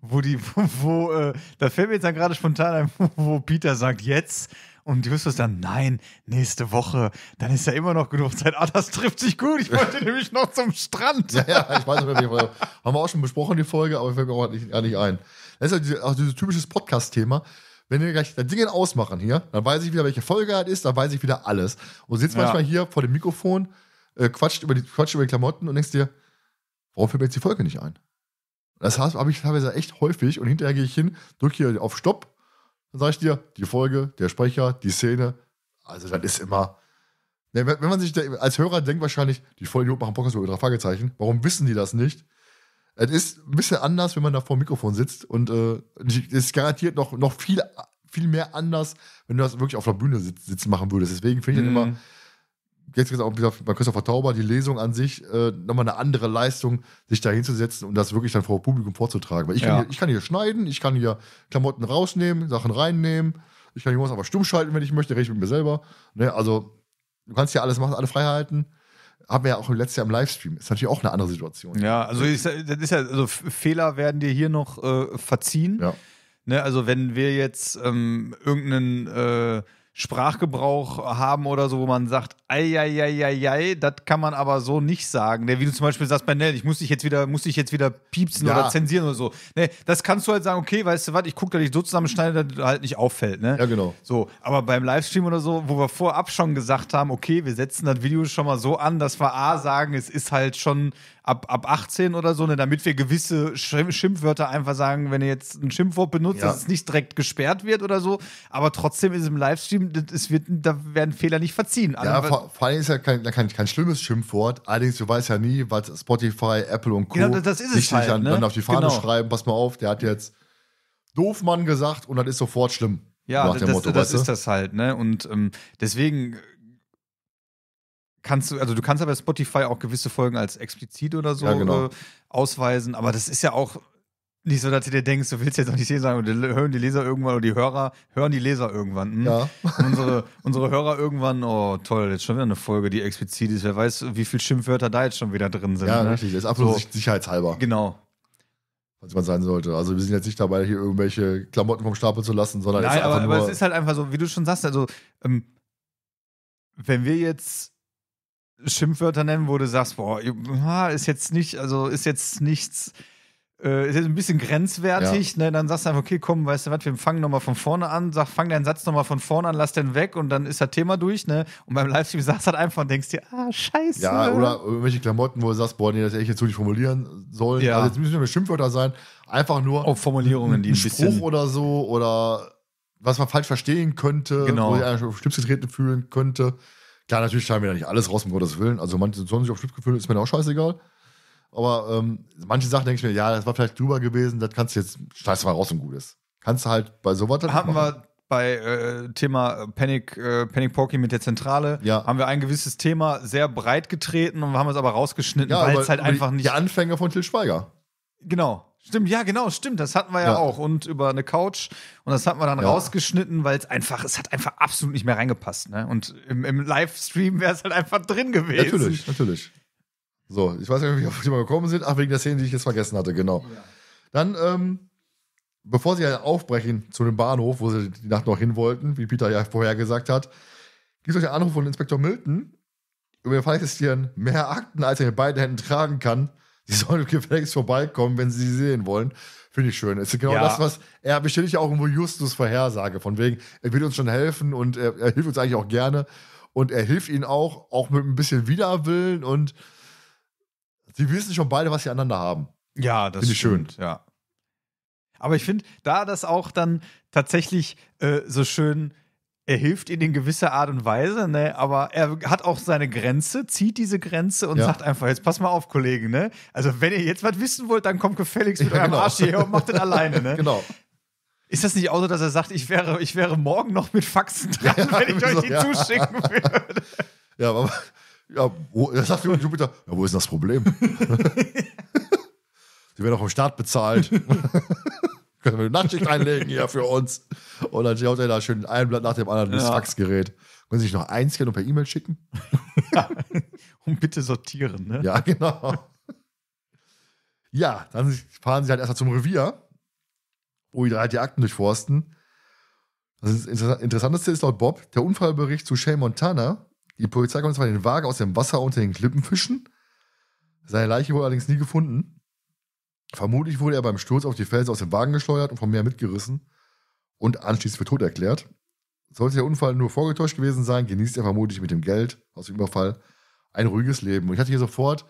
[SPEAKER 1] Wo die, wo, [laughs]
[SPEAKER 2] wo äh, da fällt mir jetzt dann gerade spontan ein, [laughs] wo Peter sagt, jetzt und Justus dann, nein,
[SPEAKER 1] nächste Woche, dann ist ja immer noch genug Zeit. Ah, das trifft sich gut, ich wollte
[SPEAKER 2] [laughs] nämlich noch zum
[SPEAKER 1] Strand. Ja, ja, ich weiß nicht mehr, haben wir auch schon besprochen, die Folge, aber fällt mir auch nicht, nicht ein. Das ist ja dieses, auch dieses typisches Podcast-Thema wenn wir gleich das Ding ausmachen hier, dann weiß ich wieder, welche Folge das ist, dann weiß ich wieder alles. Und sitzt ja. manchmal hier vor dem Mikrofon, äh, quatscht, über die, quatscht über die Klamotten und denkst dir, warum fällt mir jetzt die Folge nicht ein? Das habe ich teilweise echt häufig und hinterher gehe ich hin, drücke hier auf Stopp, dann sage ich dir, die Folge, der Sprecher, die Szene. Also, das ist immer. Ne, wenn man sich als Hörer denkt, wahrscheinlich, die Folge machen Podcast über drei Fragezeichen. Warum wissen die das nicht? Es ist ein bisschen anders, wenn man da vor dem Mikrofon sitzt. Und äh, es äh, ist garantiert noch, noch viel, viel mehr anders, wenn du das wirklich auf der Bühne sitzen machen würdest. Deswegen finde ich mm. immer jetzt auch wieder bei Christopher Tauber die Lesung an sich äh, nochmal eine andere Leistung, sich da hinzusetzen und das wirklich dann vor Publikum vorzutragen. Weil ich, ja. kann hier, ich kann hier schneiden, ich kann hier Klamotten rausnehmen, Sachen reinnehmen, ich kann die Jungs aber stumm schalten, wenn ich möchte, rede ich mit mir selber. Ne, also du kannst ja alles machen, alle Freiheiten. Haben wir ja auch letztes Jahr im Livestream. Ist natürlich auch eine andere Situation. Ja, also ich,
[SPEAKER 2] das ist ja, also Fehler werden dir hier noch äh, verziehen. Ja. Ne, also wenn wir jetzt ähm, irgendeinen äh, Sprachgebrauch haben oder so, wo man sagt, ei, ei, ei, ei, ei, das kann man aber so nicht sagen. Ne, wie du zum Beispiel sagst bei Nell, ich muss dich jetzt wieder, muss dich jetzt wieder piepsen ja. oder zensieren oder so. Nee, das kannst du halt sagen, okay, weißt du was, ich gucke, dass ich so zusammenschneide, dass halt nicht auffällt, ne? Ja, genau. So, aber beim Livestream oder so, wo wir vorab schon gesagt haben, okay, wir setzen das Video schon mal so an, dass wir A sagen, es ist halt schon ab, ab 18 oder so, ne, damit wir gewisse Schimpfwörter einfach sagen, wenn ihr jetzt ein Schimpfwort benutzt, ja. dass es nicht direkt gesperrt wird oder so. Aber trotzdem ist im Livestream, es wird, da
[SPEAKER 1] werden Fehler nicht verziehen. Ja, also, vor, vor allem ist ja kein, kein, kein schlimmes Schimpfwort. Allerdings, du weißt ja nie, was Spotify, Apple und Co. Genau, das ist es halt, an, ne? dann auf die Fahne genau. schreiben, pass mal auf, der hat jetzt Doofmann gesagt und das ist sofort schlimm. Ja, das, Motto, das, das ist das
[SPEAKER 2] halt, ne? Und ähm, deswegen kannst du, also du kannst aber ja Spotify auch gewisse Folgen als explizit oder so ja, genau. Äh, ausweisen, aber das ist ja auch nicht so, dass du dir denkst, du willst jetzt noch nicht hier sagen, und hören die Leser irgendwann oder die Hörer hören die Leser irgendwann. Hm? Ja. unsere, unsere Hörer irgendwann, oh toll, jetzt schon wieder eine Folge, die explizit ist. Wer weiß, wie viele Schimpfwörter da jetzt schon wieder drin sind. Ja, ne? richtig, das ist absolut so.
[SPEAKER 1] sicherheitshalber. Genau. Was man sein sollte. Also wir sind jetzt nicht dabei, hier irgendwelche Klamotten vom Stapel zu lassen, sondern Nein, aber, aber, es ist
[SPEAKER 2] halt einfach so, wie du schon sagst, also ähm, wenn wir jetzt Schimpfwörter nennen, wo du sagst, boah, ah, ist jetzt nicht, also ist jetzt nichts, äh, ist jetzt ein bisschen grenzwertig, ja. ne? Dann sagst du einfach, okay, komm, weißt du was, wir fangen nochmal von vorne an, sag, fang deinen Satz nochmal von vorne an, lass den weg und dann ist das Thema durch, ne? Und beim Livestream sagst du halt einfach und denkst dir, ah, scheiße. Ja, oder
[SPEAKER 1] irgendwelche Klamotten, wo du sagst, boah, nee, das hätte ich jetzt so nicht formulieren sollen. Ja. Also jetzt müssen wir Schimpfwörter sein. Einfach nur auf oh, Formulierungen, die ein Spruch oder so oder was man falsch verstehen könnte, genau. wo sich einer auf Schlips getreten fühlen könnte. Klar, natürlich schneiden wir da nicht alles raus, um Gottes Willen. Also manche sind sich auf Schlüpfgefühl, ist mir auch scheißegal. Aber ähm, manche Sachen denke ich mir, ja, das war vielleicht drüber gewesen, das kannst du jetzt, schneidest du mal raus und gut ist. Kannst du halt bei sowas dann Haben wir bei äh, Thema äh, Panic, äh, Panic Porky
[SPEAKER 2] mit der Zentrale, ja. haben wir ein gewisses Thema sehr breit getreten und haben es aber rausgeschnitten, ja, weil es halt einfach nicht. Die Anfänger von Till Schweiger. Genau. Stimmt, ja, genau, stimmt. Das hatten wir ja, ja, auch. Und über eine Couch. Und das hatten wir dann ja. rausgeschnitten, weil es einfach, es hat einfach absolut nicht mehr reingepasst. Ne? Und im, im Livestream wäre es halt einfach drin gewesen. Natürlich,
[SPEAKER 1] natürlich. So, ich weiß nicht, wie wir auf die mal gekommen sind. Ach, wegen der Szene, die ich jetzt vergessen hatte, genau. Ja. Dann, ähm, bevor sie halt aufbrechen zu dem Bahnhof, wo sie die Nacht noch hin wollten, wie Peter ja vorher gesagt hat, gibt es euch einen Anruf von Inspektor Milton über den Fall existieren mehr Akten, als er in beiden Händen tragen kann. Die sollen [laughs] gefälligst vorbeikommen, wenn sie sie sehen wollen. Finde ich schön. Es ist genau ja. das, was er bestätigt ja auch irgendwo Justus Vorhersage. Von wegen, er will uns schon helfen und er, er hilft uns eigentlich auch gerne. Und er hilft ihnen auch, auch mit ein bisschen Widerwillen. Und sie wissen schon beide, was sie aneinander haben. Ja, das finde ich stimmt, schön. Ja. Aber ich finde,
[SPEAKER 2] da das auch dann tatsächlich äh, so schön er hilft ihnen in gewisser Art und Weise, ne? aber er hat auch seine Grenze, zieht diese Grenze und ja. sagt einfach, jetzt pass mal auf, Kollegen, ne? Also wenn ihr jetzt was wissen wollt, dann kommt gefälligst mit ja, eurem genau. Arsch hierher und macht das [laughs] alleine, ne? Genau. Ist das nicht auch so, dass er sagt, ich wäre, ich wäre morgen noch mit Faxen dran, ja, [laughs] wenn ich euch die zuschicken würde?
[SPEAKER 1] [laughs] Ja, aber ja, wo, das sagt Jupiter, ja, wo ist das Problem? Die werden auch vom Staat bezahlt. Können wir eine Nachtschicht einlegen hier für uns? Und dann schaut er da schön ein Blatt nach dem anderen ja. ins Faxgerät. Können Sie sich noch einscannen und per E-Mail schicken? und [laughs] bitte sortieren, ne? Ja, genau. Ja, dann fahren sie halt erstmal zum Revier. wo die drei die Akten durchforsten. Das Interessanteste ist laut Bob der Unfallbericht zu Shane Montana. Die Polizei konnte zwar den Wagen aus dem Wasser unter den Klippen fischen. Seine Leiche wurde allerdings nie gefunden. Vermutlich wurde er beim Sturz auf die Felsen aus dem Wagen geschleudert und vom Meer mitgerissen und anschließend für tot erklärt. Sollte der Unfall nur vorgetäuscht gewesen sein, genießt er vermutlich mit dem Geld aus dem Überfall ein ruhiges Leben. Und ich hatte hier sofort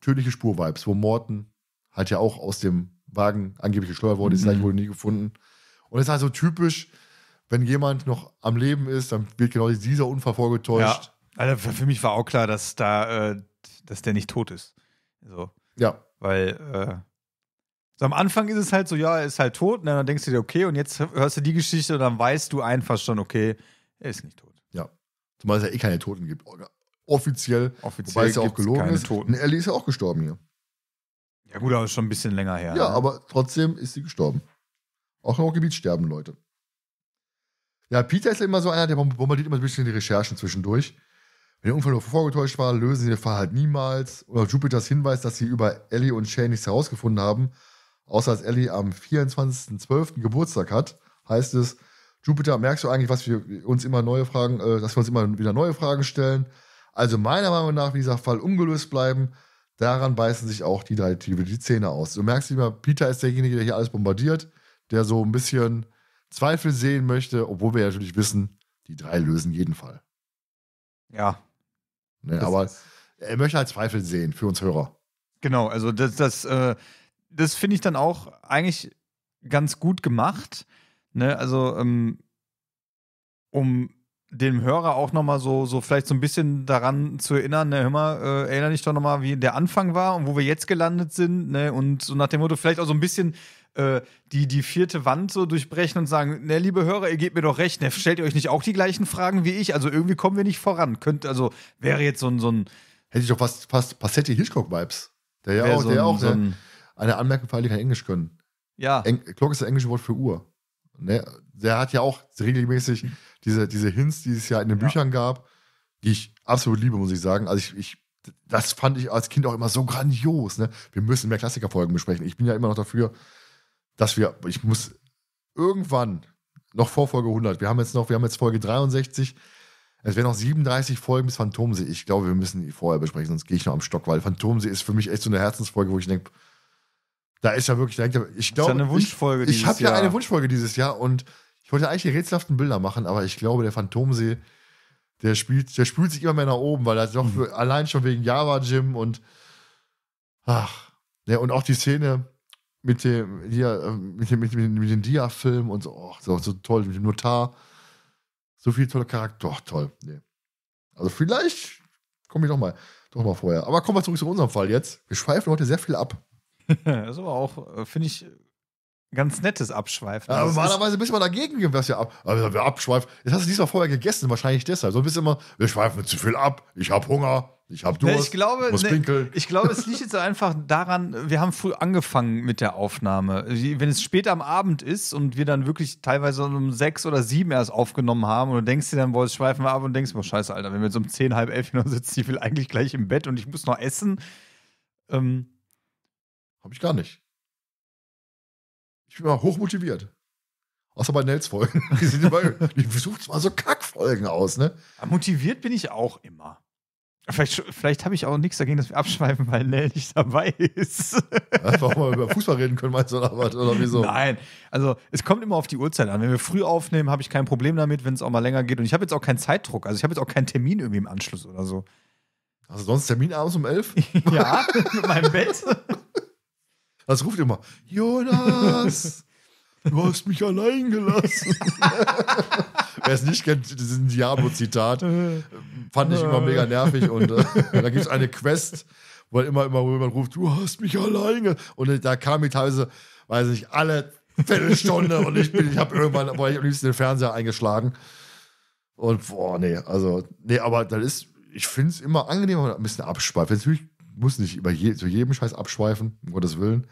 [SPEAKER 1] tödliche Spurvibes, wo Morten halt ja auch aus dem Wagen angeblich geschleudert mhm. wurde, mhm. die Leiche wurde nie gefunden. Und es ist halt so typisch, wenn jemand noch am Leben ist, dann wird genau dieser Unfall vorgetäuscht. Ja.
[SPEAKER 2] Also für mich war auch klar, dass da, äh, dass der nicht tot ist. So. Ja. Weil, äh, so am Anfang ist es halt so, ja, er ist halt tot, und ne, dann denkst du dir, okay, und jetzt hörst du die Geschichte und dann weißt du einfach schon, okay, er ist nicht tot. Ja.
[SPEAKER 1] Zumal es ja eh keine Toten gibt. Offiziell, Offiziell wobei es ja auch gelogen ist. Toten. Und Ellie ist ja auch gestorben hier. Ja, gut, aber schon ein bisschen länger her. Ja, ne? aber trotzdem ist sie gestorben. Auch im Gebiet sterben Leute. Ja, Peter ist ja immer so einer, der bombardiert immer ein bisschen die Recherchen zwischendurch. Wenn der Unfall nur vorgetäuscht war, lösen sie den Fall halt niemals. Oder Jupiters Hinweis, dass sie über Ellie und Shane nichts herausgefunden haben, Außer dass Ellie am 24.12. Geburtstag hat, heißt es, Jupiter, merkst du eigentlich, was wir uns immer neue Fragen, äh, dass wir uns immer wieder neue Fragen stellen? Also meiner Meinung nach wie dieser Fall ungelöst bleiben. Daran beißen sich auch die drei Tiere die Zähne aus. Du merkst immer, Peter ist derjenige, der hier alles bombardiert, der so ein bisschen Zweifel sehen möchte, obwohl wir natürlich wissen, die drei lösen jeden Fall. Ja. Nee, aber er möchte halt Zweifel sehen für uns Hörer.
[SPEAKER 2] Genau, also das, das äh, das finde ich dann auch eigentlich ganz gut gemacht. Ne? Also, ähm, um dem Hörer auch nochmal so, so vielleicht so ein bisschen daran zu erinnern, ne, hör mal, äh, erinnere dich doch nochmal, wie der Anfang war und wo wir jetzt gelandet sind, ne, und so nach dem Motto, vielleicht auch so ein bisschen äh, die, die vierte Wand so durchbrechen und sagen, ne, liebe Hörer, ihr gebt mir doch recht, ne, stellt ihr euch nicht auch die gleichen Fragen wie ich? Also irgendwie kommen wir
[SPEAKER 1] nicht voran. Könnt, also wäre jetzt so ein, so ein Hätte ich doch fast, fast Passetti Hitchcock-Vibes. Der ja auch, so der ein, auch, so ein, der, eine Anmerkung für alle, die kein Englisch können. Ja. Eng Clock ist das englische Wort für Uhr. Ne? Der hat ja auch regelmäßig diese, diese Hints, die es ja in den ja. Büchern gab, die ich absolut liebe, muss ich sagen. Also ich, ich das fand ich als Kind auch immer so grandios. Ne? Wir müssen mehr Klassikerfolgen besprechen. Ich bin ja immer noch dafür, dass wir, ich muss irgendwann noch vor Folge 100, wir haben jetzt noch, wir haben jetzt Folge 63, es werden noch 37 Folgen bis Phantomsee. Ich glaube, wir müssen die vorher besprechen, sonst gehe ich noch am Stock, weil Phantomsee ist für mich echt so eine Herzensfolge, wo ich denke, da ist ja wirklich direkt. Ich glaube, ist ja eine Wunschfolge ich, ich habe ja eine Wunschfolge dieses Jahr und ich wollte eigentlich die rätselhaften Bilder machen, aber ich glaube, der Phantomsee, der spielt, der spült sich immer mehr nach oben, weil er doch mhm. allein schon wegen Java Jim und ach, ja, ne, und auch die Szene mit dem hier, ähm, mit dem, mit, mit, mit dem Dia-Film und so, oh, so, so toll, mit dem Notar. So viel tolle Charakter. Doch, toll. Nee. Also vielleicht komme ich doch mal, doch mal vorher. Aber kommen wir zurück zu unserem Fall jetzt. Wir schweifen heute sehr viel ab das ist aber auch, äh, finde ich, ganz nettes Abschweifen. Ja, normalerweise bist du mal dagegen, was ja ab. Also, wir abschweifen. Jetzt hast du diesmal vorher gegessen, wahrscheinlich deshalb. So bist du immer, wir schweifen zu viel ab, ich habe Hunger. Ich habe ne, Durst, ja, ich, glaube, ich muss ne, Ich
[SPEAKER 2] glaube, es liegt jetzt einfach daran, wir haben früh angefangen mit der Aufnahme. Wenn es spät am Abend ist und wir dann wirklich teilweise um sechs oder sieben erst aufgenommen haben und du denkst dir dann, boah, jetzt schweifen wir ab und denkst, boah, scheiße, Alter, wenn wir jetzt um zehn, halb elf hier noch sitzen, ich will eigentlich gleich im Bett und ich muss noch essen. Ähm,
[SPEAKER 1] habe ich gar nicht. Ich bin immer hochmotiviert. Außer bei Nels-Folgen. [laughs] Die sind immer, die sucht mal so Kackfolgen aus, ne? Motiviert
[SPEAKER 2] bin ich auch immer. Vielleicht, vielleicht habe ich auch nichts dagegen, dass wir abschweifen, weil Nell nicht dabei ist. Einfach mal über Fußball reden können, meinst du, oder, was, oder wieso? Nein, also es kommt immer auf die Uhrzeit an. Wenn wir früh aufnehmen, habe ich kein Problem damit, wenn es auch mal länger geht. Und ich habe jetzt auch keinen Zeitdruck. Also ich habe jetzt auch keinen
[SPEAKER 1] Termin irgendwie im Anschluss oder so. Also sonst Termin abends um elf? [laughs] ja, mit meinem Bett. [laughs] Das also ruft immer, Jonas, du hast mich allein gelassen. [laughs] Wer es nicht kennt, das ist ein Diablo-Zitat. Fand ich immer mega nervig. Und äh, da gibt es eine Quest, wo man immer, immer jemand ruft, du hast mich allein gelassen. Und da kam ich teilweise, weiß ich, alle Viertelstunde und ich bin, ich habe irgendwann, weil ich am liebsten den Fernseher eingeschlagen. Und boah, nee, also, nee, aber das ist, ich finde es immer angenehm, ein bisschen abschweift. Natürlich muss nicht über je, zu jedem Scheiß abschweifen, um Gottes Willen.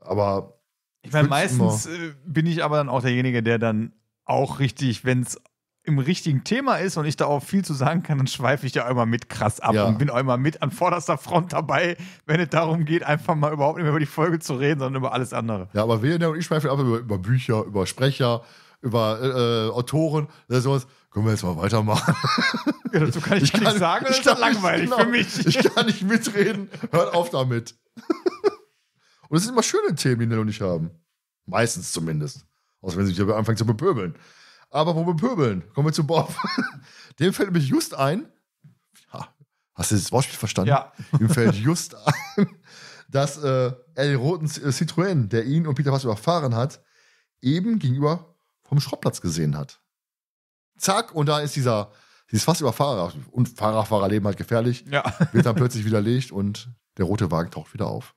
[SPEAKER 1] Aber. Ich meine, meistens immer,
[SPEAKER 2] äh, bin ich aber dann auch derjenige, der dann auch richtig, wenn es im richtigen Thema ist und ich da auch viel zu sagen kann, dann schweife ich ja immer mit krass ab ja. und bin auch immer mit an vorderster Front dabei, wenn es darum
[SPEAKER 1] geht, einfach mal überhaupt nicht mehr über die Folge zu reden, sondern über alles andere. Ja, aber wir ne, und ich schweifen ab über, über Bücher, über Sprecher, über äh, äh, Autoren oder sowas. Können wir jetzt mal weitermachen? [laughs] Ja, dazu kann ich, ich kann, nichts sagen, das ist langweilig genau, für mich. Ich kann nicht mitreden. Hört auf damit. [laughs] Und es sind immer schöne Themen, die Nell und ich haben. Meistens zumindest. Außer wenn sie sich anfangen zu bepöbeln. Aber wo bepöbeln? Kommen wir zu Bob. [laughs] Dem fällt nämlich just ein. Ja, hast du das Wortspiel verstanden? Ja. Ihm fällt just ein, dass äh, er roten Citroën, der ihn und Peter was überfahren hat, eben gegenüber vom Schrottplatz gesehen hat. Zack, und da ist dieser, sie ist fast über Fahrrad Und Fahrradfahrerleben halt gefährlich. Ja. Wird dann plötzlich widerlegt und der rote Wagen taucht wieder auf.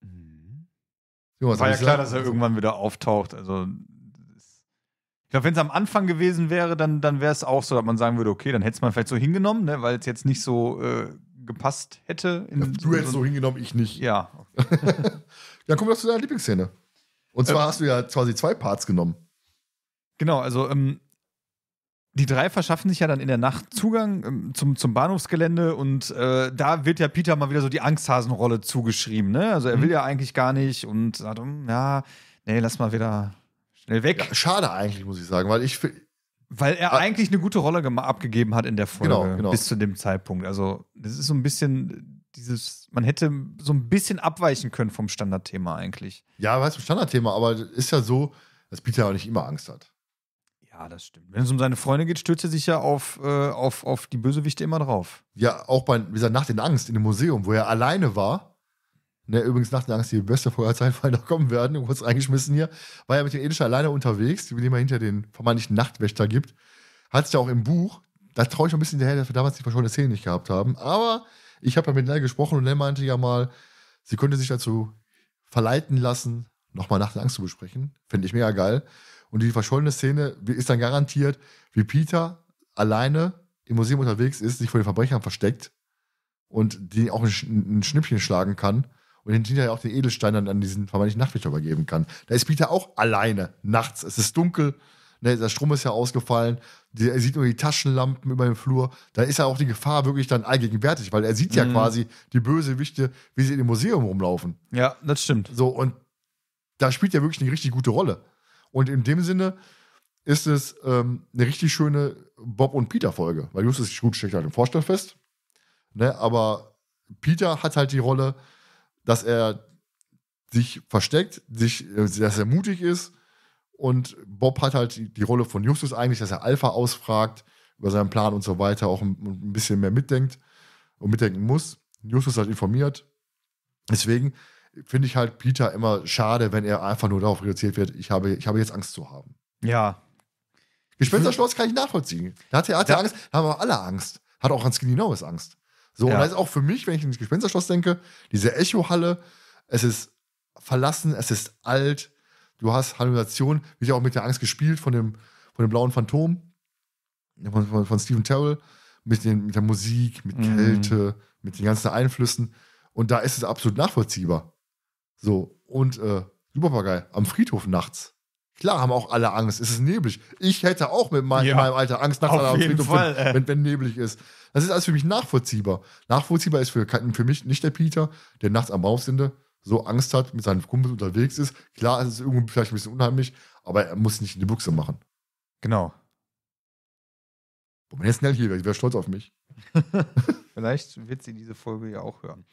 [SPEAKER 1] Mhm. Jungs, War ja klar, dass er irgendwann
[SPEAKER 2] wieder auftaucht. Also, ich glaube, wenn es am Anfang gewesen wäre, dann, dann wäre es auch so, dass man sagen würde, okay, dann hätte es man vielleicht so hingenommen, ne, weil es jetzt nicht so äh, gepasst hätte. Ja, du hättest so, hingenommen, ich nicht. Ja. Okay. [laughs]
[SPEAKER 1] ja, kommen wir zu deiner Lieblingsszene. Und zwar ähm, hast du ja quasi zwei Parts genommen.
[SPEAKER 2] Genau, also ähm, die drei verschaffen sich ja dann in der Nacht Zugang ähm, zum, zum Bahnhofsgelände und äh, da wird ja Peter mal wieder so die Angsthasenrolle zugeschrieben. Ne? Also er mhm. will ja eigentlich gar nicht und sagt, hm, ja, nee, lass mal wieder schnell weg. Ja, schade eigentlich, muss ich sagen, weil ich. Weil er ah. eigentlich eine gute Rolle abgegeben hat in der Folge genau, genau. bis zu dem Zeitpunkt. Also das ist so ein bisschen dieses, man hätte so ein bisschen abweichen können vom Standardthema eigentlich.
[SPEAKER 1] Ja, weißt du, Standardthema, aber es ist ja so, dass Peter auch nicht immer Angst hat. Ja, das stimmt. Wenn es um seine Freunde geht, stürzt er sich ja auf, äh, auf, auf die Bösewichte immer drauf. Ja, auch bei dieser Nacht in Angst in dem Museum, wo er alleine war. Ne, übrigens Nacht in Angst, die beste Feuerzeit, weil noch kommen werden, kurz eingeschmissen hier. War er mit dem Edischer alleine unterwegs, wie dem er hinter den vermeintlichen Nachtwächter gibt. Hat es ja auch im Buch, da traue ich noch ein bisschen hinterher, dass wir damals die verschollene Szene nicht gehabt haben. Aber ich habe ja mit Nell gesprochen und Nell meinte ja mal, sie könnte sich dazu verleiten lassen, nochmal Nacht in Angst zu besprechen. Finde ich mega geil. Und die verschollene Szene ist dann garantiert, wie Peter alleine im Museum unterwegs ist, sich vor den Verbrechern versteckt und die auch ein, Schnippchen schlagen kann und hinterher auch den Edelstein dann an diesen vermeintlichen Nachtwächter übergeben kann. Da ist Peter auch alleine nachts. Es ist dunkel, ne, der Strom ist ja ausgefallen, er sieht nur die Taschenlampen über dem Flur. Da ist ja auch die Gefahr wirklich dann allgegenwärtig, weil er sieht ja mhm. quasi die Wichte, wie sie in dem Museum rumlaufen. Ja, das stimmt. So, und da spielt er wirklich eine richtig gute Rolle. Und in dem Sinne ist es ähm, eine richtig schöne Bob- und Peter-Folge, weil Justus gut steckt halt im Vorstand fest. Ne? Aber Peter hat halt die Rolle, dass er sich versteckt, sich, äh, dass er mutig ist. Und Bob hat halt die, die Rolle von Justus eigentlich, dass er Alpha ausfragt über seinen Plan und so weiter, auch ein, ein bisschen mehr mitdenkt und mitdenken muss. Justus halt informiert. Deswegen finde ich halt Peter immer schade, wenn er einfach nur darauf reduziert wird, ich habe, ich habe jetzt Angst zu haben. Ja. Gespensterschloss kann ich nachvollziehen. Da hat er, ja. Angst, da haben wir alle Angst. Hat auch an Skinny Norris Angst. So, ja. und das ist auch für mich, wenn ich ins Gespensterschloss denke, diese Echohalle, es ist verlassen, es ist alt, du hast Halluzinationen, wird ja auch mit der Angst gespielt von dem, von dem blauen Phantom, von, von, von Stephen Terrell, mit, den, mit der Musik, mit mhm. Kälte, mit den ganzen Einflüssen. Und da ist es absolut nachvollziehbar. So, und äh, Superpapagei, am Friedhof nachts. Klar haben auch alle Angst, es ist neblig. Ich hätte auch mit mein, ja. meinem Alter Angst nachts am Friedhof, Fall, wenn, wenn, wenn, neblig ist. Das ist alles für mich nachvollziehbar. Nachvollziehbar ist für, für mich nicht der Peter, der nachts am Baumsende so Angst hat, mit seinen Kumpels unterwegs ist. Klar, es ist irgendwie vielleicht ein bisschen unheimlich, aber er muss nicht in die Büchse machen. Genau. Moment, jetzt schnell hier wäre, ich wäre stolz auf mich. [laughs]
[SPEAKER 2] vielleicht wird sie diese Folge ja auch hören.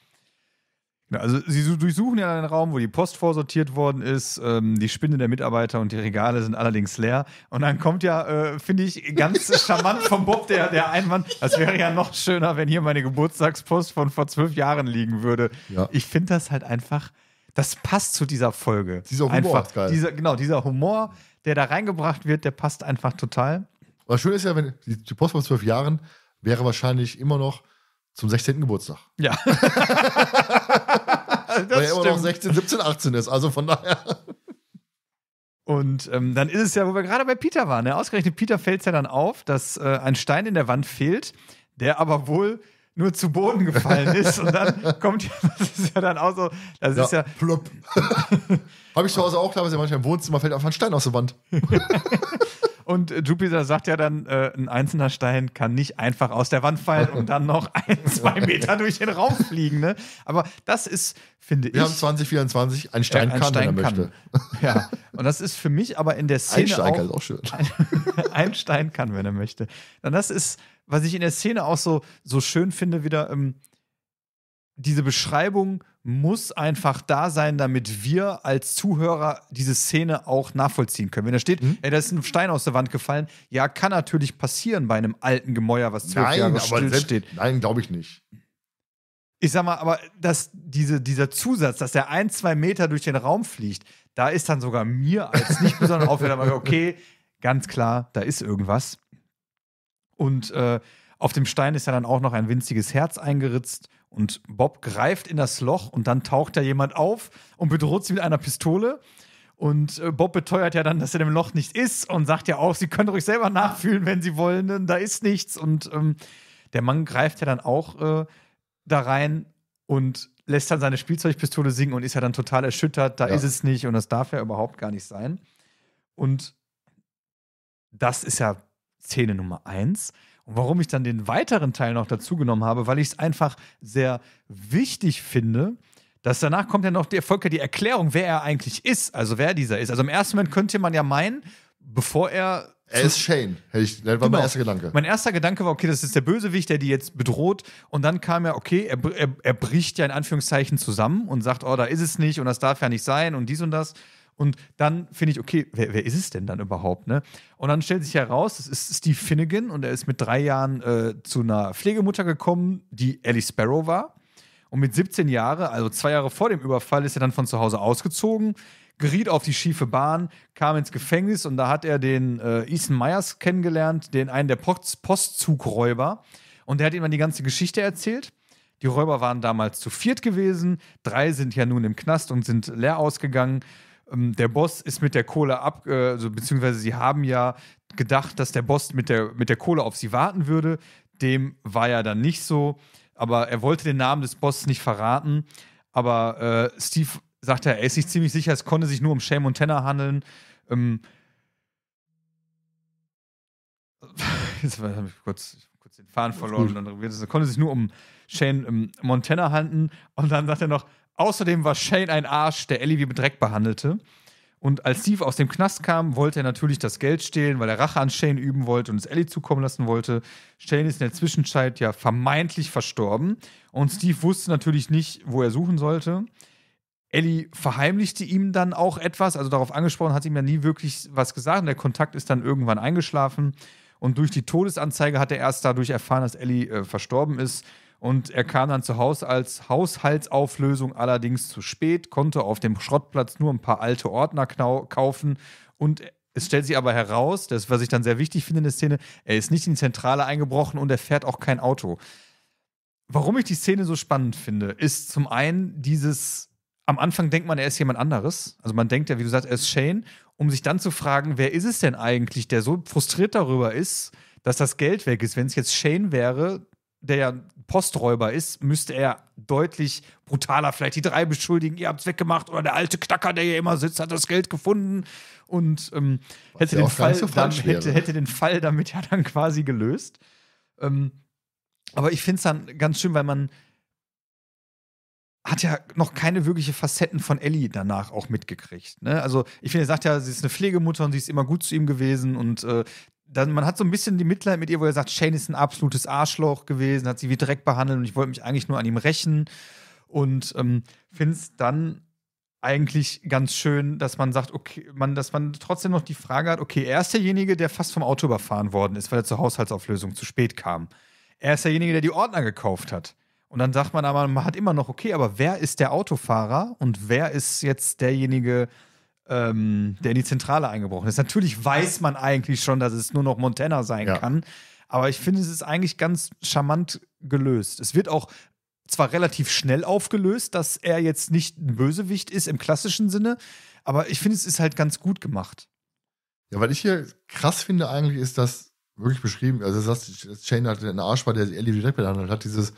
[SPEAKER 2] Also sie durchsuchen ja einen Raum, wo die Post vorsortiert worden ist, ähm, die Spinde der Mitarbeiter und die Regale sind allerdings leer. Und dann kommt ja, äh, finde ich, ganz [laughs] charmant vom Bob der, der Einwand, das wäre ja noch schöner, wenn hier meine Geburtstagspost von vor zwölf Jahren liegen würde. Ja. Ich finde das halt
[SPEAKER 1] einfach, das passt zu dieser Folge. Dieser Humor einfach, ist geil. Dieser,
[SPEAKER 2] genau, dieser Humor, der
[SPEAKER 1] da reingebracht wird, der passt einfach total. Was schön ist ja, wenn die Post von zwölf Jahren wäre wahrscheinlich immer noch zum 16. Geburtstag. Ja. das [laughs] Weil er immer noch 16, 17, 18 ist. Also von daher. Und ähm, dann
[SPEAKER 2] ist es ja, wo wir gerade bei Peter waren. Ne? Ausgerechnet Peter fällt es ja dann auf, dass äh, ein Stein in der Wand fehlt,
[SPEAKER 1] der aber wohl nur zu Boden gefallen [laughs] ist. Und dann kommt, ja, das ist ja dann auch so, das ja, ist ja. Plupp. [laughs] Habe ich zu Hause auch, klar, teilweise manchmal im Wohnzimmer fällt einfach ein Stein aus der Wand.
[SPEAKER 2] Und äh, Jupiter sagt ja dann, äh, ein einzelner Stein kann nicht einfach aus der Wand fallen und dann noch [laughs] ein, zwei Meter durch den Raum fliegen. Ne? Aber das ist, finde Wir ich. Wir haben 2024, ein Stein ja, ein kann, wenn er kann. möchte. [laughs] Ja, und das ist für mich aber in der Szene. Ein Stein auch, kann ist auch schön. Ein, [laughs] ein, Stein kann, wenn er möchte. Dann das ist, was ich in der Szene auch so, so schön finde, wieder ähm, diese Beschreibung muss einfach da sein, damit wir als Zuhörer diese Szene auch nachvollziehen können. Wenn da steht, mhm. ey, da ist ein Stein aus der Wand gefallen, ja, kann natürlich passieren bei einem alten Gemäuer, was zwölf nein, Jahre still selbst, steht.
[SPEAKER 1] Nein, glaube ich nicht.
[SPEAKER 2] Ich sag mal, aber dass diese, dieser Zusatz, dass der ein, zwei Meter durch den Raum fliegt, da ist dann sogar mir als [laughs] nicht besonders aufwendig, aber okay, ganz klar, da ist irgendwas. Und äh, auf dem Stein ist ja dann auch noch ein winziges Herz eingeritzt und Bob greift in das Loch und dann taucht da jemand auf und bedroht sie mit einer Pistole. Und äh, Bob beteuert ja dann, dass er dem Loch nicht ist und sagt ja auch, sie können ruhig selber nachfühlen, wenn sie wollen, denn da ist nichts. Und ähm, der Mann greift ja dann auch äh, da rein und lässt dann seine Spielzeugpistole singen und ist ja dann total erschüttert, da ja. ist es nicht und das darf ja überhaupt gar nicht sein. Und das ist ja Szene Nummer eins. Und warum ich dann den weiteren Teil noch dazu genommen habe, weil ich es einfach sehr wichtig finde, dass danach kommt ja noch der Volker die Erklärung, wer er eigentlich ist, also wer dieser ist. Also im ersten Moment könnte man ja meinen, bevor er
[SPEAKER 1] er ist Shane, ich, das war genau. mein erster Gedanke.
[SPEAKER 2] Mein erster Gedanke war, okay, das ist der Bösewicht, der die jetzt bedroht. Und dann kam ja, okay, er, er, er bricht ja in Anführungszeichen zusammen und sagt, oh, da ist es nicht und das darf ja nicht sein und dies und das. Und dann finde ich, okay, wer, wer, ist es denn dann überhaupt? Ne? Und dann stellt sich heraus, das ist Steve Finnegan und er ist mit drei Jahren äh, zu einer Pflegemutter gekommen, die Ellie Sparrow war. Und mit 17 Jahren, also zwei Jahre vor dem Überfall, ist er dann von zu Hause ausgezogen, geriet auf die schiefe Bahn, kam ins Gefängnis und da hat er den äh, Ethan Myers kennengelernt, den einen der Post Postzugräuber. Und der hat ihm dann die ganze Geschichte erzählt. Die Räuber waren damals zu viert gewesen, drei sind ja nun im Knast und sind leer ausgegangen. Ähm, der Boss ist mit der Kohle ab, äh, also, beziehungsweise sie haben ja gedacht, dass der Boss mit der, mit der Kohle auf sie warten würde. Dem war ja dann nicht so, aber er wollte den Namen des Bosses nicht verraten. Aber äh, Steve sagt ja, er ist sich ziemlich sicher, es konnte sich nur um Shane Montana handeln. Ähm, [laughs] jetzt habe ich kurz, kurz, den Faden verloren. Dann, es konnte sich nur um Shane ähm, Montana handeln. Und dann sagt er noch, Außerdem war Shane ein Arsch, der Ellie wie mit Dreck behandelte. Und als Steve aus dem Knast kam, wollte er natürlich das Geld stehlen, weil er Rache an Shane üben wollte und es Ellie zukommen lassen wollte. Shane ist in der Zwischenzeit ja vermeintlich verstorben und Steve wusste natürlich nicht, wo er suchen sollte. Ellie verheimlichte ihm dann auch etwas, also darauf angesprochen, hat ihm ja nie wirklich was gesagt und der Kontakt ist dann irgendwann eingeschlafen. Und durch die Todesanzeige hat er erst dadurch erfahren, dass Ellie äh, verstorben ist und er kam dann zu Hause als Haushaltsauflösung allerdings zu spät, konnte auf dem Schrottplatz nur ein paar alte Ordner kaufen und es stellt sich aber heraus, das was ich dann sehr wichtig finde in der Szene, er ist nicht in die Zentrale eingebrochen und er fährt auch kein Auto. Warum ich die Szene so spannend finde, ist zum einen dieses am Anfang denkt man, er ist jemand anderes. Also man denkt ja, wie du sagst, er ist Shane, um sich dann zu fragen, wer ist es denn eigentlich, der so frustriert darüber ist, dass das Geld weg ist. Wenn es jetzt Shane wäre, der ja Posträuber ist, müsste er deutlich brutaler vielleicht die drei beschuldigen, ihr habt es weggemacht oder der alte Knacker, der hier immer sitzt, hat das Geld gefunden und ähm, hätte, den Fall, so dann, hätte, hätte, den Fall damit ja dann quasi gelöst. Ähm, aber ich finde es dann ganz schön, weil man hat ja noch keine wirkliche Facetten von Ellie danach auch mitgekriegt. Ne? Also ich finde, er sagt ja, sie ist eine Pflegemutter und sie ist immer gut zu ihm gewesen und äh, dann, man hat so ein bisschen die Mitleid mit ihr, wo er sagt, Shane ist ein absolutes Arschloch gewesen, hat sie wie Dreck behandelt und ich wollte mich eigentlich nur an ihm rächen. Und ähm, finde es dann eigentlich ganz schön, dass man sagt, okay, man, dass man trotzdem noch die Frage hat, okay, er ist derjenige, der fast vom Auto überfahren worden ist, weil er zur Haushaltsauflösung zu spät kam. Er ist derjenige, der die Ordner gekauft hat. Und dann sagt man aber, man hat immer noch, okay, aber wer ist der Autofahrer und wer ist jetzt derjenige, der ähm, der in die Zentrale eingebrochen ist. Natürlich weiß man eigentlich schon, dass es nur noch Montana sein ja. kann. Aber ich finde, es ist eigentlich ganz charmant gelöst. Es wird auch zwar relativ schnell aufgelöst, dass er jetzt nicht ein Bösewicht ist im klassischen Sinne, aber ich finde, es ist halt ganz gut gemacht.
[SPEAKER 1] Ja, was ich hier krass finde eigentlich, ist das wirklich beschrieben, also das, dass Shane hat einen Arsch war, der Ellie direkt behandelt hat, dieses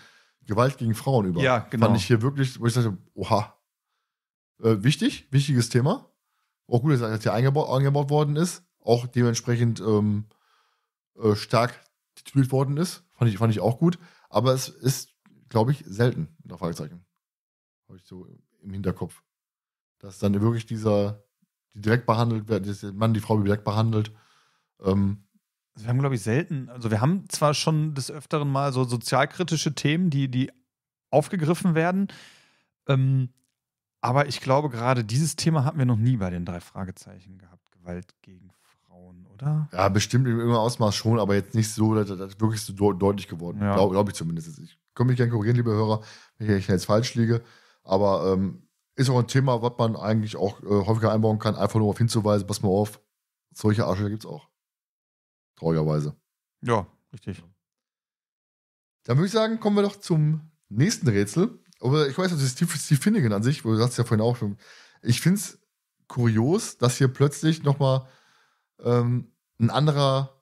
[SPEAKER 1] Gewalt gegen Frauen über. Ja, genau. Fand ich hier wirklich, wo ich dachte, oha. Äh, wichtig, wichtiges Thema. Auch gut, dass das hier eingebaut, eingebaut worden ist. Auch dementsprechend ähm, äh, stark tituliert worden ist. Fand ich, fand ich auch gut. Aber es ist, glaube ich, selten, in der Fragezeichen. Habe ich so im Hinterkopf. Dass dann wirklich dieser, die direkt behandelt wird, der Mann, die Frau direkt behandelt. Ähm, also wir haben, glaube ich, selten, also wir haben zwar schon des Öfteren mal
[SPEAKER 2] so sozialkritische Themen, die, die aufgegriffen werden, ähm, aber ich glaube, gerade dieses Thema hatten wir noch nie bei den drei Fragezeichen gehabt. Gewalt gegen Frauen, oder?
[SPEAKER 1] Ja, bestimmt im Ausmaß schon, aber jetzt nicht so, dass das wirklich so deutlich geworden. Ja. Glaube glaub ich zumindest. Ich kann mich gerne korrigieren, liebe Hörer, wenn ich jetzt falsch liege. Aber ähm, ist auch ein Thema, was man eigentlich auch äh, häufiger einbauen kann, einfach nur darauf hinzuweisen, pass mal auf, solche Arschlöcher gibt es auch. Traurigerweise. Ja, richtig. Dann würde ich sagen, kommen wir doch zum nächsten Rätsel oder ich weiß nicht, Steve, Steve Finnegan an sich, wo du sagst ja vorhin auch schon, ich finde es kurios, dass hier plötzlich nochmal ähm, ein anderer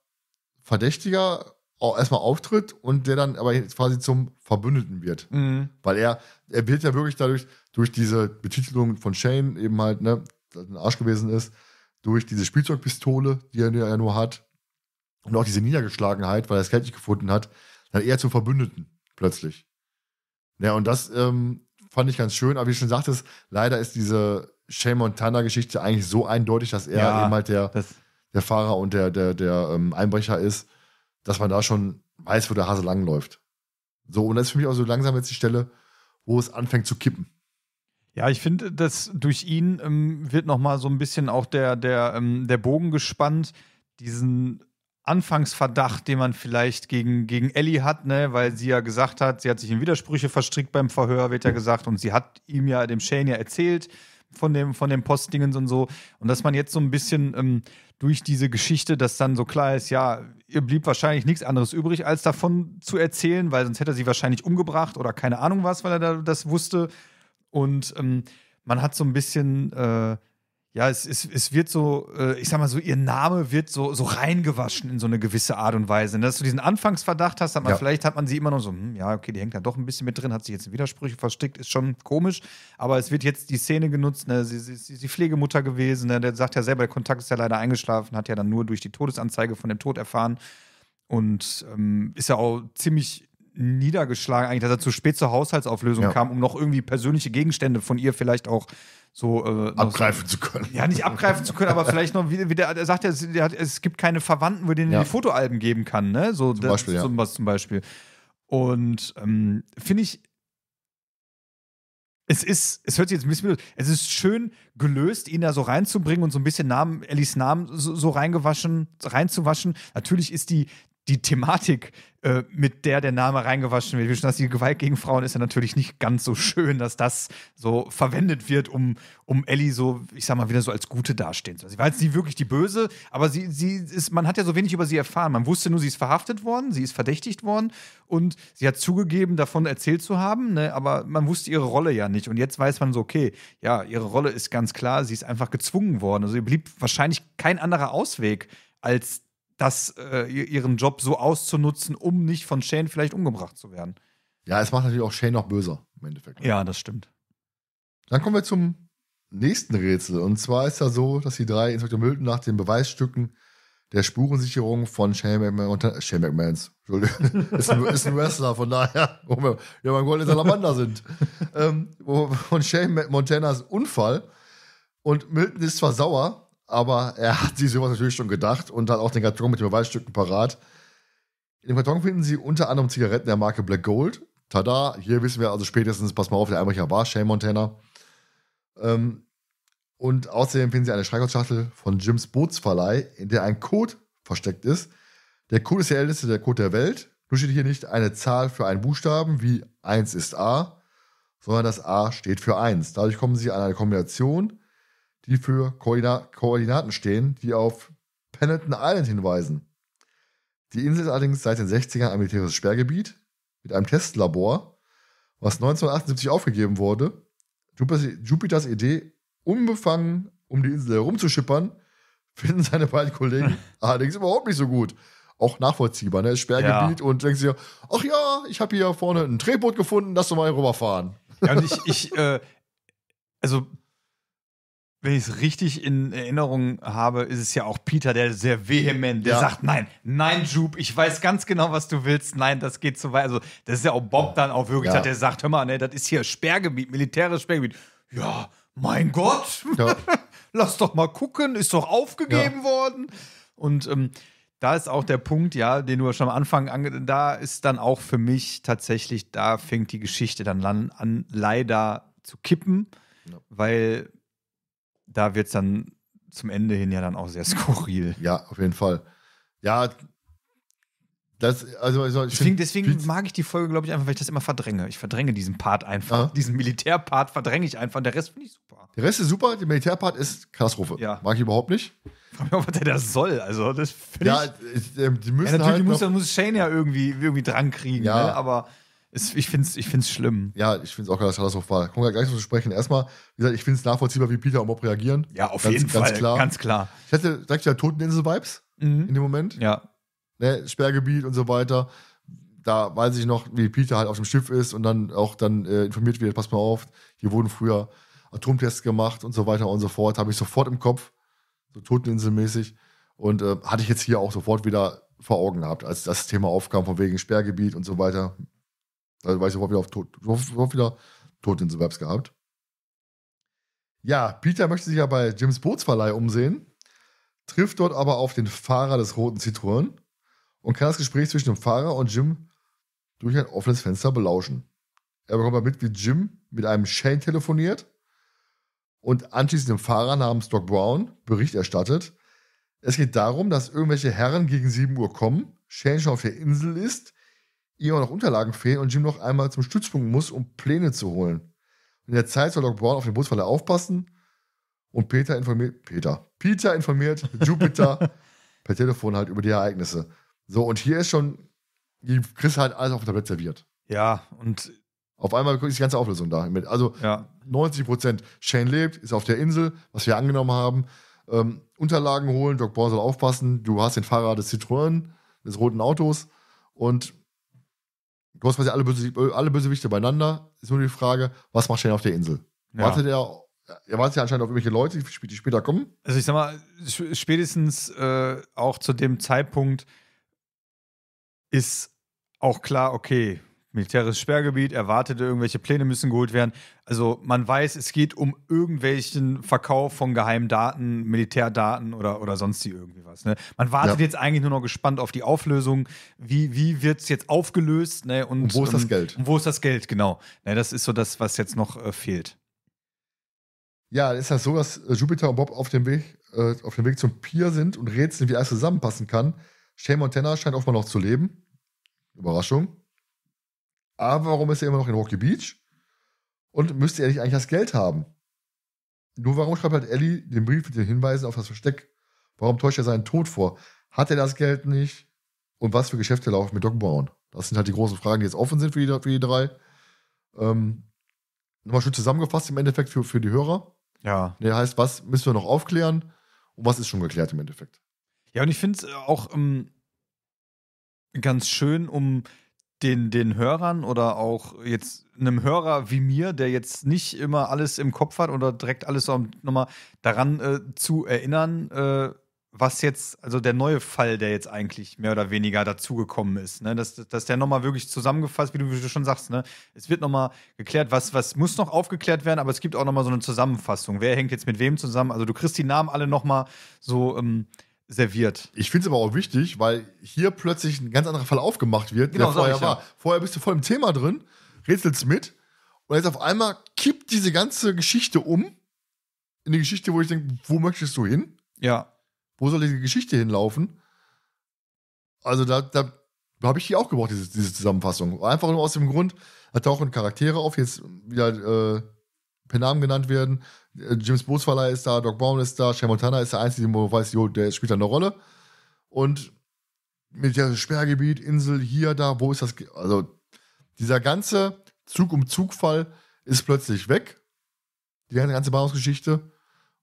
[SPEAKER 1] Verdächtiger erstmal auftritt und der dann aber quasi zum Verbündeten wird. Mhm. Weil er, er wird ja wirklich dadurch, durch diese Betitelung von Shane eben halt, ne, ein Arsch gewesen ist, durch diese Spielzeugpistole, die er ja nur hat, und auch diese Niedergeschlagenheit, weil er das Geld nicht gefunden hat, dann eher zum Verbündeten plötzlich. Ja, und das ähm, fand ich ganz schön. Aber wie du schon sagtest, leider ist diese Shane Montana-Geschichte eigentlich so eindeutig, dass er ja, eben halt der, der Fahrer und der, der, der ähm, Einbrecher ist, dass man da schon weiß, wo der Hase langläuft. So, und das ist für mich auch so langsam jetzt die Stelle, wo es anfängt zu kippen. Ja,
[SPEAKER 2] ich finde, dass durch ihn ähm, wird nochmal so ein bisschen auch der, der, ähm, der Bogen gespannt, diesen Anfangsverdacht, den man vielleicht gegen, gegen Ellie hat, ne, weil sie ja gesagt hat, sie hat sich in Widersprüche verstrickt beim Verhör, wird ja mhm. gesagt, und sie hat ihm ja, dem Shane ja erzählt von dem, von dem Postdingens und so. Und dass man jetzt so ein bisschen ähm, durch diese Geschichte, dass dann so klar ist, ja, ihr blieb wahrscheinlich nichts anderes übrig, als davon zu erzählen, weil sonst hätte er sie wahrscheinlich umgebracht oder keine Ahnung was, weil er da das wusste. Und ähm, man hat so ein bisschen äh, ja, es, es, es wird so, äh, ich sag mal so, ihr Name wird so, so reingewaschen in so eine gewisse Art und Weise. Ne? Dass du diesen Anfangsverdacht hast, hat man, ja. vielleicht hat man sie immer noch so, hm, ja, okay, die hängt da doch ein bisschen mit drin, hat sich jetzt in Widersprüche versteckt, ist schon komisch, aber es wird jetzt die Szene genutzt, ne, sie, sie ist die Pflegemutter gewesen, ne, der sagt ja selber, der Kontakt ist ja leider eingeschlafen, hat ja dann nur durch die Todesanzeige von dem Tod erfahren und ähm, ist ja auch ziemlich niedergeschlagen eigentlich, dass er zu spät zur Haushaltsauflösung ja. kam, um noch irgendwie persönliche Gegenstände von ihr vielleicht auch so äh, abgreifen so, zu können. Ja, nicht abgreifen zu können, aber vielleicht noch, wie, wie der, er sagt ja, es, es gibt keine Verwandten, wo denen ja. die Fotoalben geben kann, ne? So, zum, das, Beispiel, so, zum Beispiel. Und ähm, finde ich, es ist, es hört sich jetzt ein bisschen, es ist schön gelöst, ihn da so reinzubringen und so ein bisschen Namen, Ellis Namen so, so reingewaschen, reinzuwaschen. Natürlich ist die, die Thematik äh, mit der der Name reingewaschen wird. Wie schon das, die Gewalt gegen Frauen ist ja natürlich nicht ganz so schön, dass das so verwendet wird, um, um Ellie so, ich sag mal, wieder so als Gute dastehen zu lassen. Sie war jetzt nie wirklich die Böse, aber sie, sie ist, man hat ja so wenig über sie erfahren. Man wusste nur, sie ist verhaftet worden, sie ist verdächtigt worden und sie hat zugegeben, davon erzählt zu haben, ne? aber man wusste ihre Rolle ja nicht. Und jetzt weiß man so, okay, ja, ihre Rolle ist ganz klar, sie ist einfach gezwungen worden. Also ihr blieb wahrscheinlich kein anderer Ausweg, als das, äh, ihren Job so auszunutzen, um nicht von Shane vielleicht umgebracht zu werden.
[SPEAKER 1] Ja, es macht natürlich auch Shane noch böser im Endeffekt. Ne? Ja, das stimmt. Dann kommen wir zum nächsten Rätsel. Und zwar ist ja so, dass die drei Inspektor Milton nach den Beweisstücken der Spurensicherung von Shane McMahon und Shane McMahons, Entschuldigung, [laughs] ist ein, ist ein Wrestler, von daher, [laughs] wo wir ja beim Golden Salamander sind, ähm, von Shane Montanas Unfall. Und Milton ist zwar sauer, aber er hat sich sowas natürlich schon gedacht und hat auch den Karton mit den Beweisstücken parat. In dem Karton finden Sie unter anderem Zigaretten der Marke Black Gold. Tada, hier wissen wir also spätestens, pass mal auf, der Einbrecher war Shane Montana. Ähm, und außerdem finden Sie eine Streichholzschachtel von Jims Bootsverleih, in der ein Code versteckt ist. Der Code ist der älteste, der Code der Welt. Nur steht hier nicht eine Zahl für einen Buchstaben, wie 1 ist A, sondern das A steht für 1. Dadurch kommen Sie an eine Kombination die für Koordina Koordinaten stehen, die auf Pendleton Island hinweisen. Die Insel ist allerdings seit den 60ern ein militärisches Sperrgebiet mit einem Testlabor, was 1978 aufgegeben wurde. Jupiters Idee, unbefangen um die Insel herumzuschippern, [laughs] finden seine beiden Kollegen [laughs] allerdings überhaupt nicht so gut. Auch nachvollziehbar, ne? Sperrgebiet ja. und denkst dir, ach ja, ich habe hier vorne ein Drehboot gefunden, lass doch mal rüberfahren. Ja, und ich, ich äh, also wenn ich es richtig in Erinnerung habe, ist es ja auch Peter, der
[SPEAKER 2] sehr vehement, der ja. sagt, nein, nein, Jupe, ich weiß ganz genau, was du willst, nein, das geht zu weit. Also das ist ja auch Bob dann auch wirklich, ja. der sagt, hör mal, ne, das ist hier Sperrgebiet, militärisches Sperrgebiet. Ja, mein Gott, ja. [laughs] lass doch mal gucken, ist doch aufgegeben worden. Und ähm, da ist auch der Punkt, ja, den du schon am Anfang ange da ist dann auch für mich tatsächlich, da fängt die Geschichte dann an, an leider zu kippen, weil da wird es dann zum Ende hin ja dann auch sehr [laughs] skurril. Ja, auf jeden Fall. Ja, das, also, also deswegen, deswegen mag ich die Folge, glaube ich, einfach, weil ich das immer verdränge. Ich verdränge diesen Part einfach. Aha. Diesen Militärpart verdränge ich einfach. Und Der Rest
[SPEAKER 1] finde ich super. Der Rest ist super, der Militärpart ist Katastrophe. Ja. Mag ich überhaupt nicht. Frag mich auch, was der da soll. Also, das finde ja, ich. Ja, äh, die müssen ja, natürlich halt muss, muss Shane ja irgendwie, irgendwie dran kriegen, ja. Ne? aber ich finde es ich find's schlimm. Ja, ich finde es auch ganz katastrophal. Kommen wir gleich noch zu sprechen. Erstmal, wie gesagt, ich finde es nachvollziehbar, wie Peter und Bob reagieren. Ja, auf ganz, jeden ganz Fall. Klar. Ganz klar. Ich hatte direkt ja Toteninsel-Vibes mhm. in dem Moment. Ja. Ne, Sperrgebiet und so weiter. Da weiß ich noch, wie Peter halt auf dem Schiff ist und dann auch dann äh, informiert wird, pass mal auf, hier wurden früher Atomtests gemacht und so weiter und so fort. Habe ich sofort im Kopf, so Toteninselmäßig. Und äh, hatte ich jetzt hier auch sofort wieder vor Augen gehabt, als das Thema aufkam, von wegen Sperrgebiet und so weiter. Also war ich sofort wieder auf Tod, sofort wieder Totinselverbs gehabt. Ja, Peter möchte sich ja bei Jims Bootsverleih umsehen, trifft dort aber auf den Fahrer des roten Citroën und kann das Gespräch zwischen dem Fahrer und Jim durch ein offenes Fenster belauschen. Er bekommt mit, wie Jim mit einem Shane telefoniert und anschließend dem Fahrer namens Doc Brown Bericht erstattet. Es geht darum, dass irgendwelche Herren gegen 7 Uhr kommen, Shane schon auf der Insel ist ihm auch noch Unterlagen fehlen und Jim noch einmal zum Stützpunkt muss, um Pläne zu holen. In der Zeit soll Doc Brown auf den Busfahrer aufpassen und Peter informiert, Peter, Peter informiert [laughs] Jupiter per Telefon halt über die Ereignisse. So, und hier ist schon, Chris halt alles auf dem Tablett serviert. Ja, und auf einmal ist die ganze Auflösung da. Mit. Also ja. 90 Prozent. Shane lebt, ist auf der Insel, was wir angenommen haben. Ähm, Unterlagen holen, Doc Brown soll aufpassen. Du hast den Fahrer des Citroën, des roten Autos. Und Du hast quasi alle, Böse, alle Bösewichte beieinander. Ist nur die Frage, was macht Shane auf der Insel? Ja. Wartet er er wartet ja anscheinend auf irgendwelche Leute, die später kommen.
[SPEAKER 2] Also ich sag mal, spätestens äh, auch zu dem Zeitpunkt ist auch klar, okay, Militärisches Sperrgebiet, erwartete, irgendwelche Pläne müssen geholt werden. Also man weiß, es geht um irgendwelchen Verkauf von geheimen Daten, Militärdaten oder, oder sonst die irgendwie was. Ne? Man wartet ja. jetzt eigentlich nur noch gespannt auf die Auflösung. Wie, wie wird es jetzt aufgelöst? Ne? Und, und, wo ist das Geld? Und wo ist das Geld, genau. Ne, das ist so das, was jetzt noch äh, fehlt.
[SPEAKER 1] Ja, ist das so, dass Jupiter und Bob auf dem Weg, äh, auf dem Weg zum Pier sind und rätseln, wie alles zusammenpassen kann. Shane Montana scheint offenbar noch zu leben. Überraschung. Aber warum ist er immer noch in Rocky Beach? Und müsste er nicht eigentlich das Geld haben? Nur warum schreibt halt Ellie den Brief mit den Hinweisen auf das Versteck? Warum täuscht er seinen Tod vor? Hat er das Geld nicht? Und was für Geschäfte laufen mit Doc Brown? Das sind halt die großen Fragen, die jetzt offen sind für die, für die drei. Ähm, nochmal schön zusammengefasst im Endeffekt für, für die Hörer. Ja. Der heißt, was müssen wir noch aufklären und was ist schon geklärt im Endeffekt. Ja, und ich finde es äh, auch ähm, ganz schön, um den, den
[SPEAKER 2] Hörern oder auch jetzt einem Hörer wie mir, der jetzt nicht immer alles im Kopf hat oder direkt alles nochmal daran äh, zu erinnern, äh, was jetzt, also der neue Fall, der jetzt eigentlich mehr oder weniger dazugekommen ist, ne? dass, dass der nochmal wirklich zusammengefasst, wie du, wie du schon sagst, ne? es wird nochmal geklärt, was, was muss noch aufgeklärt werden, aber es gibt auch nochmal so eine Zusammenfassung. Wer hängt jetzt mit wem zusammen? Also du kriegst die Namen alle nochmal so ähm, serviert.
[SPEAKER 1] Ich finde es aber auch wichtig, weil hier plötzlich ein ganz anderer Fall aufgemacht wird, genau, der vorher ich, war. Ja. Vorher bist du voll im Thema drin, rätselst mit und jetzt auf einmal kippt diese ganze Geschichte um in die Geschichte, wo ich denke, wo möchtest du hin? Ja. Wo soll diese Geschichte hinlaufen? Also da, da habe ich die auch gebraucht, diese, diese Zusammenfassung. Einfach nur aus dem Grund, da tauchen Charaktere auf, jetzt wieder äh, per Namen genannt werden. Äh, James Bootsverleih ist da, Doc Brown ist da, Shane Montana ist der Einzige, wo man weiß, jo, der spielt da eine Rolle. Und mit der Sperrgebiet, Insel, hier, da, wo ist das? Also, dieser ganze Zug um Zugfall ist plötzlich weg. Die ganze Bahnhofsgeschichte.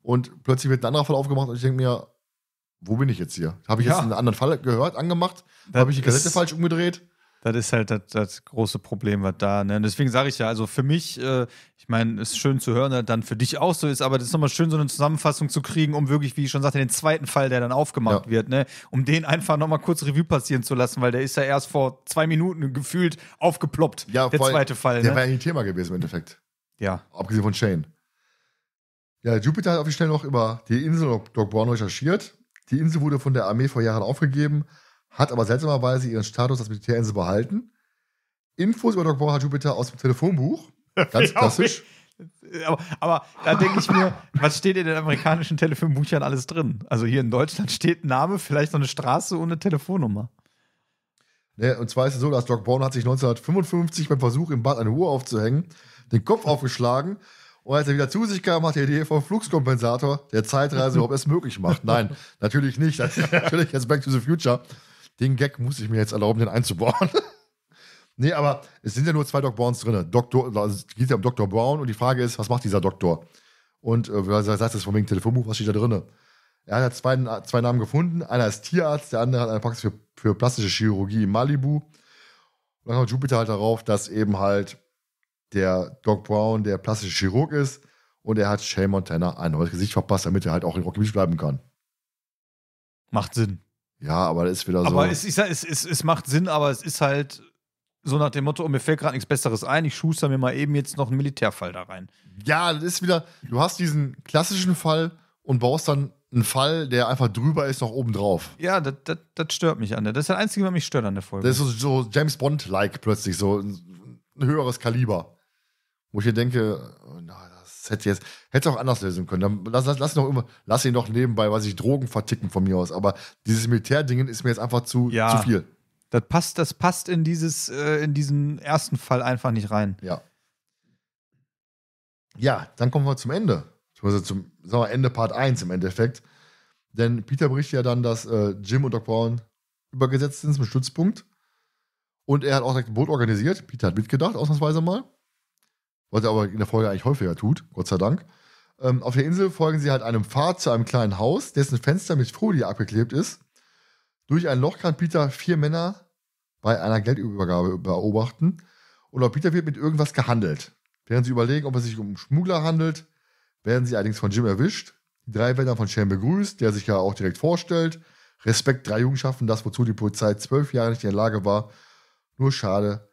[SPEAKER 1] Und plötzlich wird ein anderer Fall aufgemacht und ich denke mir, wo bin ich jetzt hier? Habe ich ja. jetzt einen anderen Fall gehört, angemacht? Habe ich die Kassette falsch umgedreht? Das ist halt das, das
[SPEAKER 2] große Problem, was da. Ne? Und deswegen sage ich ja, also für mich, äh, ich meine, es ist schön zu hören, dass dann für dich auch so ist, aber das ist nochmal schön, so eine Zusammenfassung zu kriegen, um wirklich, wie ich schon sagte, den zweiten Fall, der dann aufgemacht ja. wird, ne? um den einfach nochmal kurz Revue passieren zu lassen, weil der ist ja erst vor zwei Minuten gefühlt
[SPEAKER 1] aufgeploppt, ja, der zweite Fall. Der ne? wäre eigentlich ein Thema gewesen im Endeffekt. Ja. Abgesehen von Shane. Ja, Jupiter hat auf die Stelle noch über die Insel Dogborn recherchiert. Die Insel wurde von der Armee vor Jahren aufgegeben hat aber seltsamerweise ihren Status als Militärinsel behalten. Infos über Dr. Jupiter aus dem Telefonbuch. [laughs] Ganz klassisch.
[SPEAKER 2] Aber, aber, da denke ich mir, was steht in den amerikanischen Telefonbüchern alles drin? Also hier in Deutschland steht Name,
[SPEAKER 1] vielleicht noch eine Straße und eine Telefonnummer. Ne, und zwar ist es so, dass Doc Brown hat sich 1955 beim Versuch, im Bad eine Uhr aufzuhängen, den Kopf aufgeschlagen und als er wieder zu sich kam, hat er die Idee vom Flugskompensator, der Zeitreise überhaupt erst möglich macht. Nein, [laughs] natürlich nicht. [laughs] natürlich jetzt Back to the Future. Den Gag muss ich mir jetzt erlauben, den einzubauen. [laughs] nee, aber es sind ja nur zwei Doc Browns drin. Doktor, also es geht ja um Dr. Brown und die Frage ist, was macht dieser Doktor? Und äh, wer sagt das von wegen Telefonbuch, was steht da drin? Er hat zwei, zwei Namen gefunden. Einer ist Tierarzt, der andere hat eine Praxis für, für plastische Chirurgie in Malibu. Und dann kommt Jupiter halt darauf, dass eben halt der Doc Brown der plastische Chirurg ist und er hat Shane Montana ein neues Gesicht verpasst, damit er halt auch in Rocky Beach bleiben kann. Macht Sinn. Ja, aber das ist wieder so. Aber es,
[SPEAKER 2] ich sag, es, es, macht Sinn, aber es ist halt so nach dem
[SPEAKER 1] Motto, oh, mir fällt gerade nichts Besseres ein, ich schuster mir mal eben jetzt noch einen Militärfall da rein. Ja, das ist wieder, du hast diesen klassischen Fall und baust dann einen Fall, der einfach drüber ist, noch oben drauf. Ja, das, das, das stört mich an der. Das ist das einzige, was mich stört an der Folge. Das ist so, James Bond-like plötzlich, so ein höheres Kaliber. Wo ich hier denke, oh na, hätte jetzt, hätte auch anders lösen können. Dann lass, lass, lass, noch immer, lass ihn doch nebenbei, was ich, Drogen verticken von mir aus. Aber dieses Militärdingen ist mir jetzt einfach zu, ja. zu viel. Das passt, das passt in dieses, äh, in diesen
[SPEAKER 2] ersten Fall einfach nicht rein. Ja.
[SPEAKER 1] Ja, dann kommen wir zum Ende. Also zum sagen wir Ende Part 1 im Endeffekt. Denn Peter berichtet ja dann, dass äh, Jim und Doc Brown übergesetzt sind zum Stützpunkt. Und er hat auch direkt ein Boot organisiert. Peter hat mitgedacht, ausnahmsweise mal was er aber in der Folge eigentlich häufiger tut, Gott sei Dank. Ähm, auf der Insel folgen sie halt einem Pfad zu einem kleinen Haus, dessen Fenster mit Folie abgeklebt ist. Durch ein Loch kann Peter vier Männer bei einer Geldübergabe beobachten und auch Peter wird mit irgendwas gehandelt. Während sie überlegen, ob es sich um Schmuggler handelt, werden sie allerdings von Jim erwischt. Die drei werden dann von Shane begrüßt, der sich ja auch direkt vorstellt. Respekt, drei Jungen das, wozu die Polizei zwölf Jahre nicht in der Lage war. Nur schade,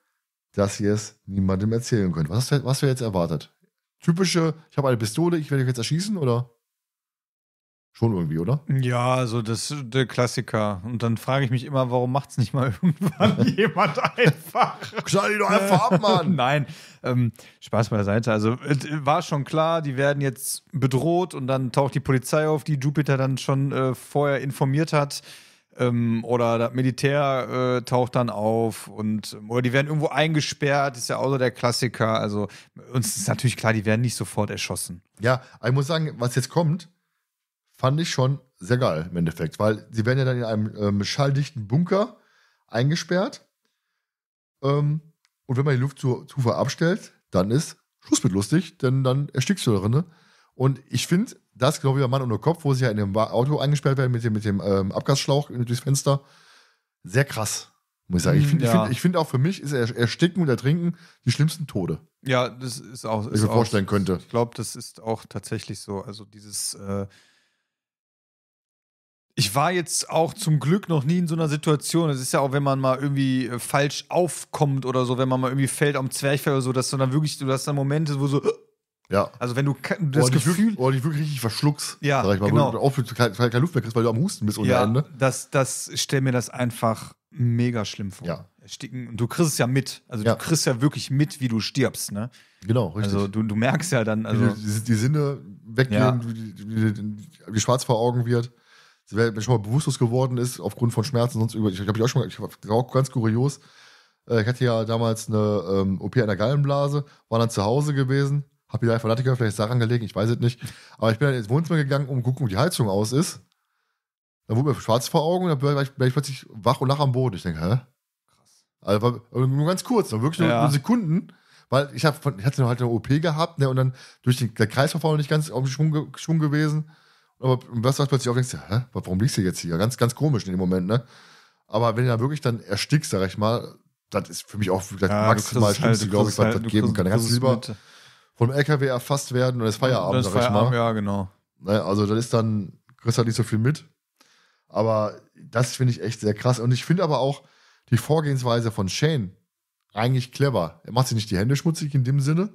[SPEAKER 1] dass ihr es niemandem erzählen könnt. Was hast du, was hast du jetzt erwartet? Typische, ich habe eine Pistole, ich werde euch jetzt erschießen, oder? Schon irgendwie, oder?
[SPEAKER 2] Ja, also das ist der Klassiker. Und dann frage ich mich immer, warum macht es nicht mal [laughs] irgendwann [laughs] jemand einfach? Knall ihn doch einfach ab, Mann! [laughs] Nein, ähm, Spaß beiseite. Also war schon klar, die werden jetzt bedroht und dann taucht die Polizei auf, die Jupiter dann schon äh, vorher informiert hat. Ähm, oder das Militär äh, taucht dann auf und ähm, oder die werden irgendwo eingesperrt, ist ja auch so der Klassiker. Also uns ist natürlich klar, die werden nicht sofort erschossen. Ja,
[SPEAKER 1] ich muss sagen, was jetzt kommt, fand ich schon sehr geil im Endeffekt, weil sie werden ja dann in einem ähm, schalldichten Bunker eingesperrt. Ähm, und wenn man die Luft zu verabstellt, dann ist Schluss mit lustig, denn dann erstickst du darin. Ne? Und ich finde, das genau wie beim Mann ohne Kopf, wo sie ja in dem Auto eingesperrt werden mit dem, mit dem ähm, Abgasschlauch durchs Fenster. Sehr krass, muss ich sagen. Ich mhm, finde ja. find, find auch für mich ist Ersticken und Ertrinken die schlimmsten Tode. Ja, das ist auch. Was ich mir vorstellen auch, könnte.
[SPEAKER 2] Ich glaube, das ist auch tatsächlich so. Also dieses. Äh ich war jetzt auch zum Glück noch nie in so einer Situation. Es ist ja auch, wenn man mal irgendwie äh, falsch aufkommt oder so, wenn man mal irgendwie fällt am Zwerchfell oder so, dass du dann wirklich, du hast dann Momente, wo so ja. Also wenn du das oder Gefühl...
[SPEAKER 1] Wirklich, oder dich wirklich richtig verschluckst, ja, sag ich mal, genau. wo du keine, keine Luft mehr kriegst, weil du am Husten bist ohne ja, Ende. Das,
[SPEAKER 2] das stell mir das einfach mega schlimm vor. Ja. du kriegst es ja mit. Also ja. du
[SPEAKER 1] kriegst ja wirklich mit, wie du stirbst, ne? Genau, richtig. Also du, du merkst ja dann... Also die, die, die Sinne weggehen, wie, ja. wie, schwarz vor Augen wird. Wenn schon mal bewusstlos geworden ist, aufgrund von Schmerzen, sonst über... Ich habe ich auch schon... Ich war auch ganz kurios. Äh, ich hatte ja damals eine ähm, OP an der Gallenblase, war dann zu Hause gewesen hab Happy Life gehört, vielleicht ist daran gelegen, ich weiß es nicht. Aber ich bin dann ins Wohnzimmer gegangen, um zu gucken, wie die Heizung aus ist. Dann wurde mir schwarz vor Augen und dann war ich, war ich plötzlich wach und lach am Boden. Ich denke, hä? Krass. Also nur ganz kurz, nur wirklich ja. nur Sekunden. Weil ich, hab, ich hatte halt eine OP gehabt ne, und dann durch den der Kreisverfahren nicht ganz auf dem Schwung, Schwung gewesen. Aber was war plötzlich auch, denkst hä? Warum liegst du jetzt hier? Ganz, ganz komisch in dem Moment, ne? Aber wenn du da wirklich dann erstickst, sag ich mal, das ist für mich auch halt, das ja, maximal Schlimmste, halt, glaube ich, was halt, das geben kann. Dann kannst du lieber. Mit vom LKW erfasst werden und es Feierabend. Das ist Feierabend, ja, genau. Ne, also das ist dann, kriegst halt nicht so viel mit. Aber das finde ich echt sehr krass. Und ich finde aber auch die Vorgehensweise von Shane eigentlich clever. Er macht sich nicht die Hände schmutzig in dem Sinne,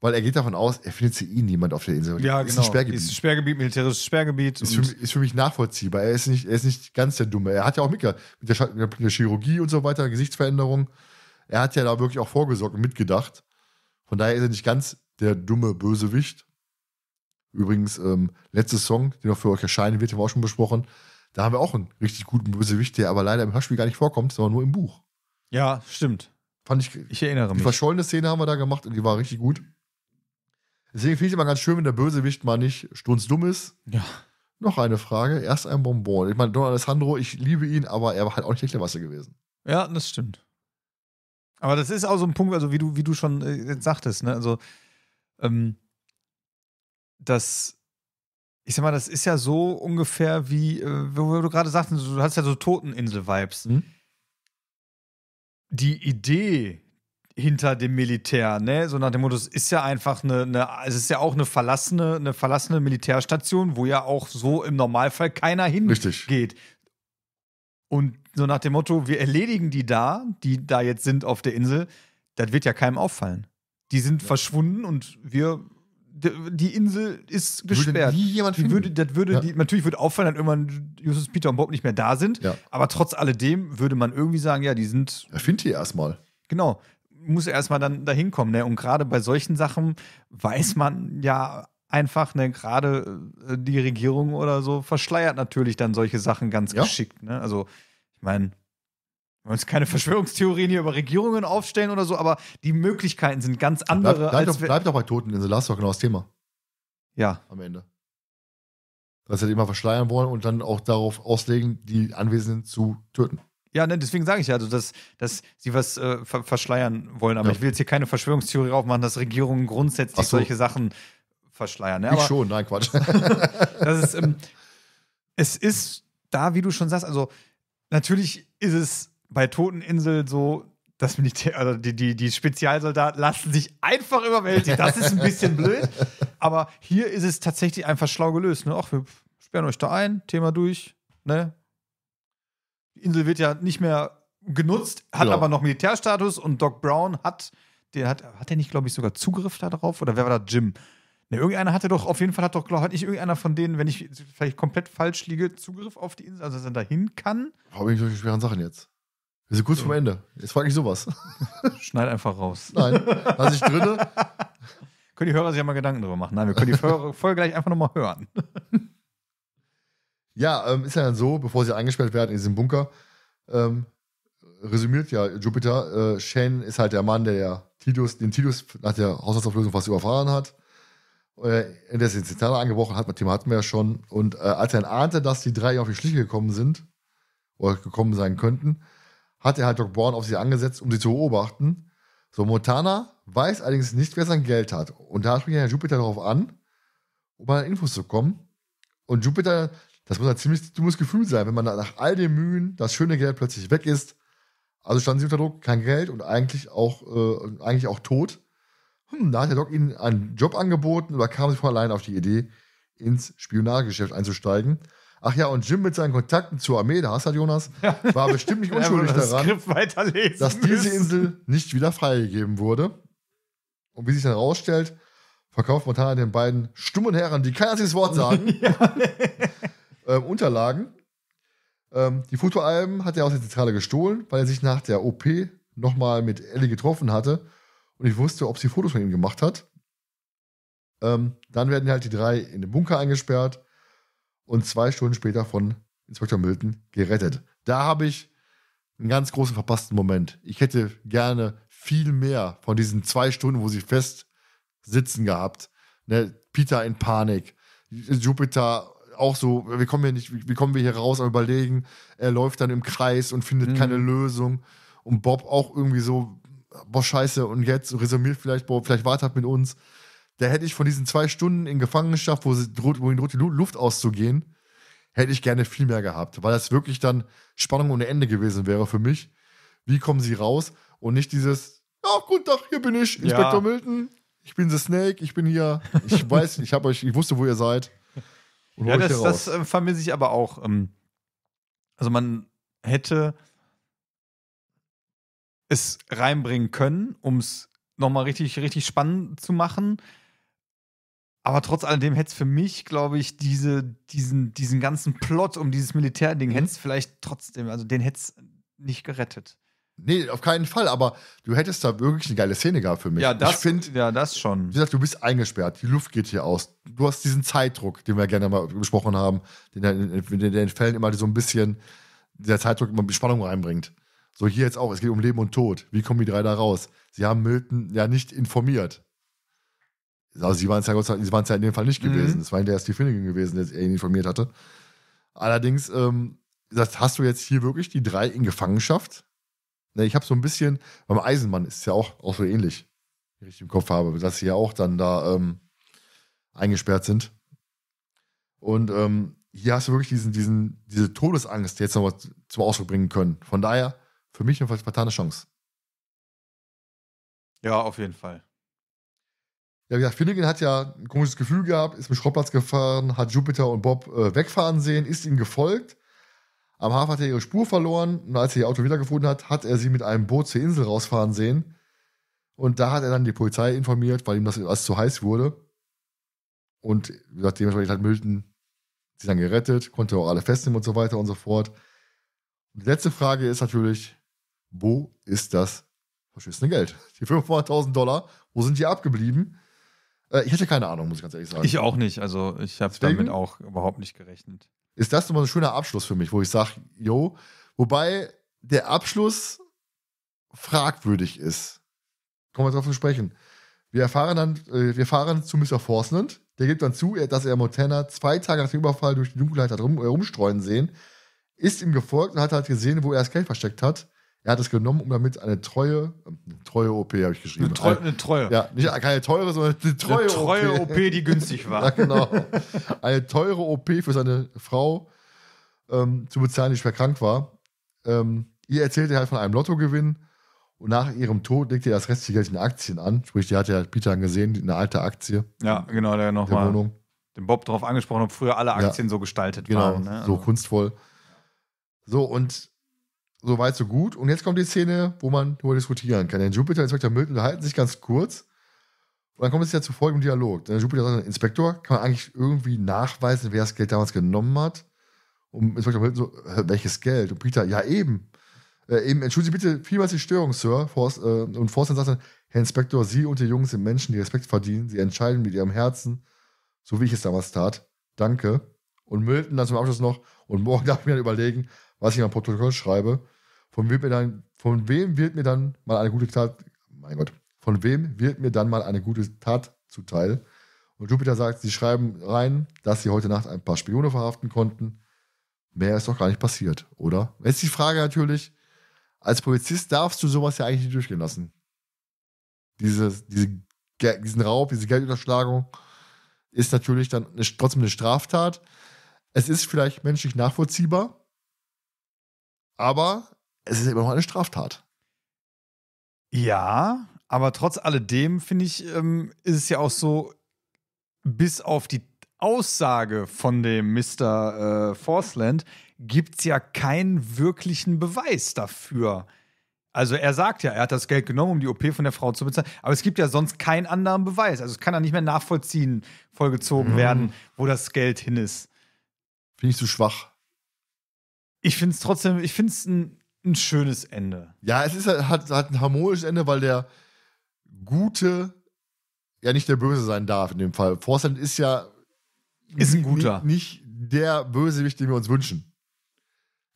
[SPEAKER 1] weil er geht davon aus, er findet sie eh niemand auf der Insel. Ja, ist genau. Ein Sperrgebiet. Ist ein Sperrgebiet, militärisches Sperrgebiet. Ist für, mich, ist für, mich nachvollziehbar. Er ist, nicht, er ist nicht ganz der Dumme. Er hat ja auch mitgehört mit der, mit der Chirurgie und so weiter, Gesichtsveränderung. Er hat ja da wirklich auch vorgesorgt und mitgedacht. Von daher ist er nicht ganz der dumme Bösewicht. Übrigens, ähm, letztes Song, der noch für euch erscheinen wird, haben wir auch schon besprochen. Da haben wir auch einen richtig guten Bösewicht, der aber leider im Hörspiel gar nicht vorkommt, sondern nur im Buch. Ja, stimmt. Fand ich. Ich erinnere die mich. Die verschollene Szene haben wir da gemacht und die war richtig gut. Deswegen finde ich immer ganz schön, wenn der Bösewicht mal nicht strunzdumm ist. Ja. Noch eine Frage. Erst ein Bonbon. Ich meine, Don Alessandro, ich liebe ihn, aber er war halt auch nicht der Wasser gewesen. Ja, das
[SPEAKER 2] stimmt. Aber das ist auch so ein Punkt, also wie du, wie du schon äh, sagtest, ne? Also, ähm, das, ich sag mal, das ist ja so ungefähr wie, äh, wo du gerade sagst, du hast ja so Toteninsel-Vibes. Mhm. Die Idee hinter dem Militär, ne? So nach dem Motto, es ist ja einfach eine, eine, es ist ja auch eine verlassene, eine verlassene Militärstation, wo ja auch so im Normalfall keiner hingeht. Richtig. Und so nach dem Motto, wir erledigen die da, die da jetzt sind auf der Insel, das wird ja keinem auffallen. Die sind ja. verschwunden und wir die Insel ist gesperrt. Würde nie jemand finden. Würde, das würde ja. die, natürlich würde auffallen, dass irgendwann Justus, Peter und Bob nicht mehr da sind. Ja. Aber trotz alledem würde man irgendwie sagen, ja, die sind. Er findet die erstmal. Genau. Muss erstmal dann dahin kommen. Ne? Und gerade bei solchen Sachen weiß man ja einfach, ne, gerade äh, die Regierung oder so verschleiert natürlich dann solche Sachen ganz ja. geschickt. Ne? Also, ich meine, wir wollen uns keine Verschwörungstheorien hier über Regierungen aufstellen oder so, aber die Möglichkeiten sind ganz andere. Bleib, bleib, als doch, bleib doch
[SPEAKER 1] bei Toteninsel, das ist doch genau das Thema. Ja. Am Ende. Dass sie die immer verschleiern wollen und dann auch darauf auslegen, die Anwesenden zu töten. Ja, ne, deswegen sage ich ja, also, dass, dass sie was äh, ver verschleiern
[SPEAKER 2] wollen. Aber ja. ich will jetzt hier keine Verschwörungstheorie aufmachen, dass Regierungen grundsätzlich so. solche Sachen verschleiern. Ne? Aber ich schon, nein, Quatsch. [laughs] das ist, ähm, es ist da, wie du schon sagst, also natürlich ist es bei Toteninsel so, dass Militär, also die, die, die Spezialsoldaten lassen sich einfach überwältigen. Das ist ein bisschen blöd. Aber hier ist es tatsächlich einfach schlau gelöst. Ne? Ach, wir sperren euch da ein, Thema durch. Ne? Die Insel wird ja nicht mehr genutzt, hat ja. Genau. aber noch Militärstatus und Doc Brown hat, der hat, hat er nicht, glaube ich, sogar Zugriff darauf? Oder wer war da? Jim. Ne, irgendeiner hatte doch, auf jeden Fall hat doch, glaube ich, irgendeiner von denen, wenn ich vielleicht komplett falsch liege, Zugriff auf die Insel, also dass er dahin
[SPEAKER 1] kann. Warum bin ich solche schweren Sachen jetzt? Wir sind kurz so. vorm Ende. Jetzt frage ich sowas. [laughs] Schneid
[SPEAKER 2] einfach raus.
[SPEAKER 1] Nein, lass ich drinne. [laughs] können die Hörer sich ja mal Gedanken drüber machen. Nein, wir können die [laughs] Folge gleich einfach nochmal hören. ja, ähm, ist ja dann so, bevor sie eingesperrt werden in diesem Bunker, ähm, resümiert ja Jupiter, äh, Shen ist halt der Mann, der ja Tidus, den Tidus nach der Haushaltsauflösung fast überfahren hat. Äh, ist in der Zentrale angebrochen hat, Thema hatten wir ja schon. Und äh, als er dann ahnte, dass die drei auf die Schliche gekommen sind oder gekommen sein könnten, hat er halt Doc Brown auf sie angesetzt, um sie zu beobachten. So, Montana weiß allerdings nicht, wer sein Geld hat. Und da springt ja Jupiter darauf an, um an Infos zu kommen. Und Jupiter, das muss ein ziemlich dummes Gefühl sein, wenn man nach all den Mühen das schöne Geld plötzlich weg ist. Also standen sie unter Druck, kein Geld und eigentlich auch, äh, eigentlich auch tot hm, da hat der Doc ihnen einen Job angeboten oder kam sie von allein auf die Idee, ins Spionagegeschäft einzusteigen. Ach ja, und Jim mit seinen Kontakten zur Armee, da hast du halt, Jonas, [laughs] war bestimmt nicht unschuldig das daran, dass diese Insel nicht wieder freigegeben wurde. Und wie sich dann herausstellt, verkauft Montana den beiden stummen Herren, die kein einziges Wort sagen, [laughs] [laughs] ähm, Unterlagen. Ähm, die Fotoalben hat er aus der Zentrale gestohlen, weil er sich nach der OP nochmal mit Ellie getroffen hatte und ich wusste, ob sie Fotos von ihm gemacht hat. Ähm, dann werden halt die drei in den Bunker eingesperrt und zwei Stunden später von Inspektor Milton gerettet. Da habe ich einen ganz großen verpassten Moment. Ich hätte gerne viel mehr von diesen zwei Stunden, wo sie fest sitzen gehabt. Ne? Peter in Panik, Jupiter auch so, wir kommen hier nicht, wie kommen wir hier raus, aber überlegen, er läuft dann im Kreis und findet mhm. keine Lösung. Und Bob auch irgendwie so boah, scheiße, und jetzt resümiert vielleicht, boah, vielleicht wartet mit uns. Da hätte ich von diesen zwei Stunden in Gefangenschaft, wo, sie droht, wo ihnen droht, die Luft auszugehen, hätte ich gerne viel mehr gehabt, weil das wirklich dann Spannung ohne Ende gewesen wäre für mich. Wie kommen sie raus? Und nicht dieses, ja, oh, guten Tag, hier bin ich, Inspektor ja. Milton, ich bin The Snake, ich bin hier, ich [laughs] weiß, ich habe euch, ich wusste, wo ihr seid. ja, das,
[SPEAKER 2] das vermisse äh, ich aber auch.
[SPEAKER 1] Ähm, also
[SPEAKER 2] man hätte es reinbringen können, um es nochmal richtig, richtig spannend zu machen. Aber trotz alledem hätte es für mich, glaube ich, diese, diesen, diesen ganzen Plot um dieses Militärding, mhm. hätte es vielleicht
[SPEAKER 1] trotzdem, also den hätte es nicht gerettet. Nee, auf keinen Fall, aber du hättest da wirklich eine geile Szene gehabt für mich. Ja, das, ich find, ja, das schon. Wie gesagt, du bist eingesperrt, die Luft geht hier aus. Du hast diesen Zeitdruck, den wir gerne mal besprochen haben, den in den Fällen immer so ein bisschen, der Zeitdruck immer Spannung reinbringt. So hier jetzt auch, es geht um Leben und Tod. Wie kommen die drei da raus? Sie haben Milton ja nicht informiert. Also sie waren es ja, ja, in dem Fall nicht mhm. gewesen. Es war der erste Finnegan gewesen, der ihn informiert hatte. Allerdings, ähm, das hast du jetzt hier wirklich die drei in Gefangenschaft? Ne, ich habe so ein bisschen, beim Eisenmann ist es ja auch, auch so ähnlich, wie ich im Kopf habe, dass sie ja auch dann da ähm, eingesperrt sind. Und ähm, hier hast du wirklich diesen, diesen, diese Todesangst jetzt nochmal zum Ausdruck bringen können. Von daher, für mich eine vertane Chance.
[SPEAKER 2] Ja, auf jeden Fall.
[SPEAKER 1] Ja, wie gesagt, Finnegan hat ja ein komisches Gefühl gehabt, ist mit Schrottplatz gefahren, hat Jupiter und Bob äh, wegfahren sehen, ist ihnen gefolgt. Am Hafen hat er ihre Spur verloren und als er ihr Auto wiedergefunden hat, hat er sie mit einem Boot zur Insel rausfahren sehen. Und da hat er dann die Polizei informiert, weil ihm das alles zu heiß wurde. Und wie gesagt, dementsprechend hat Milton sie dann gerettet, konnte auch alle festnehmen und so weiter und so fort. Und die letzte Frage ist natürlich, wo ist das verschissene Geld? Die 500.000 Dollar, wo sind die abgeblieben? Äh, ich hätte keine Ahnung, muss ich ganz ehrlich sagen. Ich auch nicht. Also ich habe damit auch überhaupt nicht gerechnet. Ist das nochmal ein schöner Abschluss für mich, wo ich sage, yo, wobei der Abschluss fragwürdig ist. Kommen wir drauf zu sprechen. Wir erfahren dann, äh, wir fahren zu Mr. Forsland. Der gibt dann zu, dass er Montana zwei Tage nach dem Überfall durch die Dunkelheit herumstreuen rum, äh, rumstreuen sehen, ist ihm gefolgt und hat halt gesehen, wo er das Geld versteckt hat er hat es genommen, um damit eine treue, eine treue OP habe ich geschrieben. Eine, treu, äh, eine treue. Ja, nicht keine teure, sondern eine treue, eine treue OP. OP. die günstig war. [laughs] ja, genau. Eine teure OP für seine Frau ähm, zu bezahlen, die schwer krank war. Ähm, ihr erzählte halt von einem Lottogewinn und nach ihrem Tod legt ihr das restliche Geld in Aktien an. Sprich, die hat ja Peter gesehen, eine alte Aktie.
[SPEAKER 2] Ja, genau, der nochmal den Bob darauf angesprochen, ob früher alle Aktien ja, so gestaltet genau, waren. Ne? So also.
[SPEAKER 1] kunstvoll. So, und so weit, so gut. Und jetzt kommt die Szene, wo man nur diskutieren kann. Denn Jupiter und Inspektor Milton unterhalten sich ganz kurz. Und dann kommt es ja zu folgendem Dialog. Denn Jupiter sagt, Inspektor, kann man eigentlich irgendwie nachweisen, wer das Geld damals genommen hat? Und Inspektor Milton so, welches Geld? Und Peter, ja eben. Äh, eben, entschuldigen Sie bitte vielmals die Störung, Sir. Forst, äh, und Forst dann sagt dann, Herr Inspektor, Sie und die Jungs sind Menschen, die Respekt verdienen. Sie entscheiden mit ihrem Herzen, so wie ich es damals tat. Danke. Und Milton dann zum Abschluss noch, und morgen darf ich mir dann überlegen, was ich in mal Protokoll schreibe, von wem mir dann, von wem wird mir dann mal eine gute Tat, mein Gott, von wem wird mir dann mal eine gute Tat zuteil? Und Jupiter sagt, sie schreiben rein, dass sie heute Nacht ein paar Spione verhaften konnten. Mehr ist doch gar nicht passiert, oder? Jetzt die Frage natürlich, als Polizist darfst du sowas ja eigentlich nicht durchgehen lassen. Diese, diese, diesen Raub, diese Geldunterschlagung ist natürlich dann eine, trotzdem eine Straftat. Es ist vielleicht menschlich nachvollziehbar, aber es ist immer noch eine Straftat. Ja,
[SPEAKER 2] aber trotz alledem, finde ich, ähm, ist es ja auch so, bis auf die Aussage von dem Mr. Äh, Forsland gibt es ja keinen wirklichen Beweis dafür. Also er sagt ja, er hat das Geld genommen, um die OP von der Frau zu bezahlen, aber es gibt ja sonst keinen anderen Beweis. Also es kann ja nicht mehr nachvollziehen, vollgezogen mhm.
[SPEAKER 1] werden, wo das Geld hin ist. Finde ich zu schwach ich finde es trotzdem, ich finde es ein, ein, schönes Ende. Ja, es ist halt, hat, hat ein harmonisches Ende, weil der Gute ja nicht der Böse sein darf in dem Fall. Forstland ist ja ist ein guter. Nicht, der Bösewicht, den wir uns wünschen.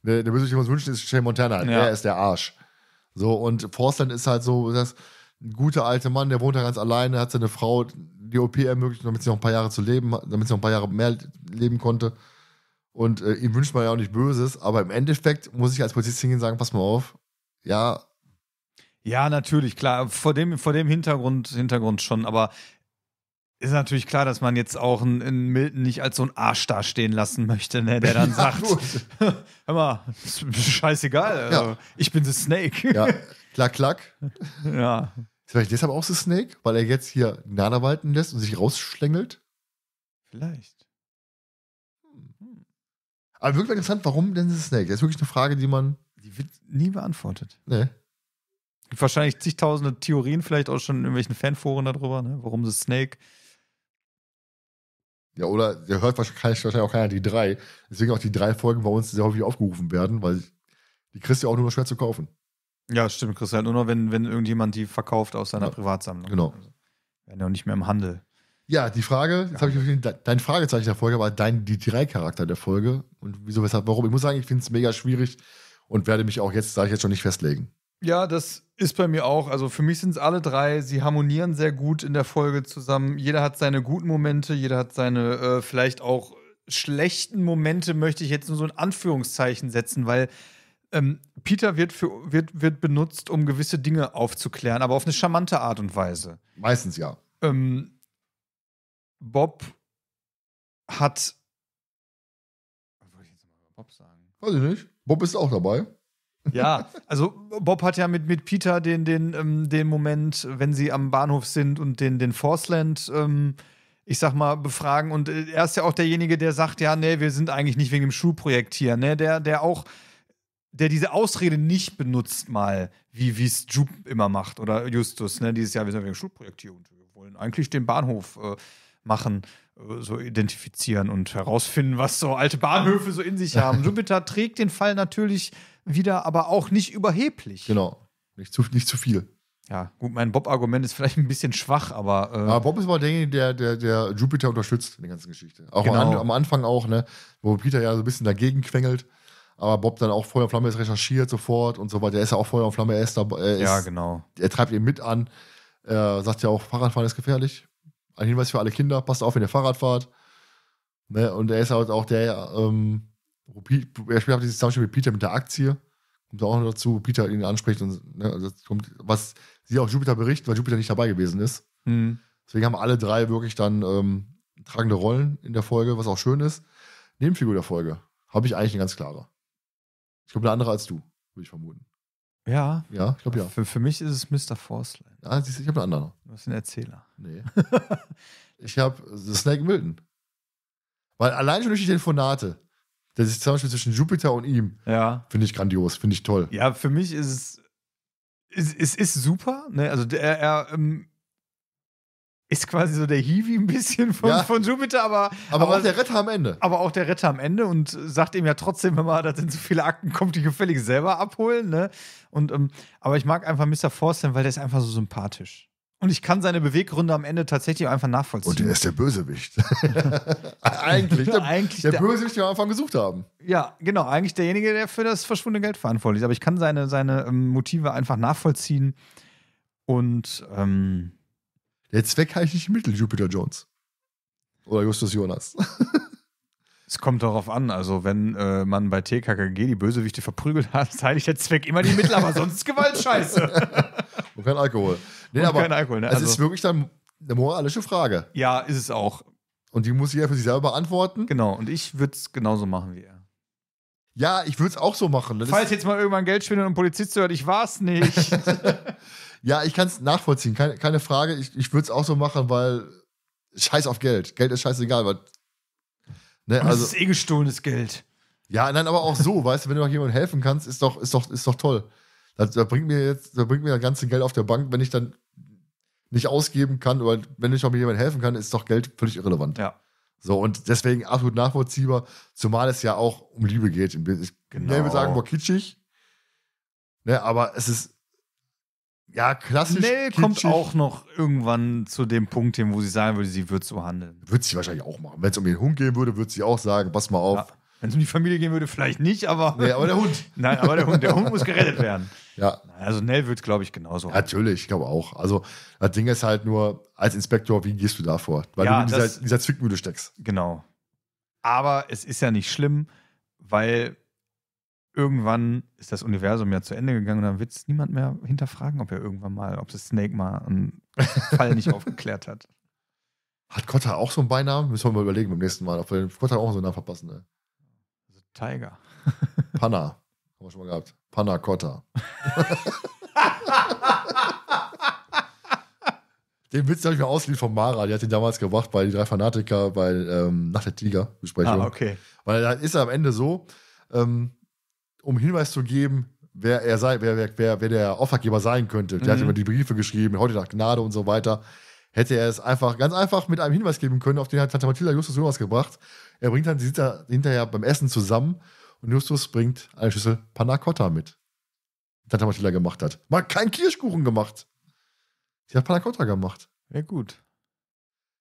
[SPEAKER 1] Der, der Bösewicht, den wir uns wünschen, ist Shane Montana. Ja. Der ist der Arsch. So, und Forstland ist halt so, das ein guter alter Mann, der wohnt da ganz alleine, hat seine Frau die OP ermöglicht, damit sie noch ein paar Jahre zu leben, damit sie noch ein paar Jahre mehr leben konnte. Und äh, ihm wünscht man ja auch nicht Böses, aber im Endeffekt muss ich als Polizist hingehen und sagen, pass mal auf, ja. Ja, natürlich, klar, vor
[SPEAKER 2] dem, vor dem Hintergrund, Hintergrund schon, aber ist natürlich klar, dass man jetzt auch einen, einen Milton nicht als so ein Arsch dastehen lassen möchte, ne, der dann [laughs] ja, sagt, [laughs] hör mal,
[SPEAKER 1] scheißegal, ja. Also, ich bin The Snake. Ja, klack, klack. [laughs] Ja. Ist vielleicht deshalb auch The Snake, weil er jetzt hier Nana walten lässt und sich rausschlängelt? Vielleicht. Aber wirklich interessant, warum Dennis Snake? Das ist wirklich eine
[SPEAKER 2] Frage, die man. Die wird nie beantwortet. Nee. Gibt wahrscheinlich zigtausende Theorien, vielleicht auch schon in irgendwelchen Fanforen darüber,
[SPEAKER 1] ne? warum ist Snake. Ja, oder der hört wahrscheinlich, wahrscheinlich auch keiner die drei. Deswegen auch die drei Folgen bei uns sehr häufig aufgerufen werden, weil die kriegst du auch nur noch schwer zu kaufen.
[SPEAKER 2] Ja, stimmt, kriegst du halt nur noch, wenn, wenn irgendjemand die verkauft aus seiner ja. Privatsammlung. Genau. Also, werden ja auch nicht mehr im Handel.
[SPEAKER 1] Ja, die Frage, jetzt habe ich dein Fragezeichen der Folge, aber dein Charakter der Folge und wieso, weshalb, warum. Ich muss sagen, ich finde es mega schwierig und werde mich auch jetzt, sage ich jetzt schon nicht festlegen.
[SPEAKER 2] Ja, das ist bei mir auch. Also für mich sind es alle drei. Sie harmonieren sehr gut in der Folge zusammen. Jeder hat seine guten Momente, jeder hat seine äh, vielleicht auch schlechten Momente, möchte ich jetzt nur so ein Anführungszeichen setzen, weil ähm, Peter wird, für, wird, wird benutzt, um gewisse Dinge aufzuklären, aber auf eine charmante Art und Weise. Meistens ja. Ähm, Bob hat. Was wollte ich jetzt mal über Bob sagen? Weiß ich nicht. Bob ist auch dabei. ja, [laughs] also Bob hat ja mit, mit Peter den, den, ähm, den Moment, wenn sie am Bahnhof sind und den, den Forceland, ähm, ich sag mal, befragen. Und äh, er ist ja auch derjenige, der sagt, ja, nee, wir sind eigentlich nicht wegen dem Schulprojekt hier. Ne? Der, der auch, der diese Ausrede nicht benutzt mal, wie es Jupe immer macht oder Justus, ne? dieses Jahr, wir sind wegen dem Schulprojekt hier und wir wollen eigentlich den Bahnhof. Äh, machen, äh, so identifizieren und herausfinden, was so alte Bahnhöfe so in sich haben. [laughs] Jupiter trägt den Fall natürlich wieder, aber auch nicht überheblich.
[SPEAKER 1] Genau. Nicht zu, nicht zu viel. Ja, gut, mein Bob-Argument ist vielleicht ein bisschen schwach, aber. Äh aber Bob ist mal derjenige, der, der, der Jupiter unterstützt in der ganzen Geschichte. Auch genau. am, am, Anfang auch, ne? Wo Peter ja so ein bisschen dagegen quengelt. Aber Bob dann auch Feuer und Flamme ist recherchiert sofort und so weiter. Er ist ja auch Feuer und Flamme, er ist dabei. ja, genau. Er treibt ihn mit an. Äh, sagt ja auch, Fahrradfahren ist gefährlich. Ein Hinweis für alle Kinder, passt auf, wenn ihr Fahrrad fahrt. Ne? Und er ist halt auch der, ähm, er spielt auch dieses Zusammenspiel mit Peter mit der Aktie. Kommt auch noch dazu, Peter ihn anspricht und ne, also kommt, was sie auch Jupiter berichten, weil Jupiter nicht dabei gewesen ist. Mhm. Deswegen haben alle drei wirklich dann ähm, tragende Rollen in der Folge, was auch schön ist. Nebenfigur der Folge habe ich eigentlich eine ganz klare. Ich glaube, eine andere als du, würde ich vermuten. Ja. Ja, ich glaube ja. Für, für mich ist es Mr. Forsley. Ah, ich habe einen anderen. Du bist ein Erzähler. Nee. [laughs] ich habe Snake Milton. Weil allein schon durch die Telefonate, das ist zum Beispiel zwischen Jupiter und ihm, ja. finde ich grandios, finde ich toll. Ja, für mich ist es, es, es ist super. Ne? Also er,
[SPEAKER 2] er ähm, ist quasi so der Hiwi ein bisschen von, ja. von Jupiter, aber, aber, aber, auch der Retter am Ende. Aber auch der Retter am Ende und sagt ihm ja trotzdem immer, da sind so viele Akten, kommt die gefällig selber abholen. Ne? Und, ähm, aber ich mag einfach Mr. Forsten, weil der ist einfach so sympathisch. Und ich kann seine Beweggründe am Ende tatsächlich einfach nachvollziehen. Und der ist der
[SPEAKER 1] Bösewicht. [laughs]
[SPEAKER 2] eigentlich der, eigentlich der, der Bösewicht, den wir am Anfang gesucht haben. Ja, genau. Eigentlich derjenige, der für das verschwundene Geld verantwortlich ist. Aber ich kann seine, seine ähm, Motive einfach nachvollziehen. Und ähm, der Zweck ich nicht Mittel, Jupiter Jones. Oder Justus Jonas. [laughs] Es kommt darauf an, also wenn äh, man bei TKKG die Bösewichte verprügelt hat, [laughs] ich der Zweck immer die Mittel, aber sonst ist Gewaltscheiße.
[SPEAKER 1] [laughs] Und kein Alkohol. Nee, Und aber kein Alkohol, ne? Es also, ist wirklich dann eine moralische Frage. Ja, ist es auch. Und die muss jeder für sich selber beantworten. Genau, und ich würde es genauso machen wie er. Ja, ich würde es auch so machen. Das Falls jetzt mal irgendwann Geld schwindet und ein Polizist hört, ich war's nicht. Ja, ich kann es nachvollziehen, keine, keine, Frage. Ich, ich würde es auch so machen, weil scheiß auf Geld. Geld ist scheißegal. Weil, ne, also, das ist eh gestohlenes Geld. Ja, nein, aber auch so, [laughs] weißt du, wenn du noch jemandem helfen kannst, ist doch, ist doch, ist doch toll. Da, bringt mir jetzt, da bringt mir das ganze Geld auf der Bank, wenn ich dann nicht ausgeben kann oder wenn ich noch mit jemandem helfen kann, ist doch Geld völlig irrelevant. Ja. So, und deswegen absolut nachvollziehbar, zumal es ja auch um Liebe geht. Ich genau. würde sagen, boah, kitschig. Ne, aber es ist ja, klassisch. Nell kommt
[SPEAKER 2] auch noch irgendwann zu dem Punkt hin, wo sie sagen würde, sie wird so handeln. Wird sie wahrscheinlich auch machen. Wenn es
[SPEAKER 1] um den Hund gehen würde, würde sie auch sagen, pass mal auf. Ja.
[SPEAKER 2] Wenn es um die Familie gehen würde, vielleicht nicht, aber. Nee, aber der Hund. [laughs] Nein, aber der Hund. Der Hund muss gerettet werden.
[SPEAKER 1] Ja. Also Nell wird es, glaube ich, genauso. Ja, natürlich, ich glaube auch. Also das Ding ist halt nur, als Inspektor, wie gehst du da vor? Weil ja, du in dieser, das, dieser Zwickmühle steckst. Genau.
[SPEAKER 2] Aber es ist ja nicht schlimm, weil irgendwann ist das Universum ja zu Ende gegangen und dann wird es niemand mehr hinterfragen, ob er irgendwann mal, ob das Snake mal
[SPEAKER 1] einen [laughs] Fall nicht
[SPEAKER 2] aufgeklärt hat.
[SPEAKER 1] Hat Kotter auch so einen Beinamen? Müssen wir mal überlegen beim nächsten Mal, ob wir Kotter auch so einen Namen verpassen. Ne?
[SPEAKER 2] Also Tiger.
[SPEAKER 1] [laughs] Panna. Haben wir schon mal gehabt. Panna Kotter.
[SPEAKER 2] [laughs]
[SPEAKER 1] Den Witz habe ich mir ausgeliehen von Mara. Die hat den damals gemacht bei die drei Fanatiker bei ähm, Nach der Tiger Besprechung. Ah, okay. Weil da ist er am Ende so, ähm, um Hinweis zu geben, wer er sei, wer, wer, wer der Auftraggeber sein könnte. Der mhm. hat immer die Briefe geschrieben, heute nach Gnade und so weiter. Hätte er es einfach ganz einfach mit einem Hinweis geben können, auf den hat Tante Matilda Justus Jonas gebracht. Er bringt dann, sie sitzt da hinterher beim Essen zusammen und Justus bringt eine Schüssel Panna Cotta mit. Die Tante Matilda gemacht hat. Mal kein Kirschkuchen gemacht. Sie hat Panna Cotta gemacht. Ja, gut.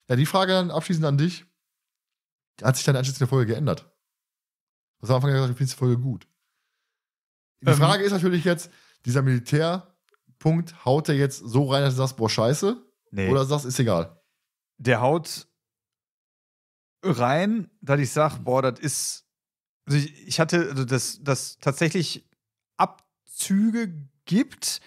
[SPEAKER 1] Ja, die Frage dann abschließend an dich. Hat sich deine Einschätzung der Folge geändert? Was am Anfang gesagt, ich finde die Folge gut. Die mhm. Frage ist natürlich jetzt, dieser Militärpunkt haut der jetzt so rein, dass du sagst, boah, scheiße? Nee. Oder sagst, ist egal? Der haut
[SPEAKER 2] rein, dass ich sage, boah, das ist. Also ich, ich hatte, also dass das tatsächlich Abzüge gibt,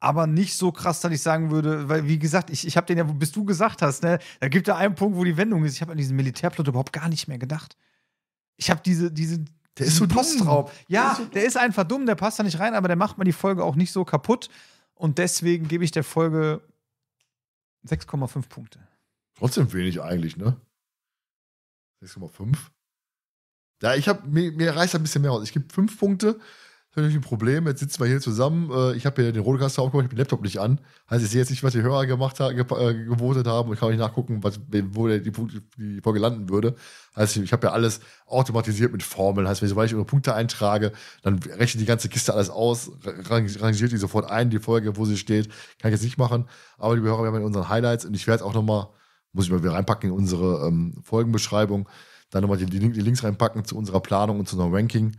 [SPEAKER 2] aber nicht so krass, dass ich sagen würde, weil, wie gesagt, ich, ich habe den ja, bis du gesagt hast, ne, da gibt ja einen Punkt, wo die Wendung ist. Ich habe an diesen Militärplot überhaupt gar nicht mehr gedacht. Ich habe diese, diese, der ist so Postraum. Hm, dumm. Ja, der ist, so der ist einfach dumm, der passt da nicht rein, aber der macht mal die Folge auch nicht so kaputt. Und deswegen gebe ich der Folge
[SPEAKER 1] 6,5 Punkte. Trotzdem wenig eigentlich, ne? 6,5? Ja, ich habe mir, mir reicht ein bisschen mehr aus. Ich gebe 5 Punkte, habe ich ein Problem, jetzt sitzen wir hier zusammen. Äh, ich habe hier den Rodecaster aufgemacht, ich habe den Laptop nicht an. Also ich sehe jetzt nicht, was die Hörer gemacht haben, ge äh, gewotet haben und kann nicht nachgucken, was, wo der, die, die Folge landen würde. Also ich, habe ja alles automatisiert mit Formeln. Heißt, wenn sobald ich ihre Punkte eintrage, dann rechnet die ganze Kiste alles aus, rangiert die sofort ein, die Folge, wo sie steht. Kann ich jetzt nicht machen. Aber die Hörer, wir haben in unseren Highlights und ich werde auch nochmal, muss ich mal wieder reinpacken in unsere ähm, Folgenbeschreibung, dann nochmal die, die, die Links reinpacken zu unserer Planung und zu unserem Ranking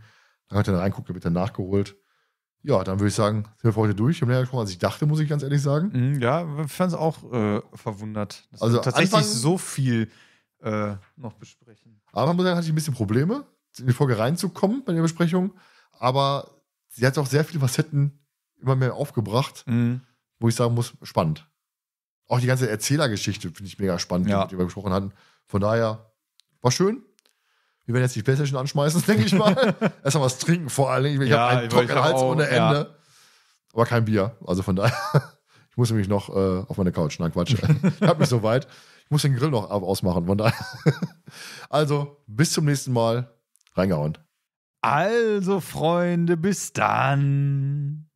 [SPEAKER 1] dann hat er da reinguckt, wird dann nachgeholt. Ja, dann würde ich sagen, sind wir heute durch. Im Länger gesprochen, als ich dachte, muss ich ganz ehrlich sagen. Mhm, ja, wir fanden es auch äh, verwundert. Dass also wir tatsächlich Anfang, so viel äh, noch besprechen. Aber man muss sagen, hatte ich ein bisschen Probleme, in die Folge reinzukommen bei der Besprechung. Aber sie hat auch sehr viele Facetten immer mehr aufgebracht, mhm. wo ich sagen muss, spannend. Auch die ganze Erzählergeschichte finde ich mega spannend, ja. die wir gesprochen hatten. Von daher war schön, wir werden jetzt die Playstation anschmeißen, [laughs] denke ich mal. Erstmal was trinken vor allen Dingen. Ich ja, habe einen trockenen Hals auch, ohne Ende. Ja. Aber kein Bier. Also von daher. [laughs] Ich muss nämlich noch äh, auf meine Couch. Nein, Quatsch. [laughs] ich habe mich so weit. Ich muss den Grill noch ausmachen. Von daher. also, bis zum nächsten Mal. Reingehauen. Also, Freunde, bis dann.